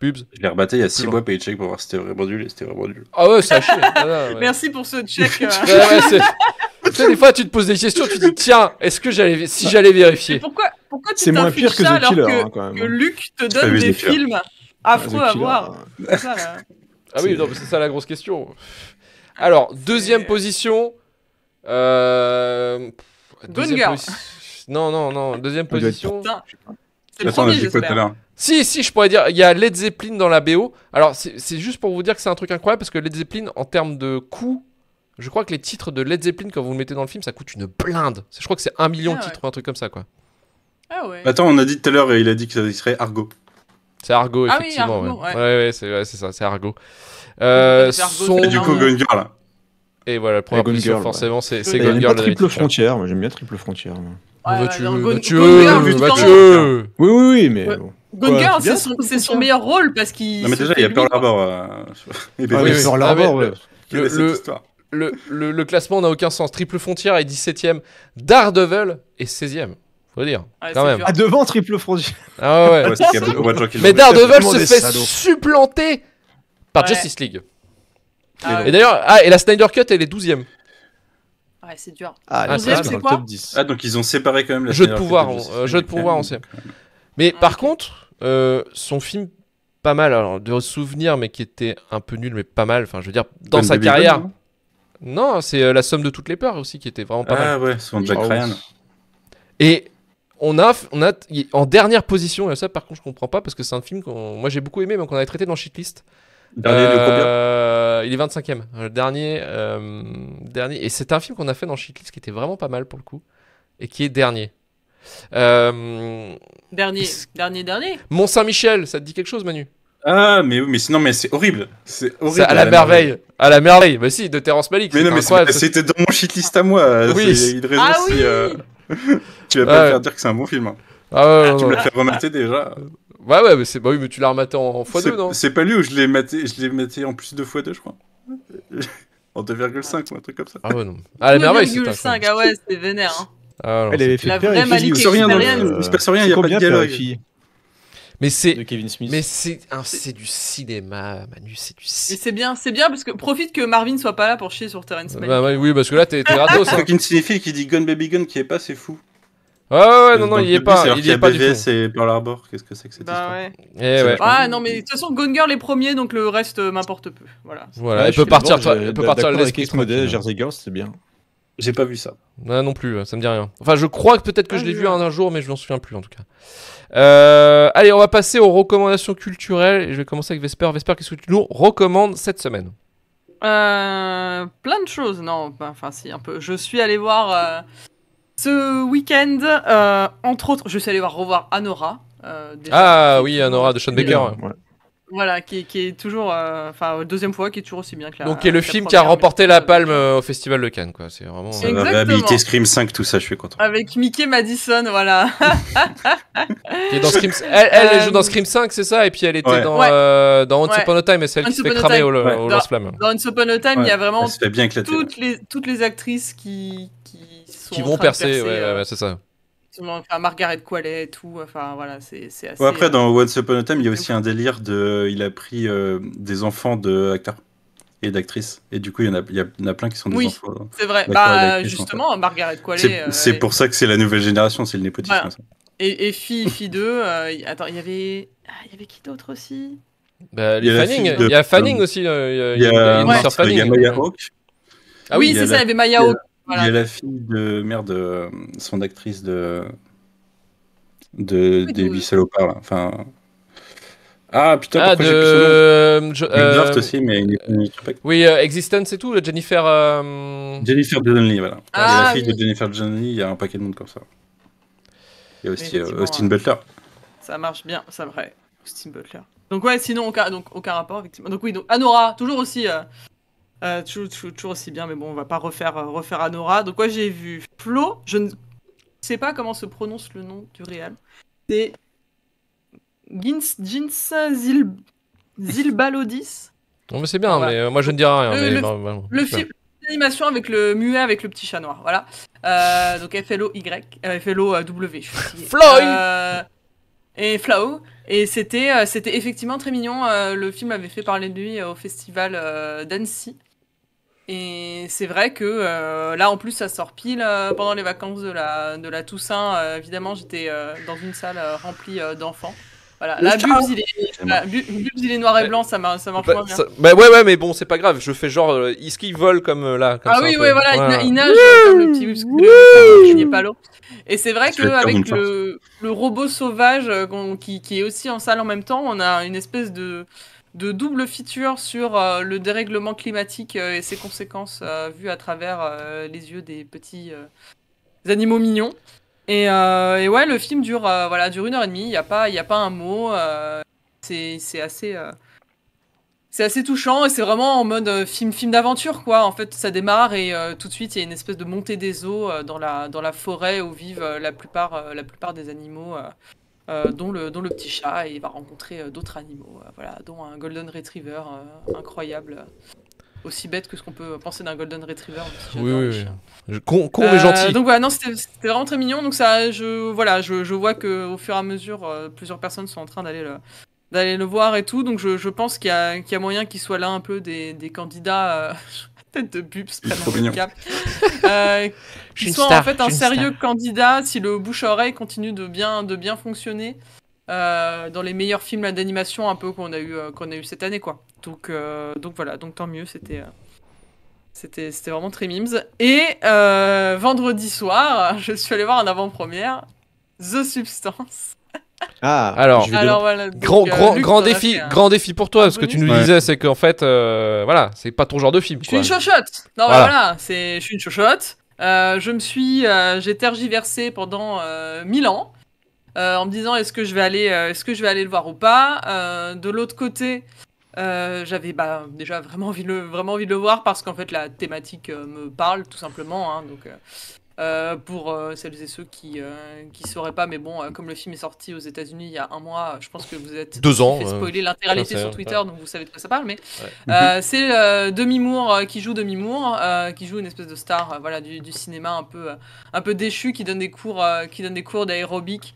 pubs. Je l'ai rebatté il y a 6 mois Paycheck pour voir si c'était vraiment nul c'était vraiment Ah ouais, ça Merci pour ce check. <laughs> ouais, euh sais, des fois, tu te poses des questions, tu te dis, tiens, est-ce que j'allais, si j'allais vérifier. pourquoi, tu C'est moins pire que ça alors que, hein, hein. Luc te donne des films ah, affreux à voir Ah oui, c'est ça la grosse question. Alors, ah, deuxième position. Euh... Deuxième Non, non, non. Deuxième position. Si, si, je pourrais dire, il y a Led Zeppelin dans la BO. Alors, c'est juste pour vous dire que c'est un truc incroyable parce que Led Zeppelin, en termes de coût je crois que les titres de Led Zeppelin, quand vous le mettez dans le film, ça coûte une blinde. Je crois que c'est un million de ah titres ou un truc comme ça, quoi. Ah ouais. Bah, attends, on a dit tout à l'heure, il a dit que ça serait Argo. C'est Argo, ah effectivement. Oui, ouais. ouais. ouais c'est ça, c'est Argo. Euh, son... Et du coup, Gone Là. Et voilà, le premier forcément, c'est Gone Girl. Triple frontière, moi j'aime bien Triple frontière. tu veux, tu Oui, oui, oui, mais Gone Girl, c'est son, meilleur rôle parce qu'il. Non, mais déjà, il y a Pearl Harbor. Euh, <laughs> il y a ah Pearl Harbor, ouais le, classement n'a aucun sens. Triple Frontière est 17ème, Daredevil est 16ème. Faut dire, ah, même. Ah, devant Triple Frontière. Ah ouais. <laughs> mais Daredevil se fait supplanter par Justice League. Ah et d'ailleurs, ah, et la Snyder Cut, elle est 12ème. Ouais, c'est dur. Ah, c'est quoi Ah, donc ils ont séparé quand même la Jeu de pouvoir, on, euh, jeu de pouvoir, on sait. Mais ah, par contre, euh, son film pas mal, alors de souvenirs, mais qui était un peu nul, mais pas mal. Enfin, je veux dire, dans ben sa carrière. Non, c'est euh, la somme de toutes les peurs aussi qui était vraiment pas ah, mal. ouais, c'est Jack Ryan. Et on a, on a en dernière position, et ça par contre je comprends pas parce que c'est un film que moi j'ai beaucoup aimé mais qu'on avait traité dans Shitlist. Dernier de combien euh, Il est 25ème. Le dernier, euh, dernier. Et c'est un film qu'on a fait dans Shitlist qui était vraiment pas mal pour le coup et qui est dernier. dernier, dernier, dernier. Mont Saint-Michel, ça te dit quelque chose, Manu ah, mais oui, mais sinon, mais c'est horrible. C'est horrible. À la, à la merveille. À la merveille. Bah si, de Terrence Malick. Mais non, mais c'était dans mon shitlist à moi. Oui. Il ah euh... <laughs> tu vas pas me faire dire que c'est un bon film. Hein. Ah, ah, tu me l'as fait remater déjà. Ouais, ouais, mais, c'est bah oui, mais tu l'as rematé en, x2, non C'est pas lui où je l'ai maté, je maté en plus de x2, je crois. <laughs> en 2,5 ou un truc comme ça. Ah ouais, non. Ah, la merveille, c'est 2,5 ah ouais, c'était vénère. Hein. Ah, non, avait fait la vraie Malick Il se passe rien, il y a euh, pas de dialogue mais c'est Mais c'est ah, c'est du cinéma, Manu, c'est du cinéma. C'est bien, c'est bien parce que profite que Marvin soit pas là pour chier sur Terrence Malick. Bah, oui, parce que là t'es <laughs> gratos. hein. cinéphile qui dit Gun Baby Gun qui est pas, c'est fou. Ouais, ouais, non, non, il y est pas. Il y est pas du tout. C'est Pearl Harbor, qu'est-ce que c'est que cette bah histoire ouais. Eh ah non, mais de toute façon, Gone Girl est premier, donc le reste euh, m'importe peu. Voilà. Voilà, elle peut partir, elle peut partir Jersey Girls, c'est bien. J'ai pas vu ça. Non, non plus, ça me dit rien. Enfin, je crois que peut-être que ah, je l'ai vu un, jour, mais je m'en souviens plus en tout cas. Euh, allez, on va passer aux recommandations culturelles. Et je vais commencer avec Vesper. Vesper, qu'est-ce que tu nous recommandes cette semaine euh, Plein de choses. Non, bah, enfin, si, un peu. Je suis allé voir euh, ce week-end, entre autres, je suis allé voir revoir Anora. ah oui, Anora de Sean Baker. Ouais. Voilà, qui, est toujours, euh, enfin, deuxième fois, qui est toujours aussi bien que la. Donc, qui est le film qui a remporté la euh, palme euh, au Festival de Cannes, quoi. C'est vraiment. C'est une Scream 5, tout ça, je suis content. Avec Mickey Madison, voilà. <laughs> Elle, elle, joue dans Scream 5, c'est ça, et puis elle était dans, dans Once Upon a Time, et c'est celle qui s'est fait cramer au, au Flamme. Dans Once Upon a Time, il y a vraiment toutes, les, actrices qui, qui sont. Qui vont percer, ouais, c'est ça. Margaret Qualley et tout. Enfin, voilà, c'est assez. après, dans Once Upon a Time, il y a aussi un délire de. Il a pris des enfants d'acteurs et d'actrices. Et du coup, il y, en a, plein qui sont des oui, enfants. C'est vrai. justement, Margaret Qualley. C'est pour ça que c'est la nouvelle génération, c'est le népotisme. Et, et Fille, 2. attends, il y avait. il y avait qui d'autre aussi il, y Fanning, a Fanning aussi. Il y a, Il y a Maya Hawke. Ah oui, c'est ça, il y avait Maya Hawke. Il y a la fille de merde, euh, son actrice de de oui, des salopards là. Enfin. Ah putain, ah, de... plus... Euh... euh aussi, mais Oui, euh, Existence et tout, Jennifer. Jennifer Donnelly, voilà. la ah, fille de Jennifer Donnelly, il y a un paquet de monde comme ça. Il y a aussi Austin Butler. Ça marche bien, c'est vrai. Austin Butler. Donc ouais, sinon aucun, donc, aucun rapport effectivement. Donc oui, donc Anora, toujours aussi euh, toujours, aussi bien, mais bon, on va pas refaire, euh, refaire Anora. Donc, moi, j'ai vu Flo. Je ne sais pas comment se prononce le nom du réel C'est Gins, Gins Zil... Zilbalodis. Non, mais c'est bien, mais euh, moi, je ne dirai rien. Le, bah, film d'animation avec le muet, avec le petit chat noir. Voilà. donc, f l y f l w Floyd et Flo Et c'était, c'était effectivement très mignon. le film avait fait parler de lui au festival d'Annecy. Et c'est vrai que euh, là, en plus, ça sort pile euh, pendant les vacances de la, de la Toussaint. Euh, évidemment, j'étais dans une salle remplie d'enfants. Voilà. Là, Bubs, il, est, il est noir et blanc, ça marche, bah, bien. Bah, ouais, ouais, mais bon, c'est pas grave. Je fais genre, il qui vole comme là. ah ça, oui, ouais, voilà, il, nage comme le petit pas l'eau. Et c'est vrai qu'avec le, le robot sauvage qui est aussi en salle en même temps, on a une espèce de de double feature sur euh, le dérèglement climatique euh, et ses conséquences euh, vues à travers les yeux des petits animaux mignons. Et, ouais, le film dure, voilà, dure une heure et demie, il n'y a, pas, y a pas un mot. c'est assez c'est assez touchant et c'est vraiment en mode film film d'aventure quoi. En fait, ça démarre et tout de suite il y a une espèce de montée des eaux dans la dans la forêt où vivent la plupart la plupart des animaux euh, dont, le, petit chat, et il va rencontrer euh, d'autres animaux, euh, voilà, dont un golden retriever incroyable aussi bête que ce qu'on peut penser d'un golden retriever. Oui, oui, oui. Con, gentil. Donc voilà, non, c'était vraiment très mignon. Donc ça, je, voilà, je, vois que au fur et à mesure, plusieurs personnes sont en train d'aller le d'aller le voir et tout. Donc je, pense qu'il y, a moyen qu'il soit là un peu des, candidats. Peut-être de pubs, prennent Euh, en fait un sérieux candidat si le bouche-oreille continue de bien, de bien fonctionner. Euh, dans les meilleurs films d'animation un peu qu'on a eu euh, qu'on a eu cette année quoi donc euh, donc voilà donc tant mieux c'était c'était, c'était vraiment très mimes. Et vendredi soir, <laughs> je suis allé voir en avant-première The Substance. Ah, alors, grand, euh, grand, grand défi, grand défi pour toi, Ce que tu nous disais, c'est qu'en fait, euh, voilà, c'est pas ton genre de film. Je suis une chochotte. Non, voilà, c'est, je suis une chochotte. Euh, je me suis, j'ai tergiversé pendant mille ans en me disant, est-ce que je vais aller, est-ce que je vais aller le voir ou pas. de l'autre côté, j'avais bah, déjà vraiment envie de, vraiment envie de le voir parce qu'en fait, la thématique me parle tout simplement. Hein, donc euh, pour euh, celles et ceux qui ne euh, sauraient pas, mais bon, comme le film est sorti aux États-Unis il y a un mois, je pense que vous êtes deux ans fait hein. spoiler sur Twitter, donc vous savez de quoi ça parle. Mais c'est Demi Moore qui joue Demi Moore, qui joue une espèce de star, voilà, du, cinéma un peu un peu déchu, qui donne des cours, qui donne des cours d'aérobic.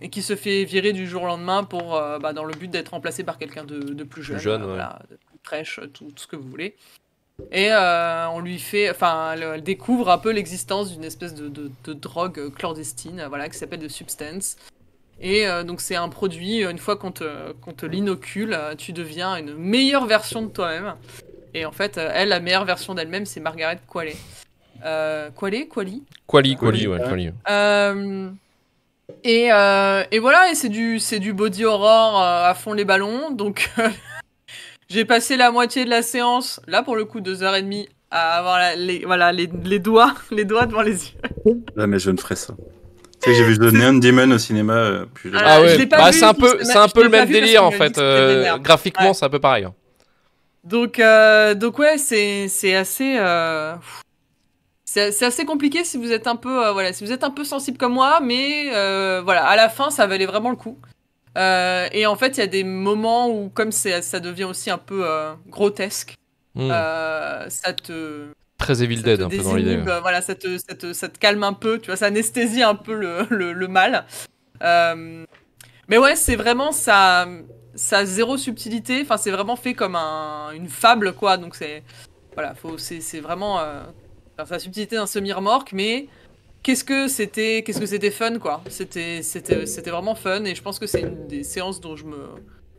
et qui se fait virer du jour au lendemain pour, bah, dans le but d'être remplacé par quelqu'un de, plus jeune, de plus crèche, tout, ce que vous voulez. Et euh, on lui fait, enfin, elle découvre un peu l'existence d'une espèce de, drogue clandestine, voilà, qui s'appelle de substance. Et euh, donc c'est un produit, une fois qu'on te, l'inocule, euh, tu deviens une meilleure version de toi-même. Et en fait, elle, la meilleure version d'elle-même, c'est Margaret Qualley. Qualley Qualley Qualley, ouais. Qualley. et, voilà, et c'est du, du body horror à fond les ballons, donc j'ai passé la moitié de la séance, là pour le coup, deux heures et demie, à avoir les, voilà, les, les, doigts, <laughs> les doigts devant les yeux. Là mais je ne ferai ça. Tu sais, j'ai vu The Neon Demon au cinéma. ah euh, ouais, c'est un peu, c'est un peu le même délire en fait. graphiquement, c'est un peu pareil. Hein. Donc, euh, donc ouais, c'est assez. Euh, c'est assez compliqué si vous êtes un peu voilà si vous êtes un peu sensible comme moi mais voilà à la fin ça valait vraiment le coup euh, et en fait, il y a des moments où, comme ça devient aussi un peu euh, grotesque, hmm. euh, ça te. Très Evil Dead, voilà, ça te, calme un peu, tu vois, ça anesthésie un peu le, <laughs> mal. mais ouais, c'est vraiment ça. zéro subtilité, enfin, c'est vraiment fait comme une fable, quoi. Donc, c'est. Voilà, c'est vraiment. sa subtilité d'un semi-remorque, mais qu'est-ce que c'était qu'est-ce que c'était fun quoi. C'était c'était c'était vraiment fun et je pense que c'est une des séances dont je me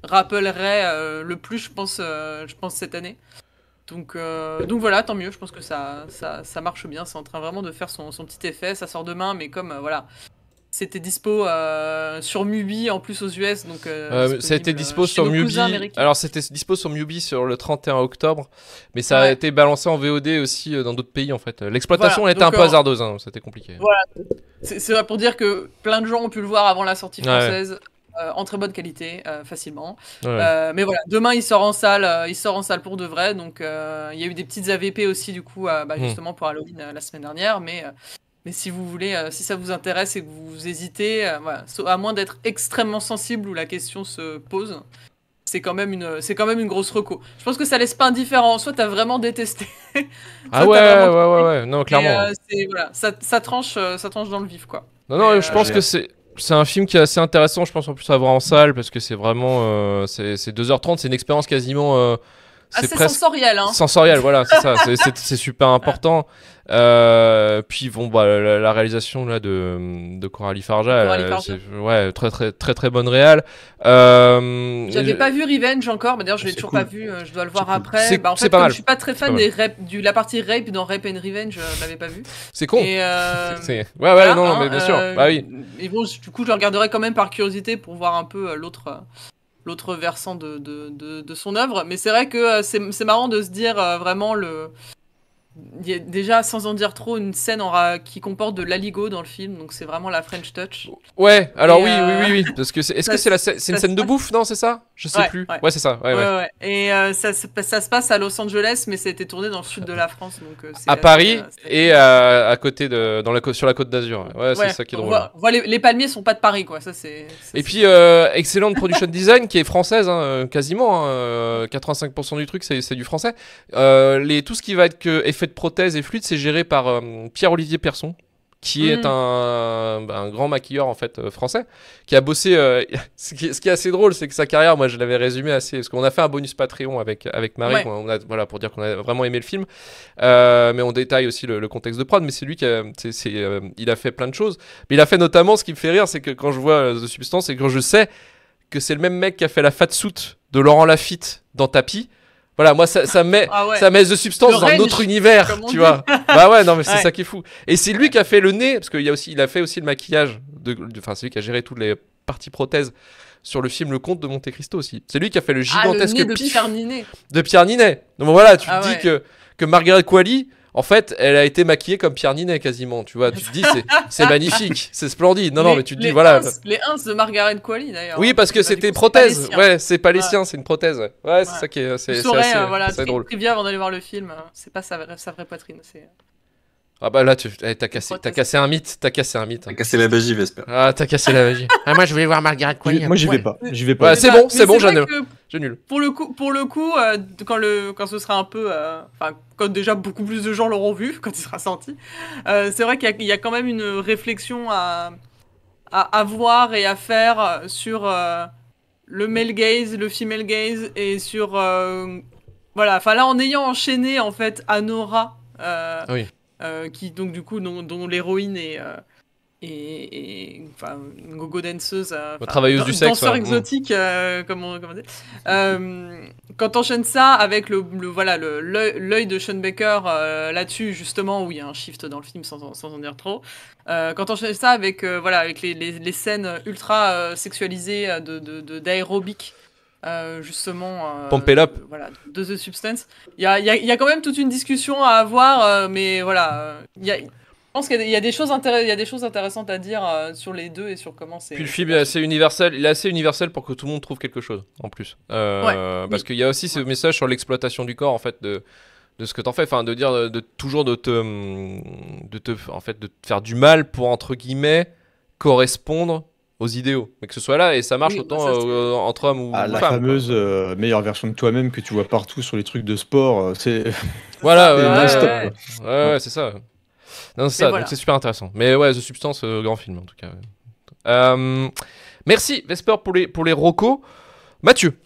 rappellerai euh, le plus je pense euh, je pense cette année. Donc euh, donc voilà, tant mieux, je pense que ça ça, marche bien, c'est en train vraiment de faire son, son, petit effet, ça sort demain mais comme voilà, c'était dispo euh, sur Mubi en plus aux US. Donc, ça a été dispo euh, sur Mubi. Alors, c'était dispo sur Mubi sur le 31 octobre, mais ça a été balancé en VOD aussi euh, dans d'autres pays en fait. L'exploitation était un peu hasardeuse, hein, c'était compliqué. Voilà. C'est pour dire que plein de gens ont pu le voir avant la sortie française. en très bonne qualité facilement. mais voilà, demain il sort en salle, il sort en salle pour de vrai. Donc il y a eu des petites AVP aussi du coup, bah, hmm. justement pour Halloween la semaine dernière. Mais mais si vous voulez, euh, si ça vous intéresse et que vous hésitez, euh, à moins d'être extrêmement sensible où la question se pose, c'est quand même une, c'est quand même une grosse reco. Je pense que ça laisse pas indifférent. Soit t'as vraiment détesté. <laughs> ah ouais, ouais, ouais, ouais, non, euh, clairement. ça, tranche, ça tranche dans le vif, quoi. Non, non, je pense que c'est c'est un film qui est assez intéressant, je pense en plus à voir en salle parce que c'est vraiment c'est 2h30, c'est une expérience quasiment euh, c'est ah, sensoriel. hein. Sensoriel, voilà, c'est ça, c'est super important. <laughs> Euh, puis bon, bah, la, réalisation là de, de Coralie euh, Farja, ouais, très très très très bonne réal. Euh, J'avais pas vu Revenge encore, mais d'ailleurs je l'ai toujours pas vu. Euh, je dois le voir après. Bah, en fait, je suis pas très fan de des du la partie rape dans Rape and Revenge, je l'avais pas vu. C'est con. <laughs> Ouais ouais non, hein, mais bien sûr. bah oui. bon, du coup, je regarderai quand même par curiosité pour voir un peu l'autre l'autre versant de, de, de, de, son œuvre. Mais c'est vrai que c'est marrant de se dire vraiment le il y a déjà, sans en dire trop, une scène qui comporte de l'aligo dans le film, donc c'est vraiment la French Touch. Ouais, alors oui, oui, oui, euh, oui, parce que est-ce <laughs> que c'est la une scène de bouffe, non, c'est ça Je sais plus. Ouais, c'est ça. Et euh, ça, se passe à Los Angeles, mais ça a été tourné dans le sud de la France, euh, à Paris et à, côté de, dans la sur la côte d'Azur. Ouais, c'est ça qui est drôle. les, palmiers palmiers sont pas de Paris, quoi. Ça c'est. Et puis excellente production design qui est française, hein, quasiment. 85% hein, du truc c'est du français. les tout ce qui va être que effet de prothèses et fluide c'est géré par euh, Pierre-Olivier Persson, qui est mm. un, bah, un, grand maquilleur en fait euh, français, qui a bossé. Euh, <laughs> ce, qui, est assez drôle, c'est que sa carrière, moi je l'avais résumé assez, parce qu'on a fait un bonus Patreon avec avec Marie, voilà pour dire qu'on a vraiment aimé le film, mais on détaille aussi le, contexte de prod. Mais c'est lui qui, a, il a fait plein de choses, mais il a fait notamment ce qui me fait rire, c'est que quand je vois The Substance et quand je sais que c'est le même mec qui a fait la fat de Laurent Lafitte dans Tapis voilà, moi ça, ça met ah ça met de substance dans un autre univers, tu vois. bah ouais, non mais c'est ça qui est fou. Et c'est lui qui a fait le nez parce qu'il a aussi il a fait aussi le maquillage de enfin c'est lui qui a géré toutes les parties prothèses sur le film Le Comte de Monte Cristo aussi. C'est lui qui a fait le ah, gigantesque nez de Pierre Ninet. de Pierre Ninet. Donc voilà, tu ah te dis que que Margaret Qualley en fait, elle a été maquillée comme Pierre Ninet quasiment, tu vois. Tu te dis, c'est magnifique, c'est splendide. Non, non, mais tu te dis, voilà. les uns de Margaret Qualley, d'ailleurs. Oui, hein. parce que bah, c'était prothèse. Ouais, c'est pas les siens, c'est une prothèse. Ouais, c'est ça qui est. C'est assez, voilà, assez drôle. bien avant d'aller voir le film. C'est pas sa, sa vraie poitrine. C'est. Ah bah là, tu eh, t'as cassé, cassé un mythe, t'as cassé un mythe. Hein. T'as cassé la magie, j'espère Ah, t'as cassé la magie. Ah, moi, je voulais voir Margaret Qualley. Moi, j'y vais pas. Euh, vais bah, pas. c'est bon, c'est bon, j'ai Pour le coup, pour le coup, euh, quand le, quand ce sera un peu, euh, enfin, quand déjà beaucoup plus de gens l'auront vu, <laughs> quand il sera sorti, c'est vrai qu'il y, a quand même une réflexion à, à avoir et à faire sur le male gaze, le female gaze et sur, voilà, enfin là, en ayant enchaîné en fait Anora. Euh, oui. Euh, qui donc du coup dont, l'héroïne euh, est enfin une gogo danseuse euh, travailleuse du danseur mm. exotique comme on comment dire euh, ça avec le, voilà l'œil de Sean Baker là-dessus justement où il y a un shift dans le film sans, en dire trop quand on enchaîne ça avec voilà avec les, scènes ultra sexualisées de d'aérobic euh, justement. Euh, Pump Voilà, de The Substance. Il y a, y a, quand même toute une discussion à avoir, euh, mais voilà. Y a, je pense qu'il y, a des choses intéressantes à dire sur les deux et sur comment c'est. Puis le film est assez universel, il est assez universel pour que tout le monde trouve quelque chose en plus. Parce qu'il y a aussi ce message sur l'exploitation du corps en fait de de ce que t'en fais, enfin de dire de, toujours de te, de te, en fait, de te faire du mal pour entre guillemets correspondre aux idéaux, mais que ce soit là et ça marche autant bah, euh, entre hommes ou ah, La fameuse euh, meilleure version de toi-même que tu vois partout sur les trucs de sport, euh, c'est <laughs> voilà, ouais, ouais, c'est ça. Non, c'est ça, donc c'est super intéressant. Mais ouais, The Substance, grand film en tout cas. merci Vesper pour les pour les rocos. Mathieu.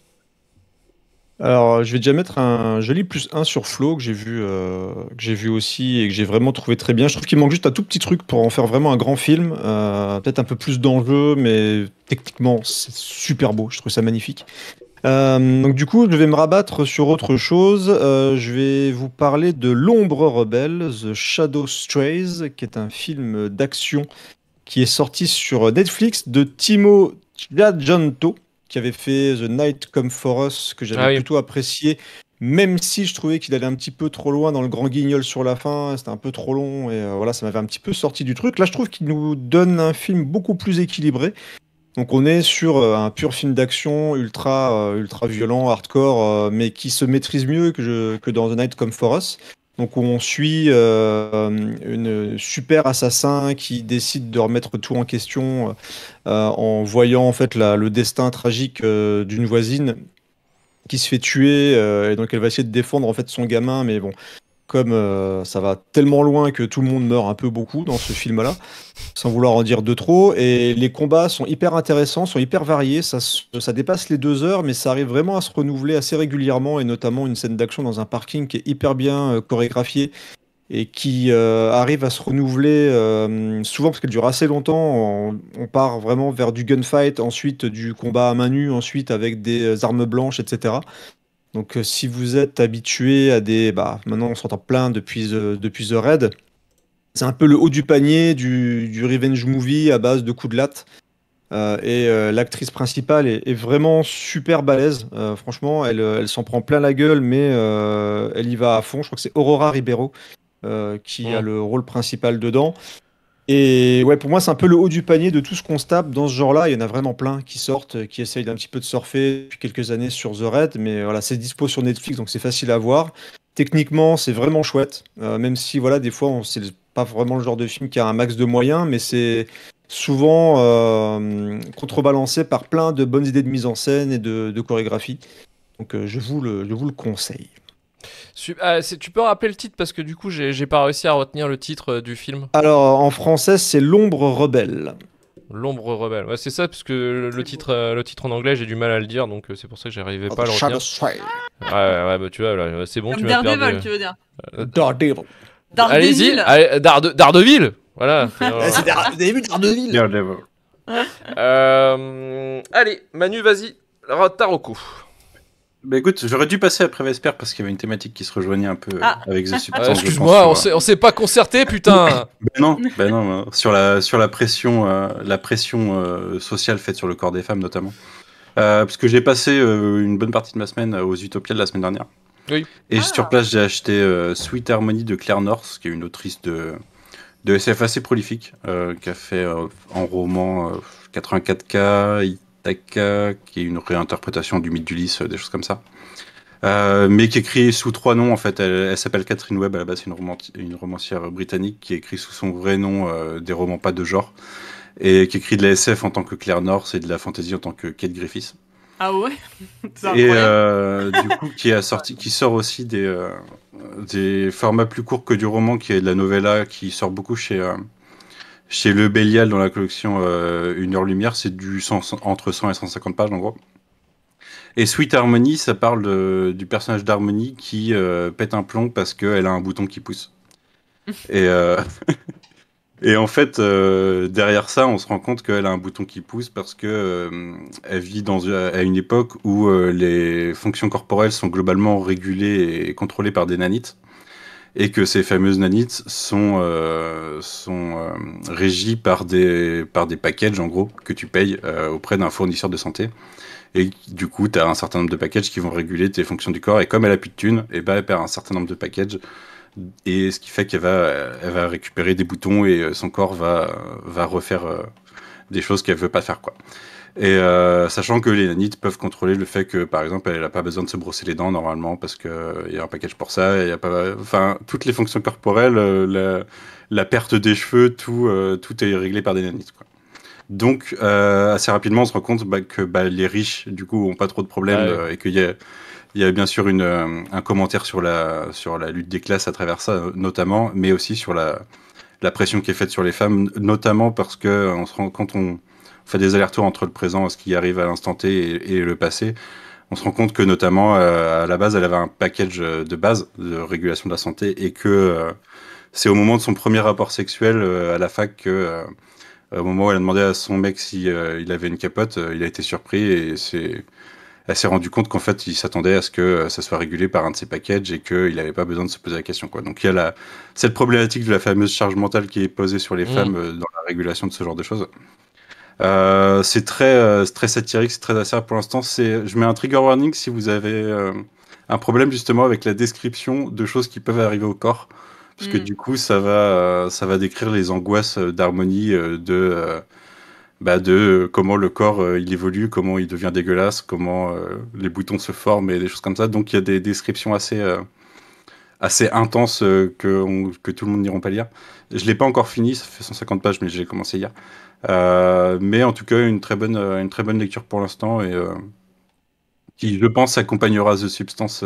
Alors, je vais déjà mettre un joli plus 1 sur Flo, que j'ai vu, euh, vu aussi et que j'ai vraiment trouvé très bien. Je trouve qu'il manque juste un tout petit truc pour en faire vraiment un grand film. Euh, peut-être un peu plus d'enjeu, mais techniquement, c'est super beau. Je trouve ça magnifique. Euh, donc du coup, je vais me rabattre sur autre chose. je vais vous parler de L'ombre rebelle, The Shadow Strays, qui est un film d'action qui est sorti sur Netflix de Timo Tjadjanto qui avait fait The Night Come For Us, que j'avais ah plutôt apprécié, même si je trouvais qu'il allait un petit peu trop loin dans le grand guignol sur la fin, c'était un peu trop long, et euh, voilà, ça m'avait un petit peu sorti du truc. Là, je trouve qu'il nous donne un film beaucoup plus équilibré. Donc on est sur euh, un pur film d'action ultra, euh, ultra violent, hardcore, mais qui se maîtrise mieux que, que dans The Night Come For Us. Donc on suit euh, une super assassin qui décide de remettre tout en question euh, en voyant en fait le destin tragique euh, d'une voisine qui se fait tuer et donc elle va essayer de défendre en fait son gamin mais bon comme euh, ça va tellement loin que tout le monde meurt un peu beaucoup dans ce film-là, sans vouloir en dire de trop. Et les combats sont hyper intéressants, sont hyper variés. Ça, dépasse les deux heures, mais ça arrive vraiment à se renouveler assez régulièrement, et notamment une scène d'action dans un parking qui est hyper bien euh, chorégraphiée et qui euh, arrive à se renouveler souvent parce qu'elle dure assez longtemps. on, part vraiment vers du gunfight, ensuite du combat à main nue, ensuite avec des armes blanches, etc. Donc euh, si vous êtes habitué à des... Bah, maintenant on s'entend plein depuis The, depuis The Raid. C'est un peu le haut du panier du, revenge movie à base de coups de latte. Euh, et euh, l'actrice principale est, vraiment super balèze. franchement, elle, s'en prend plein la gueule, mais elle y va à fond. Je crois que c'est Aurora Ribeiro qui a le rôle principal dedans. Et ouais, pour moi, c'est un peu le haut du panier de tout ce qu'on se tape dans ce genre-là. Il y en a vraiment plein qui sortent, euh, qui essayent d'un petit peu de surfer depuis quelques années sur The Red, mais voilà, c'est dispo sur Netflix, donc c'est facile à voir. Techniquement, c'est vraiment chouette, euh, même si voilà, des fois, c'est pas vraiment le genre de film qui a un max de moyens, mais c'est souvent euh, contrebalancé par plein de bonnes idées de mise en scène et de, chorégraphie. Donc je, vous je vous le conseille. Ah, tu peux rappeler le titre parce que du coup, j'ai pas réussi à retenir le titre euh, du film. Alors, en français, c'est L'ombre rebelle. L'ombre rebelle. c'est ça, parce que le titre, euh, le titre en anglais, j'ai du mal à le dire, donc euh, c'est pour ça que j'arrivais oh, pas à le retenir. Ouais, ouais, ouais, bah, tu vois, c'est bon, tu Daredevil, tu veux dire Daredevil. Allez-y, Daredevil Voilà. <laughs> c'est eh, Daredevil, Daredevil. Daredevil. allez, Manu, vas-y, Taroko. Bah, écoute, j'aurais dû passer après Vesper parce qu'il y avait une thématique qui se rejoignait un peu euh, ah. avec The <laughs> Super. Excuse-moi, on s'est pas concerté, putain. <laughs> Bah, non, ben non, euh, sur la sur la pression, euh, la pression sociale faite sur le corps des femmes notamment, parce que j'ai passé une bonne partie de ma semaine aux Utopias de la semaine dernière. Et ah. sur place, j'ai acheté Sweet Harmony de Claire North, qui est une autrice de de SF assez prolifique, qui a fait en roman 84K, qui est une réinterprétation du mythe d'Ulysse, euh, des choses comme ça. Euh, mais qui écrit sous trois noms en fait. Elle, s'appelle Catherine Webb à la base, une, une, romancière britannique qui écrit sous son vrai nom euh, des romans pas de genre et qui écrit de la SF en tant que Claire North et de la fantasy en tant que Kate Griffiths. Ah ouais. <laughs> Et euh, du coup, qui a sorti, qui sort aussi des des formats plus courts que du roman, qui est de la novella, qui sort beaucoup chez chez le Bélial, dans la collection euh, Une heure lumière, c'est du entre 100 et 150 pages en gros. Et Sweet Harmony, ça parle du personnage d'Harmony qui euh, pète un plomb parce qu'elle a un bouton qui pousse. <laughs> Euh, <laughs> et, en fait, derrière ça, on se rend compte qu'elle a un bouton qui pousse parce qu'elle vit dans à une époque où les fonctions corporelles sont globalement régulées et contrôlées par des nanites et que ces fameuses nanites sont, euh, sont euh, régies par des, par des packages, en gros, que tu payes euh, auprès d'un fournisseur de santé. Et du coup, tu as un certain nombre de packages qui vont réguler tes fonctions du corps. Et comme elle a plus de thunes, et eh ben, elle perd un certain nombre de packages. Et ce qui fait qu'elle va, elle va récupérer des boutons et son corps va, va refaire des choses qu'elle veut pas faire. quoi. Et euh, sachant que les nanites peuvent contrôler le fait que, par exemple, elle n'a pas besoin de se brosser les dents normalement parce qu'il euh, y a un package pour ça. a enfin, toutes les fonctions corporelles, euh, la, perte des cheveux, tout, tout est réglé par des nanites. Quoi. Donc, assez rapidement, on se rend compte bah, que bah, les riches, du coup, n'ont pas trop de problèmes et qu'il y a il y a bien sûr un commentaire sur la, sur la lutte des classes à travers ça, notamment, mais aussi sur la, la pression qui est faite sur les femmes, notamment parce que on se rend, quand on, fait des allers-retours entre le présent, ce qui arrive à l'instant T et, le passé. On se rend compte que notamment euh, à la base, elle avait un package de base de régulation de la santé et que euh, c'est au moment de son premier rapport sexuel euh, à la fac que au moment où elle a demandé à son mec s'il il avait une capote, il a été surpris et c'est elle s'est rendue compte qu'en fait, il s'attendait à ce que ça soit régulé par un de ses packages et qu'il n'avait pas besoin de se poser la question. Quoi. Donc il y a la... cette problématique de la fameuse charge mentale qui est posée sur les mmh. femmes dans la régulation de ce genre de choses. Euh, c'est très, euh, très satirique, c'est très acerbe pour l'instant. je mets un trigger warning si vous avez euh, un problème justement avec la description de choses qui peuvent arriver au corps. Parce que mm. du coup, ça va, ça va décrire les angoisses d'harmonie de, bah, de comment le corps il évolue, comment il devient dégueulasse, comment les boutons se forment et des choses comme ça. Donc il y a des descriptions assez, assez intenses que, que tout le monde n'iront pas lire. Je ne l'ai pas encore fini, ça fait 150 pages, mais j'ai commencé hier. Euh, mais en tout cas, une très bonne, euh, une très bonne lecture pour l'instant et euh, qui, je pense, accompagnera The Substance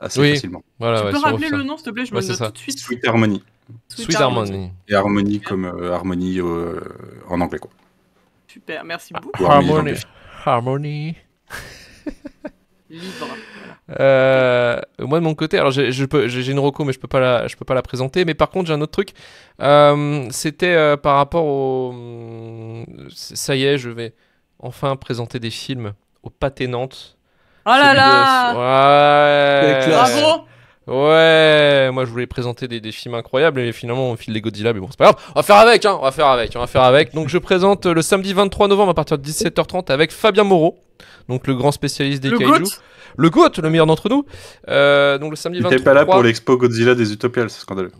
assez facilement. Voilà, tu peux rappeler le nom, s'il te plaît, je me note tout de suite. Sweet Harmony. Sweet, Harmony. Et Harmony comme Harmony en anglais. Quoi. Super, merci ah. beaucoup. Harmony. Euh, moi de mon côté, alors j'ai, une reco mais je peux pas la, je peux pas la présenter. Mais par contre j'ai un autre truc. Euh, c'était euh, par rapport au, ça y est, je vais enfin présenter des films au pâté Nantes. Oh là là. Ouais. Bravo. Ouais, moi je voulais présenter des, films incroyables et finalement on file les Godzilla, mais bon, c'est pas grave. On va faire avec, hein, on va faire avec, on va faire avec. Donc je présente le samedi 23 novembre à partir de 17h30 avec Fabien Moreau, donc le grand spécialiste des le kaiju. le GOAT, le meilleur d'entre nous. Euh, donc le samedi 23. Il pas là pour l'expo Godzilla des Utopiales, c'est scandaleux.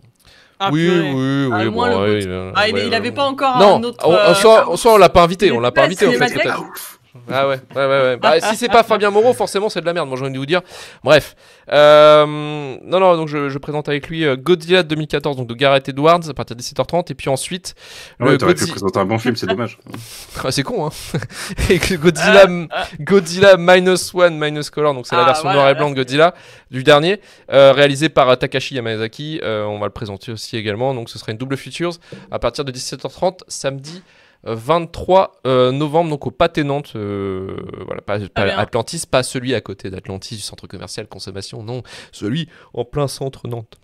Ah, oui, oui, oui, ah, il, ah, avait pas encore un autre. Non, euh, soit, on l'a pas invité, on l'a pas invité en fait. Ah ouais, ouais, ouais. ouais. Bah, si c'est pas Fabien Moreau, forcément c'est de la merde, moi j'ai envie de vous dire. Bref. Euh, non, non, donc je, présente avec lui euh, Godzilla 2014, donc de Gareth Edwards à partir de 17h30. Et puis ensuite. Ah ouais, t'aurais présenter un bon film, c'est dommage. <laughs> Ah, c'est con, hein. <laughs> et Godzilla, ah, Godzilla Minus One, Minus Color, donc c'est la version noire noir et blanc de Godzilla du dernier, euh, réalisé par euh, Takashi Yamazaki. on va le présenter aussi également, donc ce sera une double Futures à partir de 17h30 samedi. 23 euh, euh, novembre, donc au Pâté Nantes, euh, voilà, pas, ah Atlantis, pas celui à côté d'Atlantis, du centre commercial consommation, non, celui en plein centre Nantes.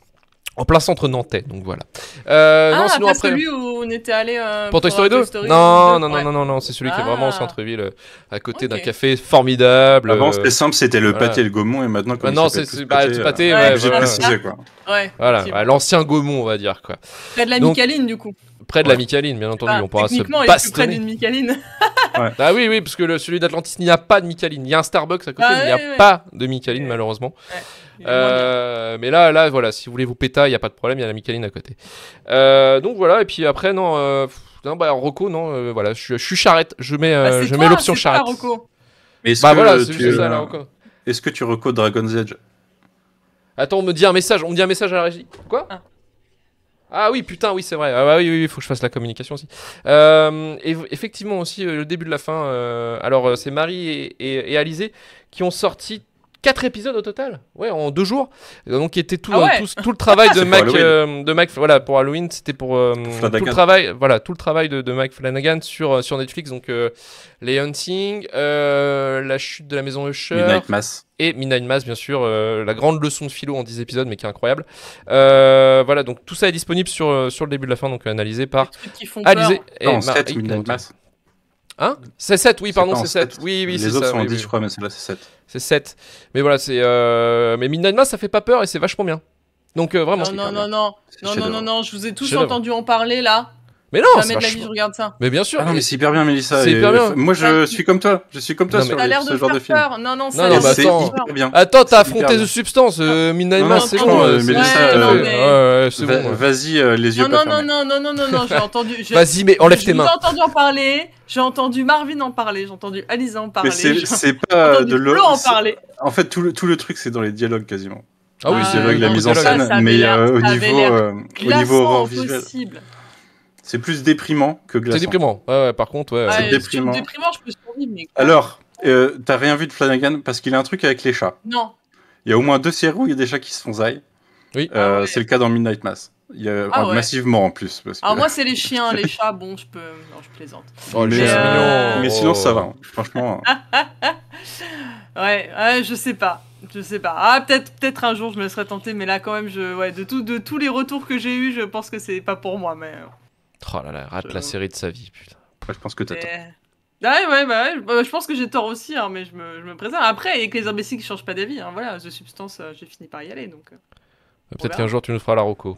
En plein centre nantais, donc voilà. ah, non, sinon après... celui où on était allé. pour, Toy Story 2 non, non, non, non, non, c'est celui qui est vraiment au ah. centre-ville, à côté d'un café formidable. Avant, c'était simple, c'était le pâté et le Gaumont, et maintenant, comme maintenant, bah c'est le pâté, pâté j'ai voilà. précisé quoi. Ah. Ouais. Voilà, bah, l'ancien Gaumont, on va dire quoi. Près de la Micaline, du coup près de la Micaline, bien entendu. on pourra se passer près d'une Micaline. <laughs> Ah oui, oui, parce que celui d'Atlantis, il n'y a pas de Micaline. Il y a un Starbucks à côté, ah mais il n'y a pas de Micaline, malheureusement. Euh, mais là, là, voilà, si vous voulez vous péter, il n'y a pas de problème, il y a la Micaline à côté. Euh, donc voilà, et puis après, non, euh, non bah, non, euh, voilà, je, suis charrette. Je mets, bah, je mets l'option charrette. Pas, Mais bah voilà, c'est ça, là, Est-ce que tu recodes Dragon's Edge Attends, on me dit un message, on dit un message à la régie. Quoi ah. Ah oui, putain, oui, c'est vrai. Ah bah oui, il faut que je fasse la communication aussi. Euh, et effectivement aussi, euh, le début de la fin. Euh, alors, euh, c'est Marie et, et, et, Alizé qui ont sorti Quatre épisodes au total, ouais, en deux jours. Donc, était ah euh, tout, tout, le travail <laughs> de, Mac, euh, de Mac, voilà, pour Halloween, c'était pour euh, tout le travail, voilà, tout le travail de, de Mac Flanagan sur, sur Netflix. Donc, Les Hunting, La chute de la maison Usher. Midnight Mass. Et Midnight Mass, bien sûr, la grande leçon de philo en 10 épisodes, mais qui est incroyable. voilà, donc tout ça est disponible sur, sur le début de la fin, donc analysé par analysé et non, Midnight Mass. Hein C'est 7, oui, pardon, c'est 7. Oui, oui, Les autres sont oui, 10, oui. je crois, mais celle-là, c'est 7. C'est 7. Mais voilà, c'est. Euh... Mais Midnight Mass, ça fait pas peur et c'est vachement bien. Donc euh, vraiment. Non, non, non, non, non, non, non, non, je vous ai tous entendu en parler là. Mais non, vie, regarde ça. Mais bien sûr. Ah non, mais c'est hyper bien, Mélissa. C'est hyper bien. Moi, je ah. suis comme toi. Je suis comme toi sur ce genre de film. Peur. Non, non, c'est non, non, bah, hyper bien. Attends, t'as affronté The Substance, euh, ah. Midnight Mass, c'est bon. Euh, Mélissa, euh, ouais, c'est bon. Vas-y, euh, les yeux. Non, pas non, non, non, non, non, non, j'ai entendu. <laughs> Vas-y, mais enlève tes mains. J'ai entendu en parler. J'ai entendu Marvin en parler, j'ai entendu Alisa en parler. Mais c'est pas de l'eau. en parler. En fait, tout le, tout le truc, c'est dans les dialogues quasiment. Ah oui, c'est vrai, la mise en scène, mais euh, euh, au niveau, au niveau horreur visuel. C'est plus déprimant que glaçant. C'est déprimant. Ouais, ouais, par contre, ouais. c'est déprimant. déprimant. je peux survivre, mais... Alors, euh, t'as rien vu de Flanagan parce qu'il a un truc avec les chats. Non. Il y a au moins deux séries où il y a des chats qui se font zaille. Oui. Euh, ah c'est le cas dans Midnight Mass. Il ah Massivement en plus. Alors moi, c'est les chiens, <laughs> les chats, bon, je peux. Non, je plaisante. Oh, euh, mais, sinon, ça va, hein. franchement. Hein. <laughs> ouais, je sais pas. Je sais pas. Ah, peut-être peut un jour, je me serais tenté, mais là, quand même, je... ouais, de, tout, de tous les retours que j'ai eu je pense que c'est pas pour moi. Mais... Oh là là, rate la série de sa vie, putain. je pense que t'as tort. Ah ouais, ouais, bah ouais, euh, je pense que j'ai tort aussi, hein, mais je me, je me préserve. Après, avec les imbéciles qui changent pas d'avis, hein, voilà, The Substance, euh, j'ai fini par y aller, donc... Euh, peut-être qu'un jour, tu nous feras la roco.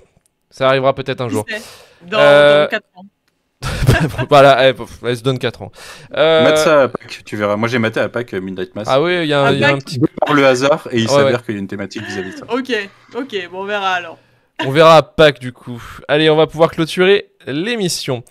Ça arrivera peut-être un jour. Dans, dans 4 ans. <laughs> voilà, eh, elle, se donne 4 ans. Euh... ça à Pâques, tu verras. Moi j'ai maté à Pâques Midnight Mass. Ah oui, il y, a un, ah, y a un petit. Par le hasard, et il s'avère qu'il y a une thématique vis-à-vis de ça. Ok, ok, bon, on verra alors. On verra à Pâques du coup. Allez, on va pouvoir clôturer l'émission.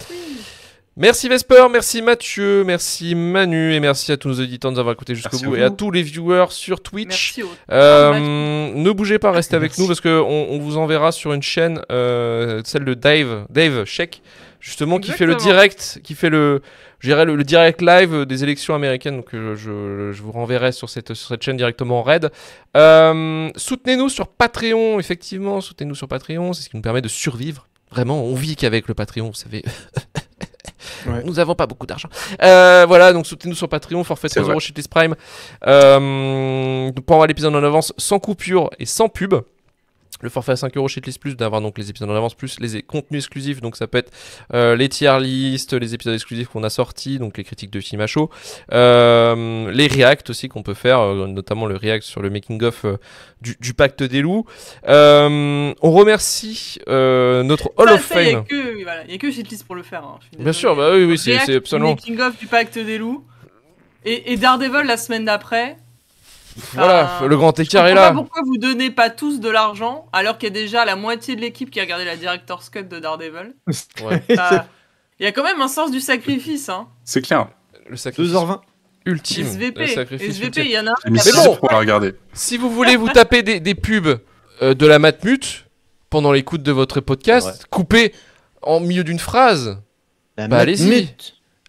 Merci Vesper, merci Mathieu, merci Manu et merci à tous nos auditeurs d'avoir écouté jusqu'au bout et à tous les viewers sur Twitch. Euh, ne bougez pas, restez avec nous parce que on vous enverra sur une chaîne, euh, celle de Dave, Dave Check, justement qui fait le direct, qui fait le, je le, direct live des élections américaines. Donc euh, je, je, vous renverrai sur cette, sur cette chaîne directement en raid. Euh, soutenez-nous sur Patreon, effectivement. Soutenez-nous sur Patreon. C'est ce qui nous permet de survivre. Vraiment, on vit qu'avec le Patreon, vous savez. <laughs> Nous avons pas beaucoup d'argent. Euh, voilà, donc soutenez-nous sur Patreon, forfait 3 euros chez Prime. Euh, pour avoir l'épisode en avance, sans coupure et sans pub le forfait à 5 euros chez Tlis Plus, d'avoir donc les épisodes en avance, plus les contenus exclusifs, donc ça peut être euh, les tier lists, les épisodes exclusifs qu'on a sortis, donc les critiques de films à chaud, euh, les reacts aussi qu'on peut faire, euh, notamment le react sur le making-of du, Pacte des Loups. on remercie notre Hall of Fame. Il n'y a, que, chez pour le faire. Hein. Bien sûr, bah oui, oui, c'est absolument. Le making-of du Pacte des Loups. Et, et Daredevil la semaine d'après, voilà, le grand écart est là. pourquoi vous donnez pas tous de l'argent alors qu'il y a déjà la moitié de l'équipe qui a regardé la Director's Cut de Daredevil <laughs> bah, Il y a quand même un sens du sacrifice. Hein. C'est clair. Le sacrifice. 2h20 ultime. SVP, SVP il y en a un. Mais bon, pour regarder. si vous voulez vous taper des, pubs euh, de la matmut pendant l'écoute de votre podcast, coupez en milieu d'une phrase, bah, allez-y.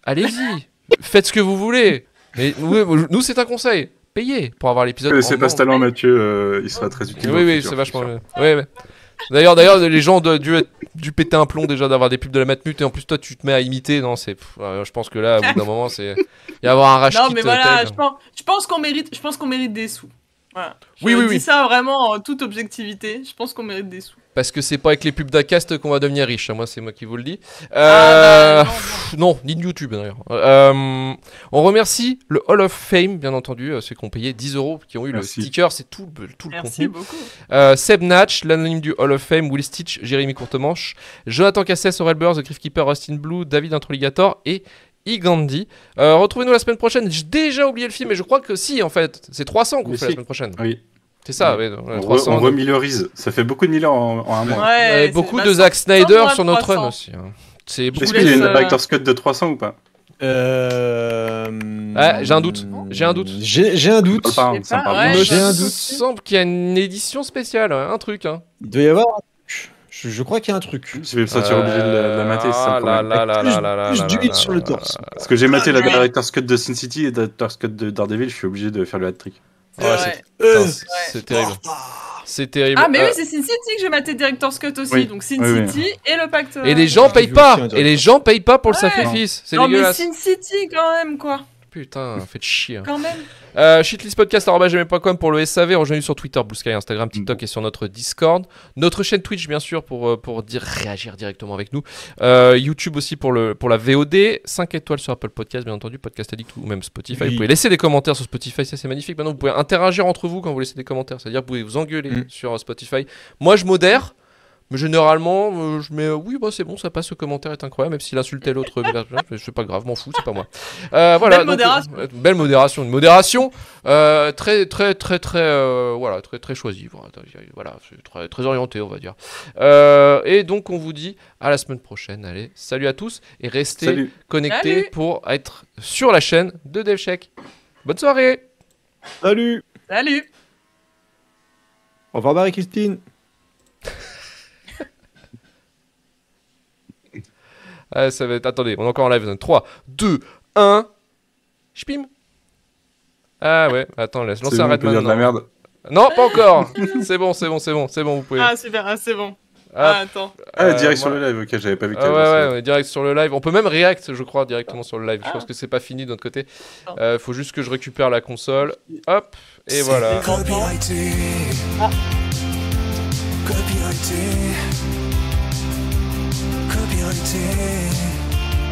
Allez-y. Faites ce que vous voulez. Mais nous c'est un conseil payer pour avoir l'épisode. C'est pas ce talent, Mathieu, euh, il sera très utile. Oui, oui, c'est vachement. Ouais, D'ailleurs, d'ailleurs, les gens ont dû, péter un plomb déjà d'avoir des pubs de la Matmut et en plus toi tu te mets à imiter. Non, c'est. Euh, je pense que là, au bout d'un moment, c'est. Il y avoir un rachat. Non, mais voilà, je pense, qu'on mérite, je pense qu'on mérite des sous. Je oui, oui, dis ça vraiment en toute objectivité. Je pense qu'on mérite des sous parce que c'est pas avec les pubs d'Acast qu'on va devenir riche. Hein, moi, c'est moi qui vous le dis. Ah, euh, non, ni de YouTube d'ailleurs. Euh, on remercie le Hall of Fame, bien entendu, euh, ceux qui ont payé 10 euros, qui ont eu le sticker, c'est tout, tout le Merci contenu. Beaucoup. Seb Natch, l'anonyme du Hall of Fame, Will Stitch, Jérémy Courtemanche, Jonathan Cassès, Aurel Burr, The Keeper, Austin Blue, David Introligator et Igandi. Retrouvez-nous la semaine prochaine. J'ai déjà oublié le film, mais je crois que si, en fait. C'est 300 qu'on fait la semaine prochaine. Oui. C'est ça, ouais. on, Ça fait beaucoup de Miller en, un mois. beaucoup bah, de Zack Snyder sur notre run aussi. Hein. C'est Est-ce qu'il y a une director's cut de 300 ou pas euh... Ouais, j'ai un doute. J'ai un doute. Hum, j'ai un doute. j'ai un doute. Il semble qu'il y a une édition spéciale, un truc. Hein. Il doit y avoir. un truc. je crois qu'il y a un truc. Je vais es obligé de la, mater. Ah, plus, du hit sur le torse. Parce que j'ai maté la Director's Cut de Sin City et la Director's Cut de Daredevil, je suis obligé de faire le hat-trick. Euh, c'est terrible. Oh, bah. C'est terrible. Ah, mais oui, euh, c'est Sin City que j'ai maté director's Scott aussi. Donc Sin City et le pacte. Et les euh, gens ah, payent pas. Et les gens payent pas pour le sacrifice. C'est dégueulasse. Non, mais Sin City quand même, quoi. Putain, <laughs> faites chier. Hein. Quand même. Euh, shitlistpodcast.com pour le SAV. Rejoignez nous sur Twitter, Blue Sky, Instagram, mm. TikTok et sur notre Discord. Notre chaîne Twitch, bien sûr, pour, euh, pour dire, réagir directement avec nous. Euh, YouTube aussi pour, le, pour la VOD. 5 étoiles sur Apple Podcast, bien entendu, Podcast Addict ou même Spotify. Vous pouvez laisser des commentaires sur Spotify, ça c'est magnifique. Maintenant, vous pouvez interagir entre vous quand vous laissez des commentaires. C'est-à-dire, vous pouvez vous engueuler mm. sur Spotify. Moi, je modère généralement, euh, je mets oui, bah, c'est bon, ça passe, ce commentaire est incroyable, même s'il insultait l'autre. je sais pas grave, m'en fous, c'est pas moi. Euh, voilà, belle, modération. Euh, belle modération. Une modération très, très, très, très, voilà, très, très choisie. Voilà, très, très orienté, on va dire. et donc, on vous dit à la semaine prochaine. Allez, salut à tous et restez connectés pour être sur la chaîne de DevCheck. Bonne soirée. Salut. Salut. Au revoir, Marie-Christine. Ah, ça va être. Attendez, on est encore en live. 3, 2, 1. Spim. Ah ouais, attends, laisse. Lance arrête maintenant. la merde. Non, pas encore. <laughs> c'est bon, c'est bon, c'est bon, c'est bon, vous pouvez. Ah super, ah, c'est bon. Ah, ah attends. Ah, euh, direct sur le live, ok, j'avais pas vu. Ah, ouais, on est direct sur le live. On peut même react, je crois, directement sur le live. Je ah. pense que c'est pas fini de notre côté. Euh, faut juste que je récupère la console. Hop, et voilà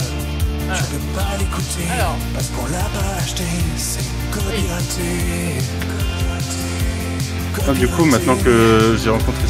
ah. ne peux pas l'écouter. Alors. Parce qu'on l'a pas acheté. C'est copyrighté. Oui. Ah, du coup, maintenant que j'ai rencontré